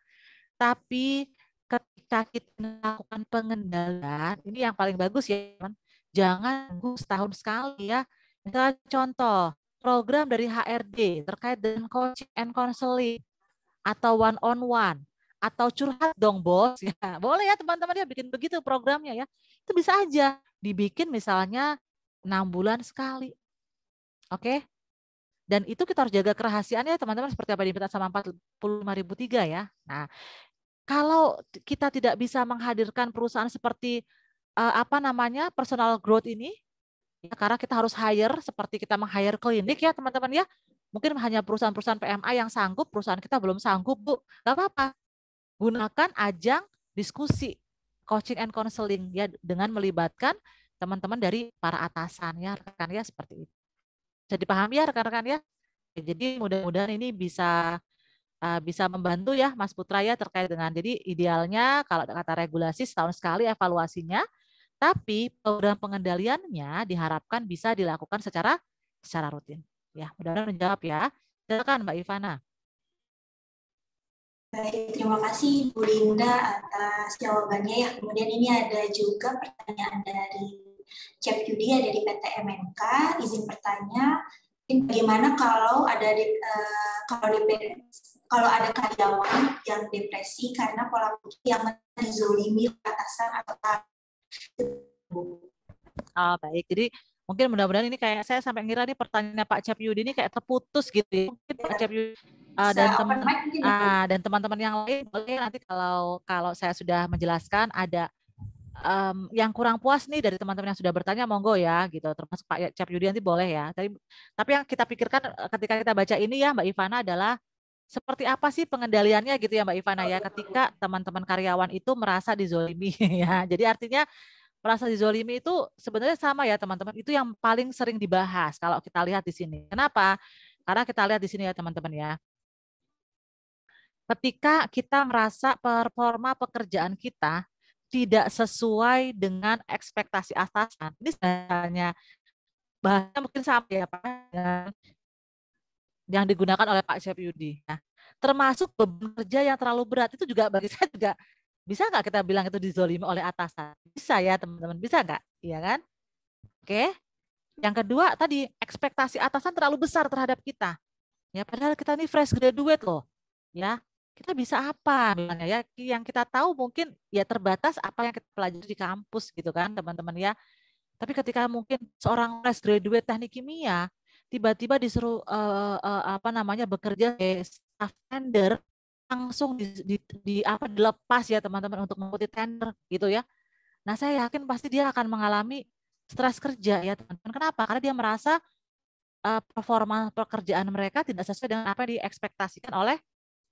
tapi ketika kita melakukan pengendalian, ini yang paling bagus ya, teman. Jangan tunggu setahun sekali ya. kita contoh, program dari HRD terkait dengan coaching and counseling atau one on one atau curhat dong bos ya boleh ya teman-teman ya bikin begitu programnya ya itu bisa aja dibikin misalnya enam bulan sekali oke dan itu kita harus jaga kerahasiaannya teman-teman seperti apa diminta sama 45.003 ya. Nah, kalau kita tidak bisa menghadirkan perusahaan seperti uh, apa namanya personal growth ini, ya, karena kita harus hire seperti kita meng-hire klinik ya teman-teman ya. Mungkin hanya perusahaan-perusahaan PMA yang sanggup, perusahaan kita belum sanggup, Bu. Tidak apa-apa. Gunakan ajang diskusi coaching and counseling ya dengan melibatkan teman-teman dari para atasannya rekan ya seperti itu bisa dipahami ya rekan-rekan ya. Jadi mudah-mudahan ini bisa eh, bisa membantu ya Mas Putra ya terkait dengan jadi idealnya kalau kata regulasi setahun sekali evaluasinya, tapi program pengendaliannya diharapkan bisa dilakukan secara secara rutin. Ya, mudah-mudahan menjawab ya. Silakan Mbak Ivana. Baik, terima kasih Bu Linda atas jawabannya ya. Kemudian ini ada juga pertanyaan dari Cep Yudi ada di PT MNK, izin bertanya, bagaimana kalau ada uh, kalau di kalau ada karyawan yang depresi karena pola pikir yang menzolimi atasan atau Ah, baik. Jadi mungkin mudah-mudahan ini kayak saya sampai ngira nih pertanyaan Pak Cep Yudi ini kayak terputus gitu. Ya. Mungkin Pak iya. Cep Yudi uh, dan teman uh, ya, ah, dan teman-teman yang lain boleh nanti kalau kalau saya sudah menjelaskan ada um, yang kurang puas nih dari teman-teman yang sudah bertanya monggo ya gitu termasuk Pak Cap Yudi nanti boleh ya tapi tapi yang kita pikirkan eh, ketika kita baca ini ya Mbak Ivana adalah seperti apa sih pengendaliannya gitu ya Mbak Ivana ya ketika teman-teman karyawan itu merasa dizolimi ya jadi artinya merasa dizolimi itu sebenarnya sama ya teman-teman itu yang paling sering dibahas kalau kita lihat di sini kenapa karena kita lihat di sini ya teman-teman ya ketika kita merasa performa pekerjaan kita tidak sesuai dengan ekspektasi atasan. Ini sebenarnya bahasa mungkin sama ya Pak yang digunakan oleh Pak Chef Yudi. Nah, termasuk beban kerja yang terlalu berat itu juga bagi saya juga bisa nggak kita bilang itu dizolimi oleh atasan? Bisa ya teman-teman, bisa nggak? Iya kan? Oke. Yang kedua tadi ekspektasi atasan terlalu besar terhadap kita. Ya padahal kita ini fresh graduate loh. Ya, kita bisa apa ya yang kita tahu mungkin ya terbatas apa yang kita pelajari di kampus gitu kan teman-teman ya tapi ketika mungkin seorang fresh graduate teknik kimia tiba-tiba disuruh uh, uh, apa namanya bekerja sebagai staff tender langsung di, di, di apa dilepas ya teman-teman untuk mengikuti tender gitu ya nah saya yakin pasti dia akan mengalami stres kerja ya teman-teman kenapa karena dia merasa uh, performa pekerjaan mereka tidak sesuai dengan apa yang diekspektasikan oleh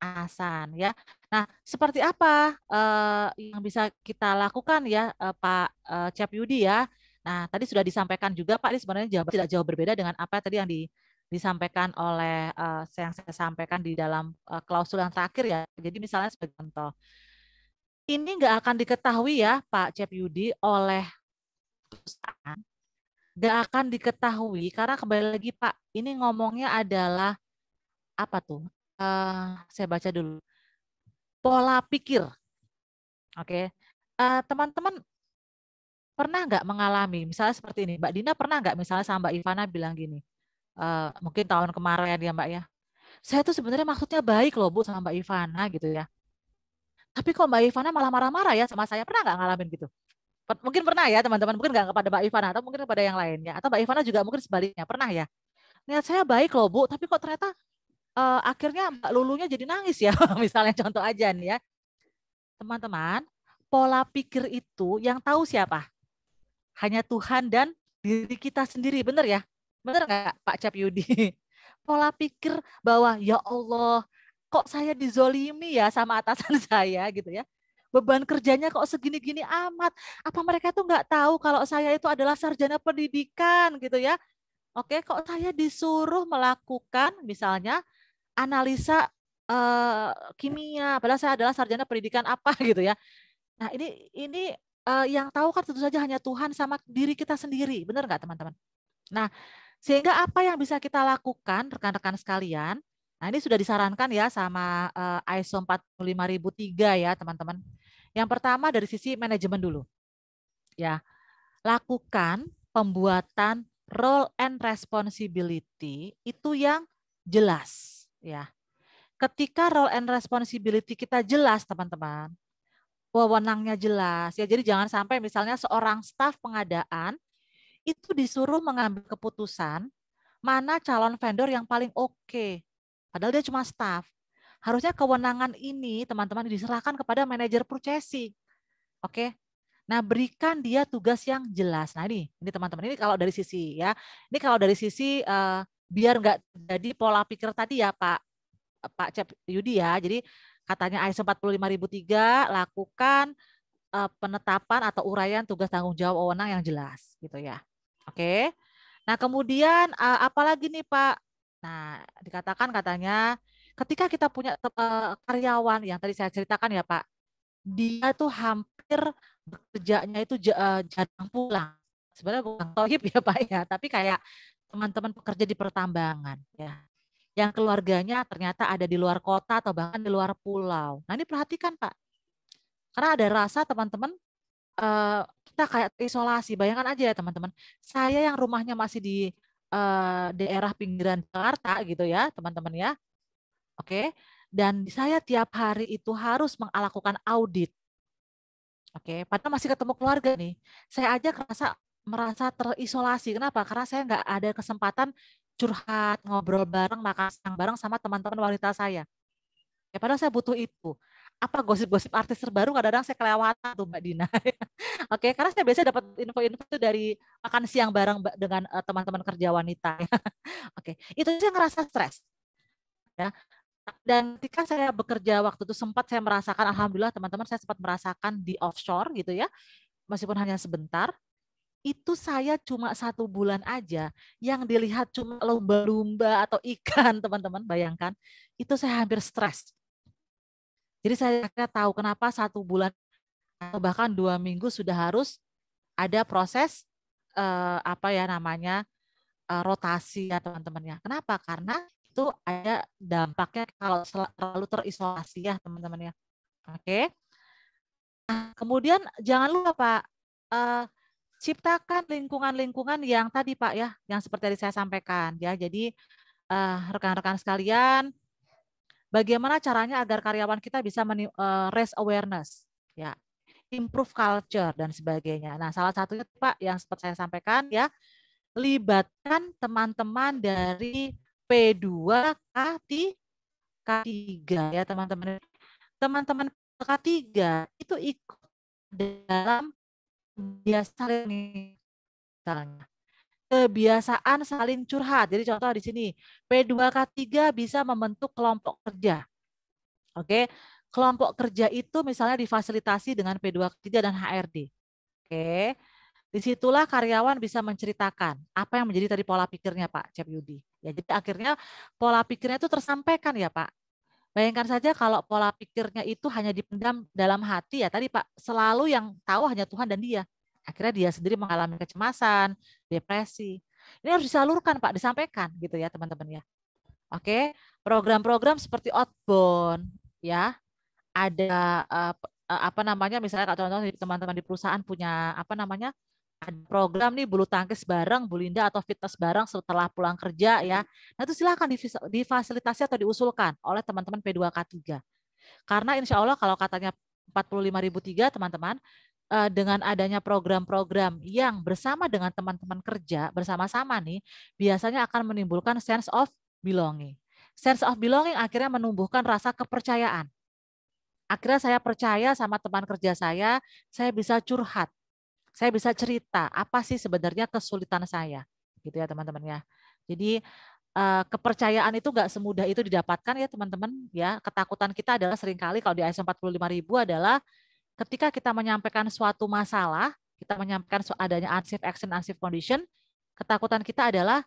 ASAN ya. Nah, seperti apa uh, yang bisa kita lakukan ya uh, Pak uh, eh, Cap Yudi ya. Nah, tadi sudah disampaikan juga Pak, ini sebenarnya jawab, tidak jauh berbeda dengan apa tadi yang di, disampaikan oleh uh, yang saya sampaikan di dalam uh, klausul yang terakhir ya. Jadi misalnya sebagai contoh, ini nggak akan diketahui ya Pak Cap Yudi oleh perusahaan, nggak akan diketahui karena kembali lagi Pak, ini ngomongnya adalah apa tuh Eh, saya baca dulu. Pola pikir. Oke. Okay. Uh, eh, teman-teman pernah nggak mengalami, misalnya seperti ini, Mbak Dina pernah nggak misalnya sama Mbak Ivana bilang gini, uh, mungkin tahun kemarin ya Mbak ya, saya tuh sebenarnya maksudnya baik loh Bu sama Mbak Ivana gitu ya. Tapi kok Mbak Ivana malah marah-marah ya sama saya, pernah nggak ngalamin gitu? Mungkin pernah ya teman-teman, mungkin nggak kepada Mbak Ivana atau mungkin kepada yang lainnya. Atau Mbak Ivana juga mungkin sebaliknya, pernah ya? Niat saya baik loh Bu, tapi kok ternyata uh, akhirnya Mbak Lulunya jadi nangis ya, misalnya contoh aja nih ya. Teman-teman, pola pikir itu yang tahu siapa? Hanya Tuhan dan diri kita sendiri, benar ya? Benar nggak Pak Cap Yudi? Pola pikir bahwa ya Allah, kok saya dizolimi ya sama atasan saya gitu ya beban kerjanya kok segini-gini amat. Apa mereka tuh nggak tahu kalau saya itu adalah sarjana pendidikan gitu ya. Oke, kok saya disuruh melakukan misalnya analisa uh, kimia, padahal saya adalah sarjana pendidikan apa gitu ya. Nah ini ini uh, yang tahu kan tentu saja hanya Tuhan sama diri kita sendiri, benar nggak teman-teman? Nah sehingga apa yang bisa kita lakukan rekan-rekan sekalian? Nah ini sudah disarankan ya sama uh, ISO 45003 ya teman-teman. Yang pertama dari sisi manajemen dulu. Ya, lakukan pembuatan role and responsibility itu yang jelas ya. Ketika role and responsibility kita jelas, teman-teman, wewenangnya jelas ya. Jadi jangan sampai misalnya seorang staf pengadaan itu disuruh mengambil keputusan mana calon vendor yang paling oke. Okay. Padahal dia cuma staf. Harusnya kewenangan ini teman-teman diserahkan kepada manajer purchasing. Oke. Okay? Nah, berikan dia tugas yang jelas. Nah, ini ini teman-teman, ini kalau dari sisi ya. Ini kalau dari sisi uh, biar nggak jadi pola pikir tadi ya Pak Pak Cep Yudi ya. Jadi katanya ISO 45003 lakukan uh, penetapan atau uraian tugas tanggung jawab wewenang yang jelas gitu ya. Oke. Nah, kemudian uh, eh, apalagi nih Pak? Nah, dikatakan katanya ketika kita punya uh, karyawan yang tadi saya ceritakan ya Pak, dia tuh hampir bekerjanya itu jarang pulang. Sebenarnya bukan tohib ya Pak ya, tapi kayak teman-teman pekerja di pertambangan ya yang keluarganya ternyata ada di luar kota atau bahkan di luar pulau. Nah ini perhatikan Pak, karena ada rasa teman-teman eh, kita kayak isolasi. Bayangkan aja ya teman-teman, saya yang rumahnya masih di eh, daerah pinggiran Jakarta gitu ya teman-teman ya, oke. Dan saya tiap hari itu harus melakukan audit. Oke, padahal masih ketemu keluarga nih. Saya aja kerasa merasa terisolasi. Kenapa? Karena saya nggak ada kesempatan curhat, ngobrol bareng, makan siang bareng sama teman-teman wanita saya. Ya padahal saya butuh itu. Apa gosip-gosip artis terbaru kadang-kadang saya kelewatan tuh Mbak Dina. Oke, karena saya biasanya dapat info-info itu dari makan siang bareng dengan eh, teman-teman kerja wanita. Oke, itu saya ngerasa stres. Ya. Dan ketika saya bekerja waktu itu sempat saya merasakan, alhamdulillah teman-teman saya sempat merasakan di offshore gitu ya, meskipun hanya sebentar itu saya cuma satu bulan aja yang dilihat cuma lumba-lumba atau ikan teman-teman bayangkan itu saya hampir stres jadi saya tahu kenapa satu bulan atau bahkan dua minggu sudah harus ada proses eh, apa ya namanya eh, rotasi ya teman-teman ya kenapa karena itu ada dampaknya kalau terlalu terisolasi ya teman-teman ya oke nah, kemudian jangan lupa pak eh, ciptakan lingkungan-lingkungan yang tadi Pak ya, yang seperti tadi saya sampaikan ya. Jadi eh, rekan-rekan uh, sekalian, bagaimana caranya agar karyawan kita bisa uh, raise awareness ya, improve culture dan sebagainya. Nah, salah satunya Pak yang seperti saya sampaikan ya, libatkan teman-teman dari P2 K3 K3 ya teman-teman. Teman-teman K3 itu ikut dalam biasa ini misalnya kebiasaan saling curhat. Jadi contoh di sini P2K3 bisa membentuk kelompok kerja. Oke, kelompok kerja itu misalnya difasilitasi dengan P2K3 dan HRD. Oke. Disitulah karyawan bisa menceritakan apa yang menjadi tadi pola pikirnya Pak Cep Yudi. Ya, jadi akhirnya pola pikirnya itu tersampaikan ya Pak. Bayangkan saja kalau pola pikirnya itu hanya dipendam dalam hati ya tadi Pak, selalu yang tahu hanya Tuhan dan dia. Akhirnya dia sendiri mengalami kecemasan, depresi. Ini harus disalurkan Pak, disampaikan gitu ya teman-teman ya. Oke, program-program seperti outbound ya. Ada eh, apa namanya misalnya kalau contoh teman-teman di perusahaan punya apa namanya ada program nih bulu tangkis bareng, Bu Linda atau fitness bareng setelah pulang kerja ya. Nah itu silahkan difasilitasi atau diusulkan oleh teman-teman P2K3. Karena insya Allah kalau katanya 45.003 teman-teman, eh, dengan adanya program-program yang bersama dengan teman-teman kerja bersama-sama nih, biasanya akan menimbulkan sense of belonging. Sense of belonging akhirnya menumbuhkan rasa kepercayaan. Akhirnya saya percaya sama teman kerja saya, saya bisa curhat saya bisa cerita apa sih sebenarnya kesulitan saya gitu ya teman-teman ya jadi eh, kepercayaan itu nggak semudah itu didapatkan ya teman-teman ya ketakutan kita adalah seringkali kalau di ISO 45000 adalah ketika kita menyampaikan suatu masalah kita menyampaikan adanya unsafe action unsafe condition ketakutan kita adalah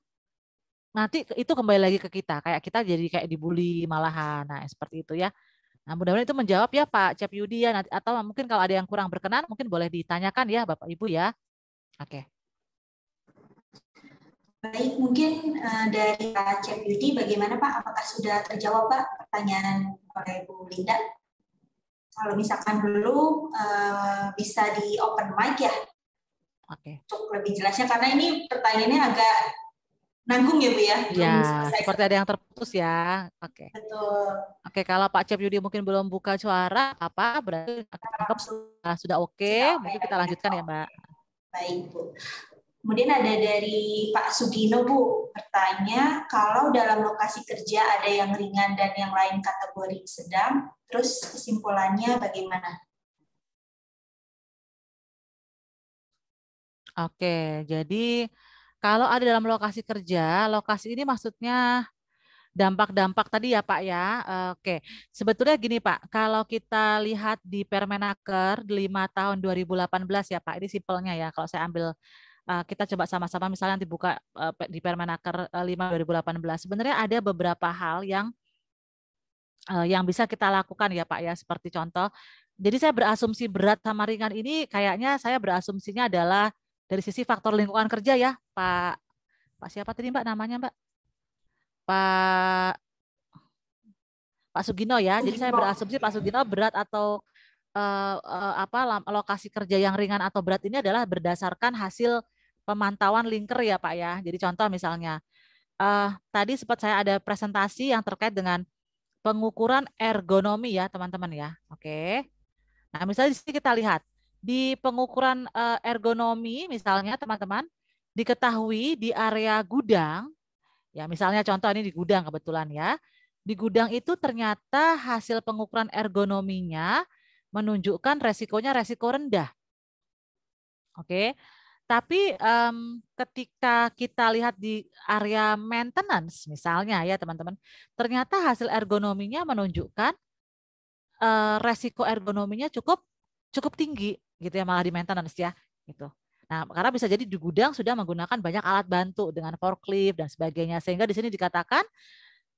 nanti itu kembali lagi ke kita kayak kita jadi kayak dibully malahan nah seperti itu ya Nah, mudah-mudahan itu menjawab ya Pak Cep Yudi ya nanti atau mungkin kalau ada yang kurang berkenan mungkin boleh ditanyakan ya Bapak Ibu ya. Oke. Okay. Baik, mungkin eh, dari Pak Cep Yudi bagaimana Pak? Apakah sudah terjawab Pak pertanyaan oleh Ibu Linda? Kalau misalkan belum eh, bisa di open mic ya. Oke. Okay. lebih jelasnya karena ini pertanyaannya agak nanggung ya Bu ya. Iya, seperti ada yang terputus ya. Oke. Okay. Betul. Oke, okay, kalau Pak Cep Yudi mungkin belum buka suara apa berarti ah, anggap sudah sudah oke, okay. mungkin kita lanjutkan ya, Mbak. Baik, Bu. Kemudian ada dari Pak Sugino Bu bertanya kalau dalam lokasi kerja ada yang ringan dan yang lain kategori sedang, terus kesimpulannya bagaimana? Oke, jadi kalau ada dalam lokasi kerja, lokasi ini maksudnya dampak-dampak tadi ya Pak ya. Oke, sebetulnya gini Pak, kalau kita lihat di Permenaker 5 tahun 2018 ya Pak, ini simpelnya ya kalau saya ambil eh, kita coba sama-sama misalnya dibuka eh, di Permenaker 5 eh, 2018. Sebenarnya ada beberapa hal yang yang bisa kita lakukan ya Pak ya, seperti contoh. Jadi saya berasumsi berat sama ringan ini kayaknya saya berasumsinya adalah dari sisi faktor lingkungan kerja ya, Pak Pak siapa tadi Mbak namanya Mbak? Pak Pak Sugino ya. Jadi saya berasumsi Pak Sugino berat atau eh, eh, apa lokasi kerja yang ringan atau berat ini adalah berdasarkan hasil pemantauan linker ya Pak ya. Jadi contoh misalnya uh, tadi sempat saya ada presentasi yang terkait dengan pengukuran ergonomi ya teman-teman ya. Oke. Nah misalnya di sini kita lihat di pengukuran eh, ergonomi misalnya teman-teman diketahui di area gudang ya misalnya contoh ini di gudang kebetulan ya di gudang itu ternyata hasil pengukuran ergonominya menunjukkan resikonya resiko rendah oke tapi um, ketika kita lihat di area maintenance misalnya ya teman-teman ternyata hasil ergonominya menunjukkan uh, resiko ergonominya cukup cukup tinggi gitu ya malah di maintenance ya gitu. Nah, karena bisa jadi di gudang sudah menggunakan banyak alat bantu dengan forklift dan sebagainya sehingga di sini dikatakan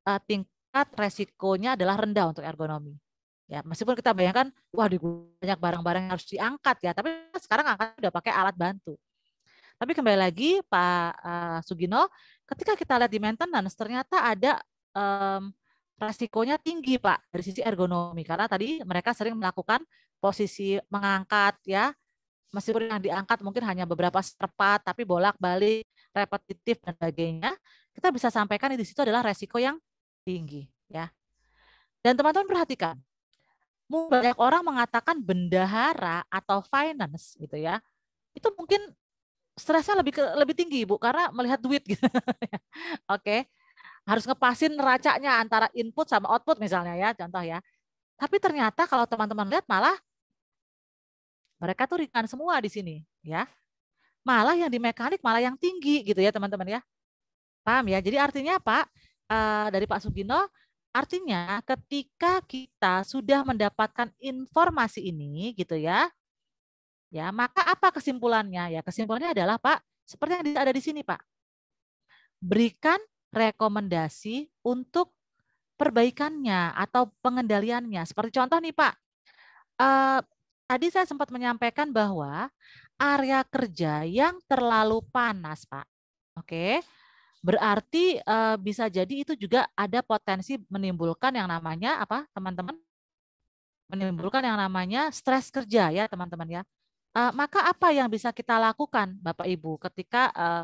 uh, tingkat resikonya adalah rendah untuk ergonomi. Ya, meskipun kita bayangkan wah di banyak barang-barang yang harus diangkat ya, tapi sekarang angkat sudah pakai alat bantu. Tapi kembali lagi Pak uh, Sugino, ketika kita lihat di maintenance ternyata ada um, resikonya tinggi Pak dari sisi ergonomi karena tadi mereka sering melakukan posisi mengangkat ya meskipun yang diangkat mungkin hanya beberapa serpat tapi bolak-balik repetitif dan sebagainya kita bisa sampaikan di situ adalah resiko yang tinggi ya dan teman-teman perhatikan banyak orang mengatakan bendahara atau finance gitu ya itu mungkin stresnya lebih lebih tinggi bu karena melihat duit gitu oke okay harus ngepasin neracanya antara input sama output misalnya ya contoh ya. Tapi ternyata kalau teman-teman lihat malah mereka tuh ringan semua di sini ya. Malah yang di mekanik malah yang tinggi gitu ya teman-teman ya. Paham ya? Jadi artinya Pak eh, dari Pak Sugino artinya ketika kita sudah mendapatkan informasi ini gitu ya. Ya, maka apa kesimpulannya? Ya, kesimpulannya adalah Pak, seperti yang ada di sini Pak. Berikan rekomendasi untuk perbaikannya atau pengendaliannya. Seperti contoh nih Pak, eh, tadi saya sempat menyampaikan bahwa area kerja yang terlalu panas Pak, oke, berarti eh, bisa jadi itu juga ada potensi menimbulkan yang namanya apa teman-teman? menimbulkan yang namanya stres kerja ya teman-teman ya. Eh, maka apa yang bisa kita lakukan Bapak Ibu ketika eh,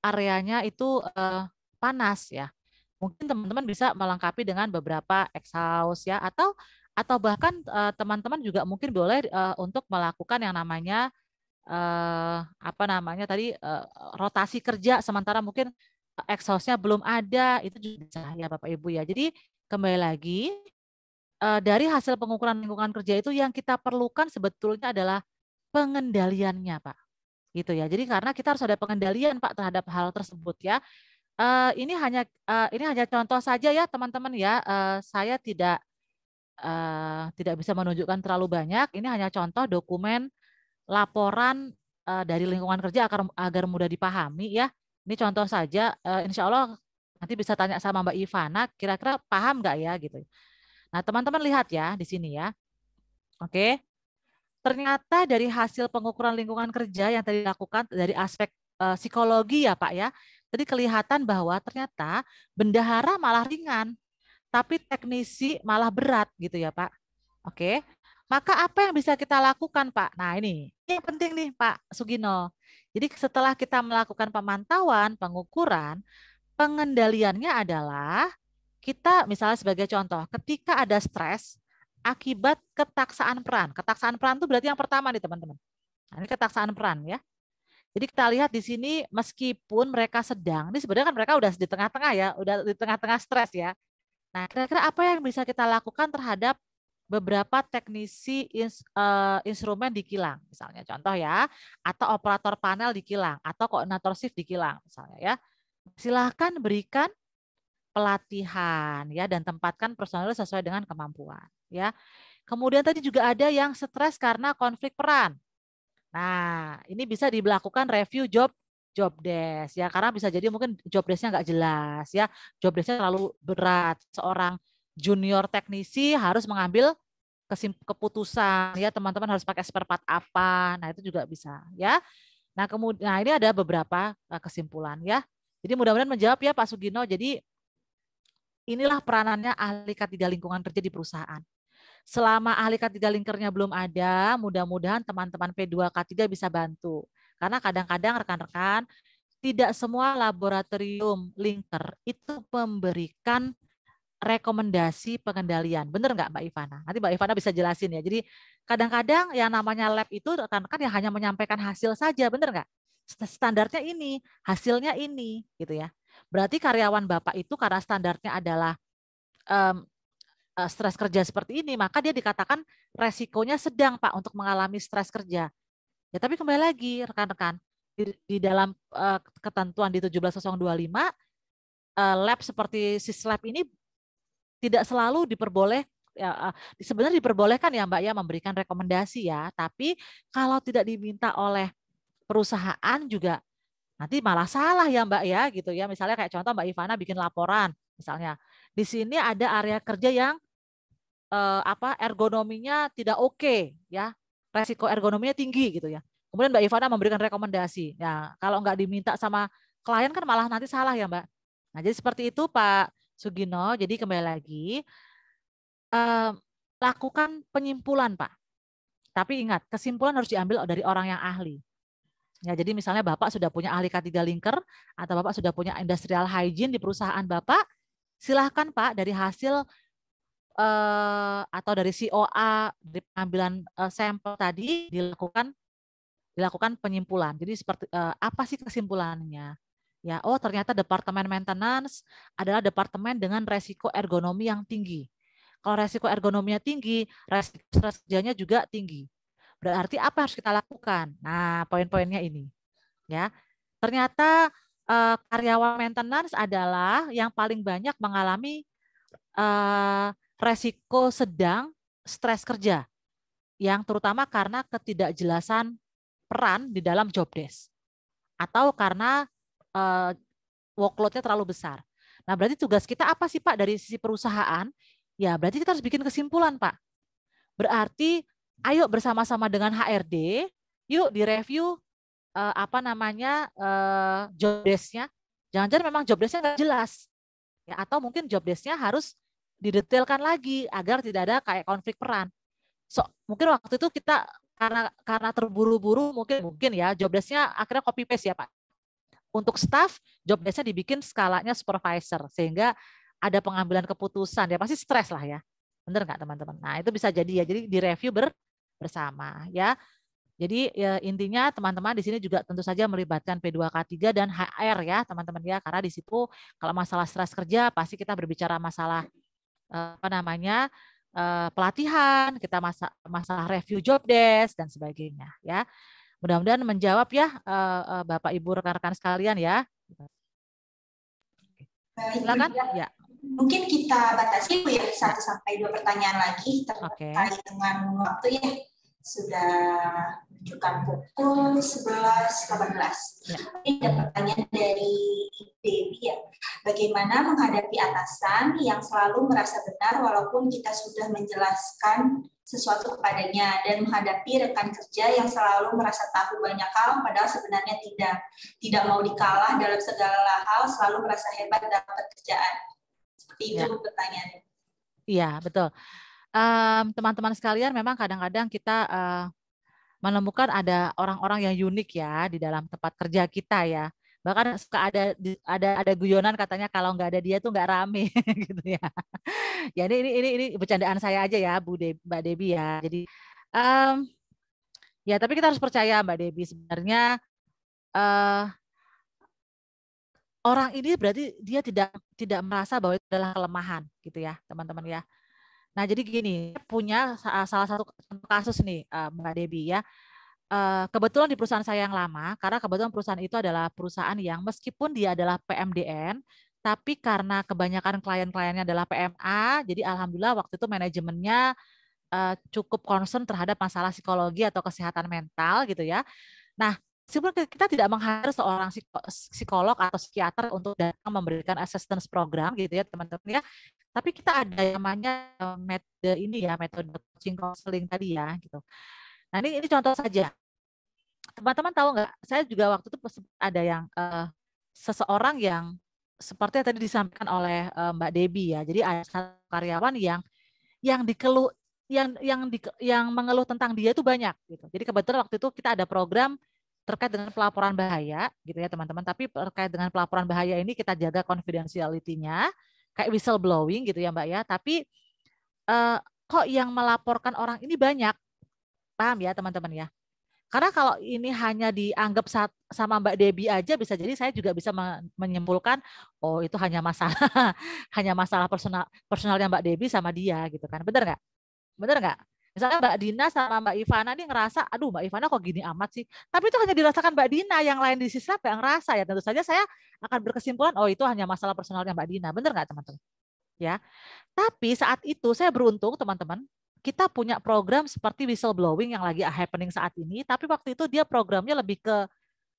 areanya itu eh, panas ya. Mungkin teman-teman bisa melengkapi dengan beberapa exhaust ya atau atau bahkan eh, teman-teman uh, juga mungkin boleh uh, untuk melakukan yang namanya uh, apa namanya tadi uh, rotasi kerja sementara mungkin exhaustnya belum ada itu juga bisa ya Bapak Ibu ya. Jadi kembali lagi uh, dari hasil pengukuran lingkungan kerja itu yang kita perlukan sebetulnya adalah pengendaliannya Pak gitu ya. Jadi karena kita harus ada pengendalian Pak terhadap hal tersebut ya uh, ini hanya uh, ini hanya contoh saja ya teman-teman ya. Uh, saya tidak uh, tidak bisa menunjukkan terlalu banyak. Ini hanya contoh dokumen laporan uh, dari lingkungan kerja agar agar mudah dipahami ya. Ini contoh saja. Uh, insya Allah nanti bisa tanya sama Mbak Ivana. Kira-kira paham nggak ya gitu. Nah teman-teman lihat ya di sini ya. Oke. Ternyata dari hasil pengukuran lingkungan kerja yang tadi dilakukan dari aspek psikologi ya Pak ya. Jadi kelihatan bahwa ternyata bendahara malah ringan, tapi teknisi malah berat gitu ya Pak. Oke, maka apa yang bisa kita lakukan Pak? Nah ini, ini penting nih Pak Sugino. Jadi setelah kita melakukan pemantauan, pengukuran, pengendaliannya adalah kita misalnya sebagai contoh, ketika ada stres akibat ketaksaan peran. Ketaksaan peran itu berarti yang pertama nih teman-teman. Nah, ini ketaksaan peran ya. Jadi kita lihat di sini meskipun mereka sedang, ini sebenarnya kan mereka udah di tengah-tengah ya, udah di tengah-tengah stres ya. Nah, kira-kira apa yang bisa kita lakukan terhadap beberapa teknisi ins, uh, instrumen di kilang, misalnya contoh ya, atau operator panel di kilang, atau koordinator shift di kilang, misalnya ya. Silahkan berikan pelatihan ya dan tempatkan personel sesuai dengan kemampuan ya. Kemudian tadi juga ada yang stres karena konflik peran. Nah, ini bisa dilakukan review job job desk ya karena bisa jadi mungkin job desknya nggak jelas ya job desknya terlalu berat seorang junior teknisi harus mengambil keputusan ya teman-teman harus pakai spare part apa nah itu juga bisa ya nah kemudian nah ini ada beberapa eh, kesimpulan ya jadi mudah-mudahan menjawab ya Pak Sugino jadi inilah peranannya ahli ketiga lingkungan kerja di perusahaan selama ahli K3 linkernya belum ada, mudah-mudahan teman-teman P2K3 bisa bantu. Karena kadang-kadang rekan-rekan tidak semua laboratorium linker itu memberikan rekomendasi pengendalian. Benar nggak Mbak Ivana? Nanti Mbak Ivana bisa jelasin ya. Jadi kadang-kadang yang namanya lab itu rekan-rekan yang hanya menyampaikan hasil saja, benar nggak? Standarnya ini, hasilnya ini, gitu ya. Berarti karyawan Bapak itu karena standarnya adalah um, Eh, stres kerja seperti ini, maka dia dikatakan resikonya sedang Pak untuk mengalami stres kerja. Ya tapi kembali lagi rekan-rekan di, di dalam uh, ketentuan di 17025 uh, eh, lab seperti sis lab ini tidak selalu diperboleh ya, uh, sebenarnya diperbolehkan ya Mbak ya memberikan rekomendasi ya, tapi kalau tidak diminta oleh perusahaan juga nanti malah salah ya Mbak ya gitu ya. Misalnya kayak contoh Mbak Ivana bikin laporan misalnya. Di sini ada area kerja yang eh, apa ergonominya tidak oke okay, ya resiko ergonominya tinggi gitu ya kemudian mbak Ivana memberikan rekomendasi ya kalau nggak diminta sama klien kan malah nanti salah ya mbak nah jadi seperti itu Pak Sugino jadi kembali lagi eh, lakukan penyimpulan Pak tapi ingat kesimpulan harus diambil dari orang yang ahli Ya, jadi misalnya Bapak sudah punya ahli K3 linker atau Bapak sudah punya industrial hygiene di perusahaan Bapak, silahkan Pak dari hasil Eh, atau dari COA di pengambilan eh, sampel tadi dilakukan dilakukan penyimpulan. Jadi seperti eh, apa sih kesimpulannya? Ya, oh ternyata departemen maintenance adalah departemen dengan resiko ergonomi yang tinggi. Kalau resiko ergonominya tinggi, resiko stres kerjanya juga tinggi. Berarti apa yang harus kita lakukan? Nah, poin-poinnya ini. Ya. Ternyata eh, karyawan maintenance adalah yang paling banyak mengalami eh, resiko sedang stres kerja yang terutama karena ketidakjelasan peran di dalam job desk atau karena uh, workload-nya terlalu besar. Nah, berarti tugas kita apa sih Pak dari sisi perusahaan? Ya, berarti kita harus bikin kesimpulan, Pak. Berarti ayo bersama-sama dengan HRD, yuk direview uh, apa namanya uh, job desk-nya. Jangan-jangan memang job desk-nya nggak jelas. Ya, atau mungkin job desk-nya harus didetailkan lagi agar tidak ada kayak konflik peran. So, mungkin waktu itu kita karena karena terburu-buru mungkin mungkin ya job desk-nya akhirnya copy paste ya Pak. Untuk staff job desk-nya dibikin skalanya supervisor sehingga ada pengambilan keputusan ya pasti stres lah ya. Bener nggak teman-teman? Nah itu bisa jadi ya jadi direview ber, bersama ya. Jadi ya, intinya teman-teman di sini juga tentu saja melibatkan P2K3 dan HR ya teman-teman ya karena di situ kalau masalah stres kerja pasti kita berbicara masalah apa namanya eh, pelatihan, kita masa masalah review job desk dan sebagainya ya. Mudah-mudahan menjawab ya eh, eh, Bapak Ibu rekan-rekan sekalian ya. Silakan ya. Mungkin kita batasi Bu ya satu sampai dua pertanyaan lagi terkait okay. dengan waktu ya. Sudah menunjukkan pukul 11.18. Ya. Ini ada pertanyaan dari baby bagaimana menghadapi atasan yang selalu merasa benar walaupun kita sudah menjelaskan sesuatu kepadanya dan menghadapi rekan kerja yang selalu merasa tahu banyak hal padahal sebenarnya tidak tidak mau dikalah dalam segala hal selalu merasa hebat dalam pekerjaan seperti itu ya. pertanyaannya iya betul teman-teman um, sekalian memang kadang-kadang kita uh, menemukan ada orang-orang yang unik ya di dalam tempat kerja kita ya bahkan suka ada ada ada guyonan katanya kalau nggak ada dia tuh nggak rame gitu ya ya ini ini ini, ini bercandaan saya aja ya Bu De, Mbak Debi ya jadi um, ya tapi kita harus percaya Mbak Debi sebenarnya uh, orang ini berarti dia tidak tidak merasa bahwa itu adalah kelemahan gitu ya teman-teman ya nah jadi gini punya salah satu kasus nih eh, Mbak Debi ya Eh, kebetulan di perusahaan saya yang lama, karena kebetulan perusahaan itu adalah perusahaan yang meskipun dia adalah PMDN, tapi karena kebanyakan klien-kliennya adalah PMA, jadi alhamdulillah waktu itu manajemennya eh, cukup concern terhadap masalah psikologi atau kesehatan mental gitu ya. Nah, sebenarnya kita tidak menghadir seorang psikolog atau psikiater untuk datang memberikan assistance program gitu ya teman-teman ya. Tapi kita ada namanya metode ini ya, metode coaching counseling tadi ya gitu. Nah ini, ini contoh saja. Teman-teman tahu nggak? Saya juga waktu itu ada yang uh, seseorang yang seperti yang tadi disampaikan oleh uh, Mbak Debi ya. Jadi ada karyawan yang yang dikeluh yang yang di, yang mengeluh tentang dia itu banyak gitu. Jadi kebetulan waktu itu kita ada program terkait dengan pelaporan bahaya gitu ya teman-teman. Tapi terkait dengan pelaporan bahaya ini kita jaga confidentiality-nya kayak whistleblowing gitu ya Mbak ya. Tapi uh, kok yang melaporkan orang ini banyak Paham ya teman-teman ya? Karena kalau ini hanya dianggap sama Mbak Debi aja bisa jadi saya juga bisa menyimpulkan oh itu hanya masalah hanya masalah personal personalnya Mbak Debi sama dia gitu kan. Benar nggak? Benar nggak? Misalnya Mbak Dina sama Mbak Ivana nih ngerasa, aduh Mbak Ivana kok gini amat sih. Tapi itu hanya dirasakan Mbak Dina, yang lain di sisi apa yang ngerasa ya. Tentu saja saya akan berkesimpulan, oh itu hanya masalah personalnya Mbak Dina. Bener nggak teman-teman? Ya. Tapi saat itu saya beruntung teman-teman, kita punya program seperti whistleblowing yang lagi happening saat ini, tapi waktu itu dia programnya lebih ke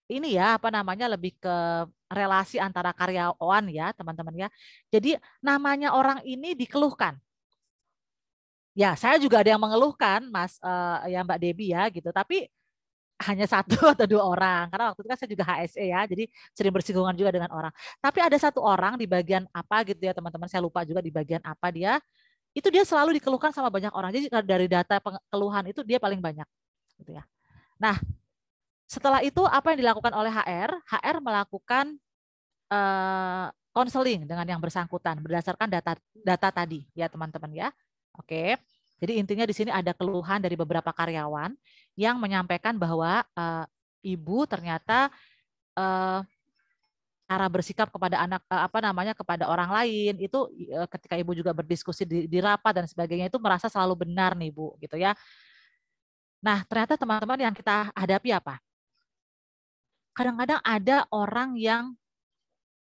ini ya apa namanya lebih ke relasi antara karyawan ya teman-teman ya. Jadi namanya orang ini dikeluhkan. Ya saya juga ada yang mengeluhkan Mas uh, ya Mbak Debi ya gitu. Tapi hanya satu atau dua orang karena waktu itu kan saya juga HSE ya jadi sering bersinggungan juga dengan orang tapi ada satu orang di bagian apa gitu ya teman-teman saya lupa juga di bagian apa dia itu dia selalu dikeluhkan sama banyak orang. Jadi nah, dari data keluhan itu dia paling banyak, gitu ya. Nah, setelah itu apa yang dilakukan oleh HR? HR melakukan konseling eh, uh, dengan yang bersangkutan berdasarkan data data tadi, ya teman-teman ya. Oke. Jadi intinya di sini ada keluhan dari beberapa karyawan yang menyampaikan bahwa uh, ibu ternyata uh, cara bersikap kepada anak eh, apa namanya kepada orang lain itu eh, ketika ibu juga berdiskusi di, di rapat dan sebagainya itu merasa selalu benar nih bu gitu ya nah ternyata teman-teman yang kita hadapi apa kadang-kadang ada orang yang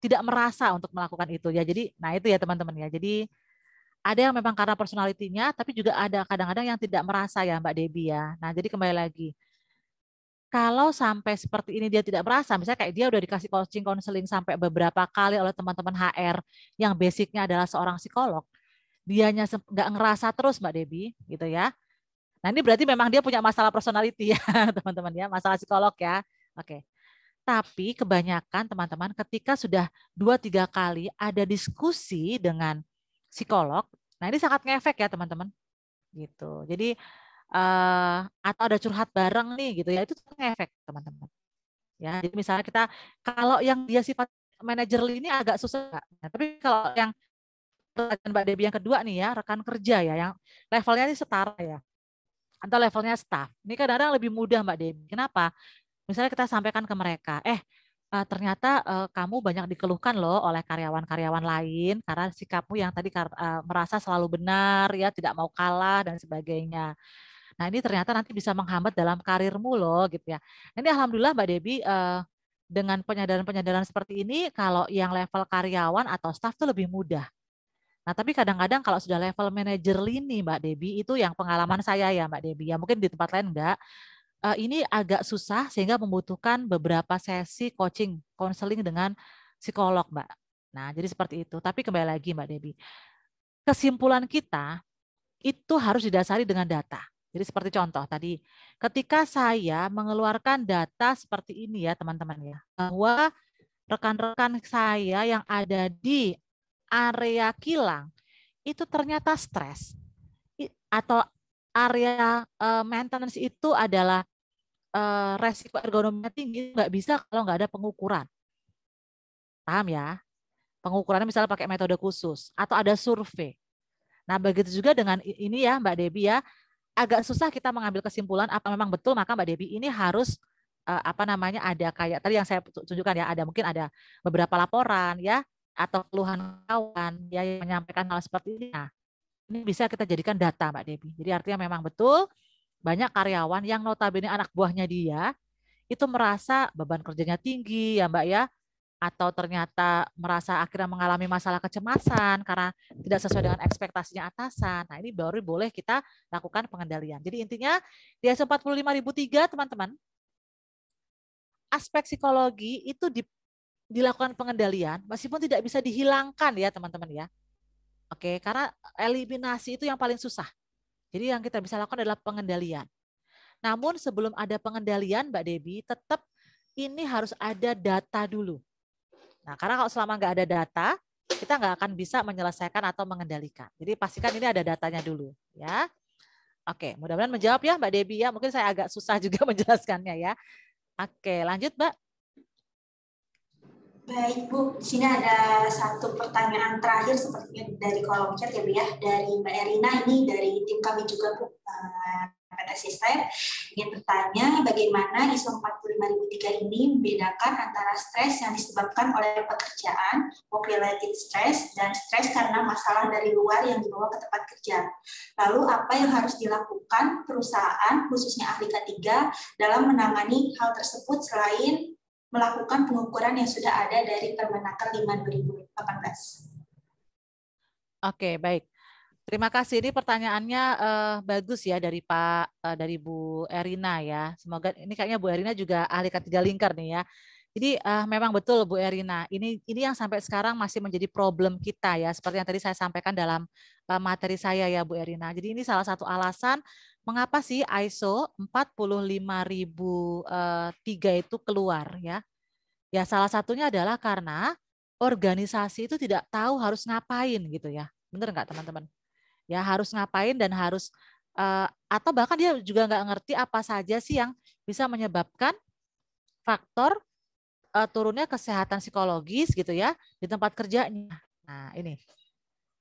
tidak merasa untuk melakukan itu ya jadi nah itu ya teman-teman ya jadi ada yang memang karena personalitinya tapi juga ada kadang-kadang yang tidak merasa ya Mbak Debbie ya nah jadi kembali lagi kalau sampai seperti ini dia tidak merasa, misalnya kayak dia udah dikasih coaching counseling sampai beberapa kali oleh teman-teman HR yang basicnya adalah seorang psikolog, dianya nggak ngerasa terus Mbak Debi, gitu ya. Nah ini berarti memang dia punya masalah personality ya teman-teman ya, masalah psikolog ya. Oke. Tapi kebanyakan teman-teman ketika sudah dua tiga kali ada diskusi dengan psikolog, nah ini sangat ngefek ya teman-teman. Gitu. Jadi uh, atau ada curhat bareng nih gitu ya itu efek teman-teman ya jadi misalnya kita kalau yang dia sifat manajer ini agak susah nah, tapi kalau yang Mbak Debi yang kedua nih ya rekan kerja ya yang levelnya ini setara ya atau levelnya staff ini kadang-kadang lebih mudah Mbak Debi kenapa misalnya kita sampaikan ke mereka eh uh, ternyata uh, kamu banyak dikeluhkan loh oleh karyawan-karyawan lain karena sikapmu yang tadi uh, merasa selalu benar ya tidak mau kalah dan sebagainya Nah ini ternyata nanti bisa menghambat dalam karirmu loh gitu ya. Ini alhamdulillah Mbak Debi eh, dengan penyadaran-penyadaran seperti ini kalau yang level karyawan atau staff tuh lebih mudah. Nah, tapi kadang-kadang kalau sudah level manajer lini, Mbak Debi, itu yang pengalaman saya ya, Mbak Debi. Ya mungkin di tempat lain enggak. Eh, ini agak susah sehingga membutuhkan beberapa sesi coaching, counseling dengan psikolog, Mbak. Nah, jadi seperti itu. Tapi kembali lagi, Mbak Debi. Kesimpulan kita itu harus didasari dengan data. Jadi seperti contoh tadi, ketika saya mengeluarkan data seperti ini ya teman-teman ya, bahwa rekan-rekan saya yang ada di area kilang itu ternyata stres atau area eh, maintenance itu adalah eh, resiko ergonomi tinggi nggak bisa kalau nggak ada pengukuran paham ya pengukurannya misalnya pakai metode khusus atau ada survei nah begitu juga dengan ini ya Mbak Debi ya agak susah kita mengambil kesimpulan apa memang betul maka Mbak Debi ini harus uh, apa namanya ada kayak tadi yang saya tunjukkan ya ada mungkin ada beberapa laporan ya atau keluhan kawan ya yang menyampaikan hal seperti ini. Nah, ini bisa kita jadikan data Mbak Debi. Jadi artinya memang betul banyak karyawan yang notabene anak buahnya dia itu merasa beban kerjanya tinggi ya Mbak ya atau ternyata merasa akhirnya mengalami masalah kecemasan karena tidak sesuai dengan ekspektasinya atasan. Nah, ini baru boleh kita lakukan pengendalian. Jadi intinya di s 45003 teman-teman aspek psikologi itu di, dilakukan pengendalian meskipun tidak bisa dihilangkan ya teman-teman ya. Oke, karena eliminasi itu yang paling susah. Jadi yang kita bisa lakukan adalah pengendalian. Namun sebelum ada pengendalian Mbak Debi tetap ini harus ada data dulu Nah, karena kalau selama nggak ada data, kita nggak akan bisa menyelesaikan atau mengendalikan. Jadi pastikan ini ada datanya dulu, ya. Oke, mudah-mudahan menjawab ya Mbak Debi ya. Mungkin saya agak susah juga menjelaskannya ya. Oke, lanjut Mbak. Baik Bu, sini ada satu pertanyaan terakhir sepertinya dari kolom chat ya Bu ya, dari Mbak Erina ini dari tim kami juga Bu. Eh, pada asisten ingin bertanya bagaimana ISO 45003 ini membedakan antara stres yang disebabkan oleh pekerjaan, work related stress, dan stres karena masalah dari luar yang dibawa ke tempat kerja. Lalu apa yang harus dilakukan perusahaan, khususnya ahli Tiga dalam menangani hal tersebut selain melakukan pengukuran yang sudah ada dari Permenaker 5 2018. Oke, baik. Terima kasih. Ini pertanyaannya uh, bagus ya dari Pak uh, dari Bu Erina ya. Semoga ini kayaknya Bu Erina juga ahli ketiga lingkar nih ya. Jadi uh, memang betul Bu Erina. Ini ini yang sampai sekarang masih menjadi problem kita ya. Seperti yang tadi saya sampaikan dalam uh, materi saya ya Bu Erina. Jadi ini salah satu alasan mengapa sih ISO 45003 itu keluar ya. Ya salah satunya adalah karena organisasi itu tidak tahu harus ngapain gitu ya. Bener nggak teman-teman? ya harus ngapain dan harus uh, atau bahkan dia juga nggak ngerti apa saja sih yang bisa menyebabkan faktor uh, turunnya kesehatan psikologis gitu ya di tempat kerjanya. Nah ini,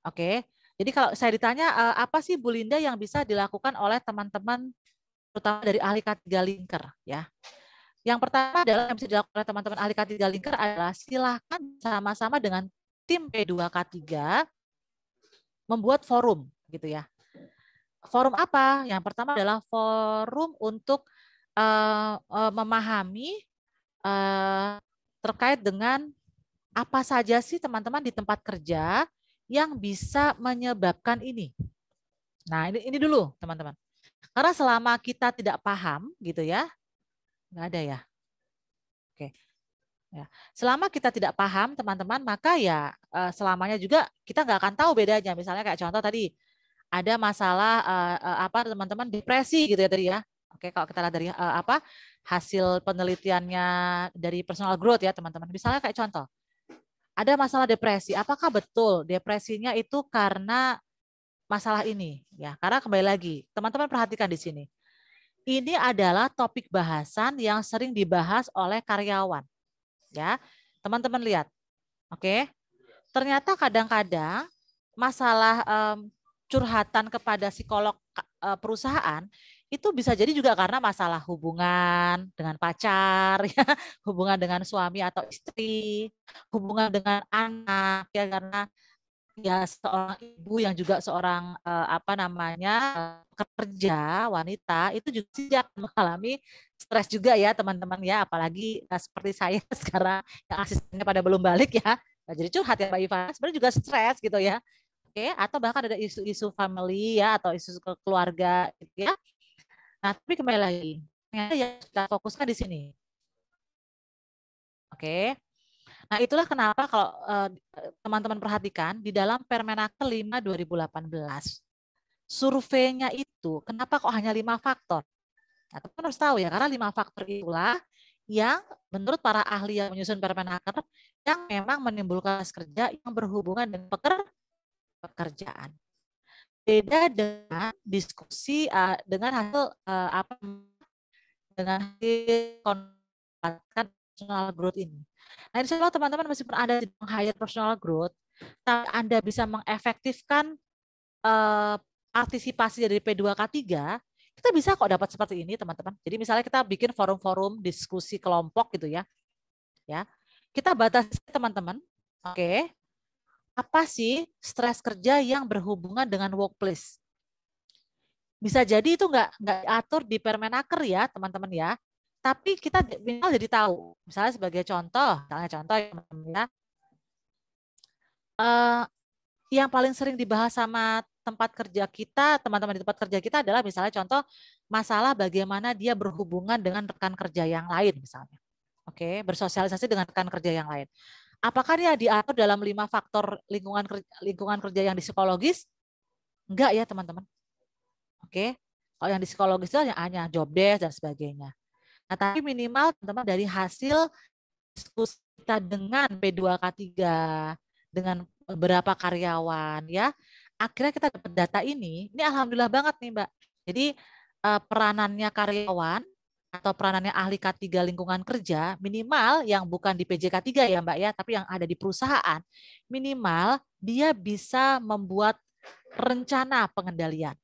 oke. Okay. Jadi kalau saya ditanya uh, apa sih Bu Linda yang bisa dilakukan oleh teman-teman terutama dari ahli ketiga linker ya. Yang pertama adalah yang bisa dilakukan oleh teman-teman ahli ketiga linker adalah silahkan sama-sama dengan tim P2K3 membuat forum gitu ya. Forum apa? Yang pertama adalah forum untuk uh, uh, memahami uh, terkait dengan apa saja sih teman-teman di tempat kerja yang bisa menyebabkan ini. Nah, ini ini dulu teman-teman. Karena selama kita tidak paham gitu ya, nggak ada ya. Oke. Ya. Selama kita tidak paham teman-teman, maka ya selamanya juga kita nggak akan tahu bedanya. Misalnya kayak contoh tadi ada masalah uh, uh, apa teman-teman depresi gitu ya tadi ya. Oke, kalau kita lihat dari uh, apa hasil penelitiannya dari personal growth ya teman-teman. Misalnya kayak contoh, ada masalah depresi. Apakah betul depresinya itu karena masalah ini? Ya, karena kembali lagi, teman-teman perhatikan di sini. Ini adalah topik bahasan yang sering dibahas oleh karyawan. Ya, teman-teman lihat. Oke. Ternyata kadang-kadang masalah um, curhatan kepada psikolog eh, perusahaan itu bisa jadi juga karena masalah hubungan dengan pacar, ya, hubungan dengan suami atau istri, hubungan dengan anak, ya karena ya seorang ibu yang juga seorang eh, apa namanya eh, kerja wanita itu juga siap mengalami stres juga ya teman-teman ya apalagi ya, seperti saya sekarang yang asistennya pada belum balik ya nah, jadi curhat ya Mbak Iva sebenarnya juga stres gitu ya okay? atau bahkan ada isu-isu family ya atau isu keluarga gitu ya nah tapi kembali lagi ternyata yang kita fokuskan di sini oke okay? nah itulah kenapa kalau eh, eh, teman-teman uh, perhatikan di dalam Permenaker 5 2018 surveinya itu kenapa kok hanya lima faktor nah, teman harus tahu ya karena lima faktor itulah yang menurut para ahli yang menyusun permenaker yang memang menimbulkan kerja yang berhubungan dengan pekerjaan pekerjaan. Beda dengan diskusi uh, dengan hasil uh, apa dengan hasil personal growth ini. Nah, insya Allah teman-teman masih Anda ada meng personal growth, tapi Anda bisa mengefektifkan uh, partisipasi dari P2K3, kita bisa kok dapat seperti ini teman-teman. Jadi misalnya kita bikin forum-forum diskusi kelompok gitu ya. Ya. Kita batasi teman-teman. Oke. Okay apa sih stres kerja yang berhubungan dengan workplace? Bisa jadi itu nggak nggak diatur di Permenaker ya teman-teman ya, tapi kita minimal jadi tahu. Misalnya sebagai contoh, misalnya contoh ya, teman-teman ya, uh, yang paling sering dibahas sama tempat kerja kita, teman-teman di tempat kerja kita adalah misalnya contoh masalah bagaimana dia berhubungan dengan rekan kerja yang lain misalnya. Oke, bersosialisasi dengan rekan kerja yang lain. Apakah dia diatur dalam lima faktor lingkungan kerja, lingkungan kerja yang di psikologis? Enggak ya teman-teman. Oke, kalau yang di psikologis itu hanya, job desk dan sebagainya. Nah, tapi minimal teman-teman dari hasil diskusi kita dengan P2K3, dengan beberapa karyawan ya, akhirnya kita dapat data ini. Ini alhamdulillah banget nih, Mbak. Jadi eh, peranannya karyawan atau peranannya ahli K3 lingkungan kerja, minimal yang bukan di PJK 3 ya Mbak ya, tapi yang ada di perusahaan, minimal dia bisa membuat rencana pengendalian.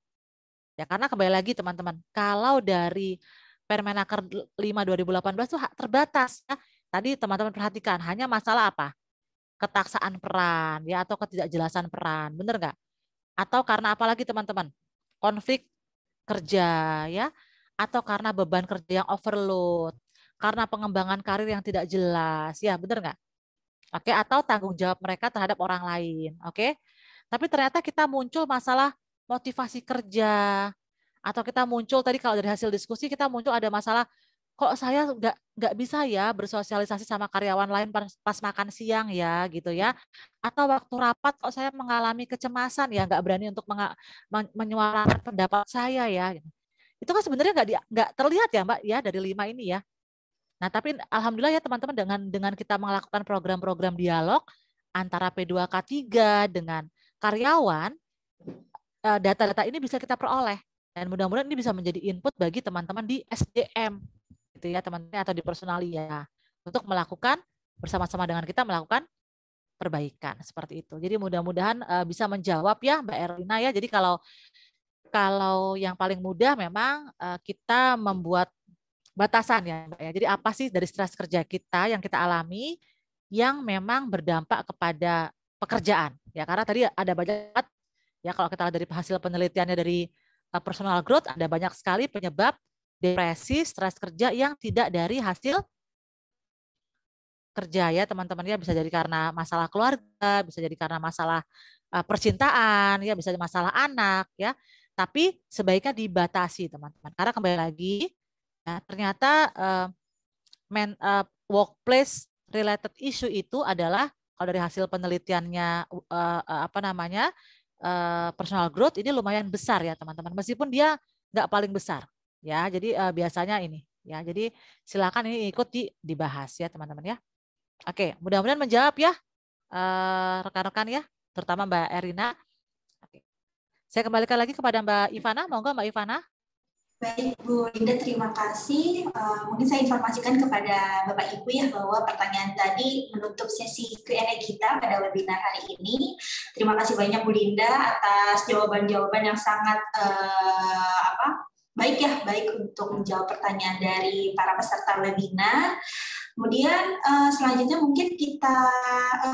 Ya karena kembali lagi teman-teman, kalau dari Permenaker 5 2018 itu terbatas ya. Tadi teman-teman perhatikan hanya masalah apa? Ketaksaan peran ya atau ketidakjelasan peran, benar nggak? Atau karena apa lagi teman-teman? Konflik kerja ya atau karena beban kerja yang overload, karena pengembangan karir yang tidak jelas, ya benar nggak? Oke, atau tanggung jawab mereka terhadap orang lain, oke? Tapi ternyata kita muncul masalah motivasi kerja, atau kita muncul tadi kalau dari hasil diskusi kita muncul ada masalah kok saya nggak nggak bisa ya bersosialisasi sama karyawan lain pas, pas makan siang ya gitu ya atau waktu rapat kok saya mengalami kecemasan ya nggak berani untuk menga, menyuarakan pendapat saya ya gitu itu kan sebenarnya nggak nggak terlihat ya mbak ya dari lima ini ya nah tapi alhamdulillah ya teman-teman dengan dengan kita melakukan program-program dialog antara P2K3 dengan karyawan eh, data-data ini bisa kita peroleh dan mudah-mudahan ini bisa menjadi input bagi teman-teman di SDM gitu ya teman-teman atau di personalia ya, untuk melakukan bersama-sama dengan kita melakukan perbaikan seperti itu. Jadi mudah-mudahan eh, bisa menjawab ya Mbak Erlina ya. Jadi kalau kalau yang paling mudah memang eh, kita membuat batasan ya, Mbak ya. Jadi apa sih dari stres kerja kita yang kita alami yang memang berdampak kepada pekerjaan ya karena tadi ada banyak ya kalau kita dari hasil penelitiannya dari eh, personal growth ada banyak sekali penyebab depresi, stres kerja yang tidak dari hasil kerja ya teman-teman ya bisa jadi karena masalah keluarga, bisa jadi karena masalah eh, percintaan, ya bisa jadi masalah anak ya. Tapi sebaiknya dibatasi teman-teman. Karena kembali lagi, ya, ternyata uh, men, uh, workplace related issue itu adalah kalau dari hasil penelitiannya uh, uh, apa namanya uh, personal growth ini lumayan besar ya teman-teman. Meskipun dia nggak paling besar ya. Jadi uh, biasanya ini ya. Jadi silakan ini ikut di, dibahas ya teman-teman ya. Oke, mudah-mudahan menjawab ya rekan-rekan uh, rekan -rekan ya, terutama Mbak Erina. Saya kembalikan lagi kepada Mbak Ivana. Monggo Mbak Ivana. Baik Bu Linda, terima kasih. Uh, mungkin saya informasikan kepada Bapak Ibu ya bahwa pertanyaan tadi menutup sesi Q&A kita pada webinar hari ini. Terima kasih banyak Bu Linda atas jawaban-jawaban yang sangat uh, apa baik ya, baik untuk menjawab pertanyaan dari para peserta webinar. Kemudian uh, selanjutnya mungkin kita,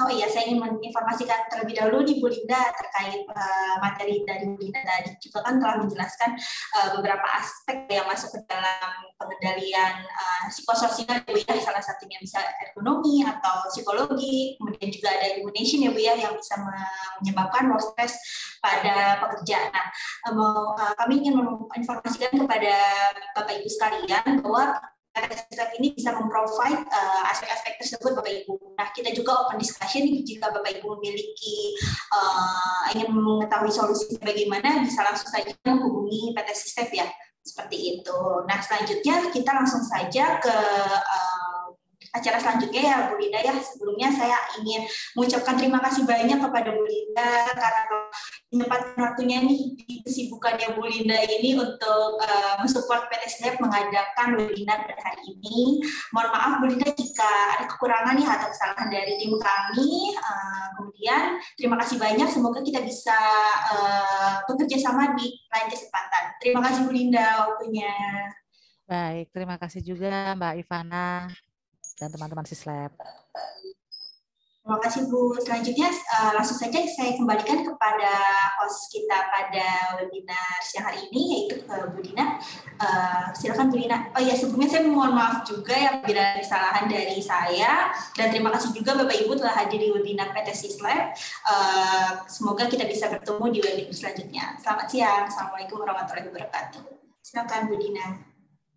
oh iya saya ingin menginformasikan terlebih dahulu di Bu Linda terkait uh, materi dari Bu Linda tadi juga kan telah menjelaskan uh, beberapa aspek yang masuk ke dalam pengendalian uh, psikososial ya Bu ya, salah satunya bisa ekonomi atau psikologi, kemudian juga ada immunization ya Bu ya yang bisa menyebabkan work stress pada pekerjaan. Nah, mau uh, kami ingin menginformasikan kepada Bapak Ibu sekalian bahwa KPSR ini bisa memprovide uh, aspek-aspek tersebut Bapak Ibu. Nah, kita juga open discussion jika Bapak Ibu memiliki uh, ingin mengetahui solusi bagaimana bisa langsung saja menghubungi PT Sistep ya. Seperti itu. Nah, selanjutnya kita langsung saja ke uh, acara selanjutnya ya Bu Linda ya. Sebelumnya saya ingin mengucapkan terima kasih banyak kepada Bu Linda karena menyempatkan waktunya nih di kesibukannya Bu Linda ini untuk uh, mensupport PT mengadakan webinar pada hari ini. Mohon maaf Bu Linda jika ada kekurangan nih atau kesalahan dari tim kami. Uh, kemudian terima kasih banyak. Semoga kita bisa uh, bekerja sama di lain kesempatan. Terima kasih Bu Linda waktunya. Baik, terima kasih juga Mbak Ivana dan teman-teman Sislab. Terima kasih Bu. Selanjutnya eh, langsung saja saya kembalikan kepada host kita pada webinar siang hari ini yaitu eh, Bu Dina. Eh, silakan Bu Dina. Oh ya sebelumnya saya mohon maaf juga yang bila kesalahan dari saya dan terima kasih juga Bapak Ibu telah hadir di webinar PT Sislab. semoga kita bisa bertemu di webinar selanjutnya. Selamat siang. Assalamualaikum warahmatullahi wabarakatuh. Silakan Bu Dina.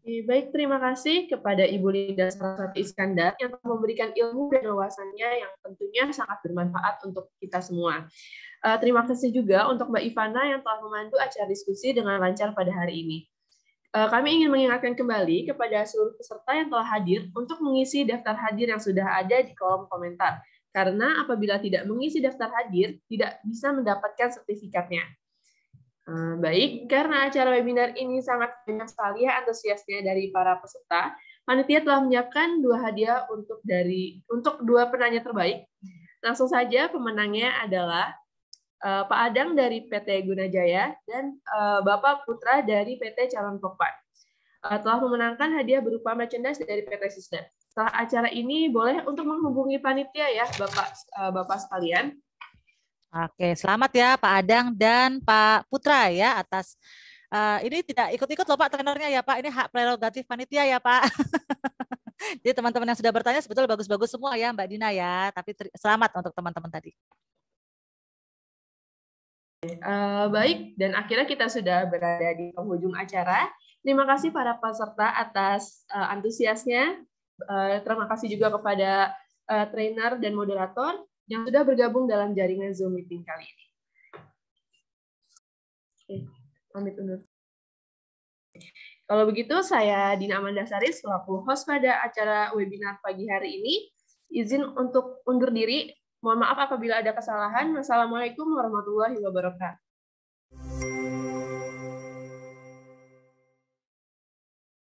Baik, terima kasih kepada Ibu Linda Saraswati Iskandar yang memberikan ilmu dan wawasannya yang tentunya sangat bermanfaat untuk kita semua. Eh, terima kasih juga untuk Mbak Ivana yang telah memandu acara diskusi dengan lancar pada hari ini. Eh, kami ingin mengingatkan kembali kepada seluruh peserta yang telah hadir untuk mengisi daftar hadir yang sudah ada di kolom komentar. Karena apabila tidak mengisi daftar hadir, tidak bisa mendapatkan sertifikatnya. Eh, baik, karena acara webinar ini sangat banyak sekali ya antusiasnya dari para peserta, panitia telah menyiapkan dua hadiah untuk dari untuk dua penanya terbaik. Langsung saja pemenangnya adalah eh, Pak Adang dari PT Gunajaya dan eh, Bapak Putra dari PT Calon Pokpan. Uh, telah memenangkan hadiah berupa merchandise dari PT Sisnet. Setelah acara ini boleh untuk menghubungi panitia ya Bapak Bapak sekalian Oke, selamat ya Pak Adang dan Pak Putra ya atas uh, ini tidak ikut-ikut loh Pak trenernya ya Pak. Ini hak prerogatif panitia ya Pak. Jadi teman-teman yang sudah bertanya sebetulnya bagus-bagus semua ya Mbak Dina ya. Tapi selamat untuk teman-teman tadi. Uh, baik, dan akhirnya kita sudah berada di penghujung acara. Terima kasih para peserta atas uh, antusiasnya. Uh, terima kasih juga kepada uh, trainer dan moderator yang sudah bergabung dalam jaringan Zoom meeting kali ini. Oke, pamit undur. Kalau begitu, saya Dina Amanda Sari, selaku host pada acara webinar pagi hari ini. Izin untuk undur diri. Mohon maaf apabila ada kesalahan. Wassalamualaikum warahmatullahi wabarakatuh.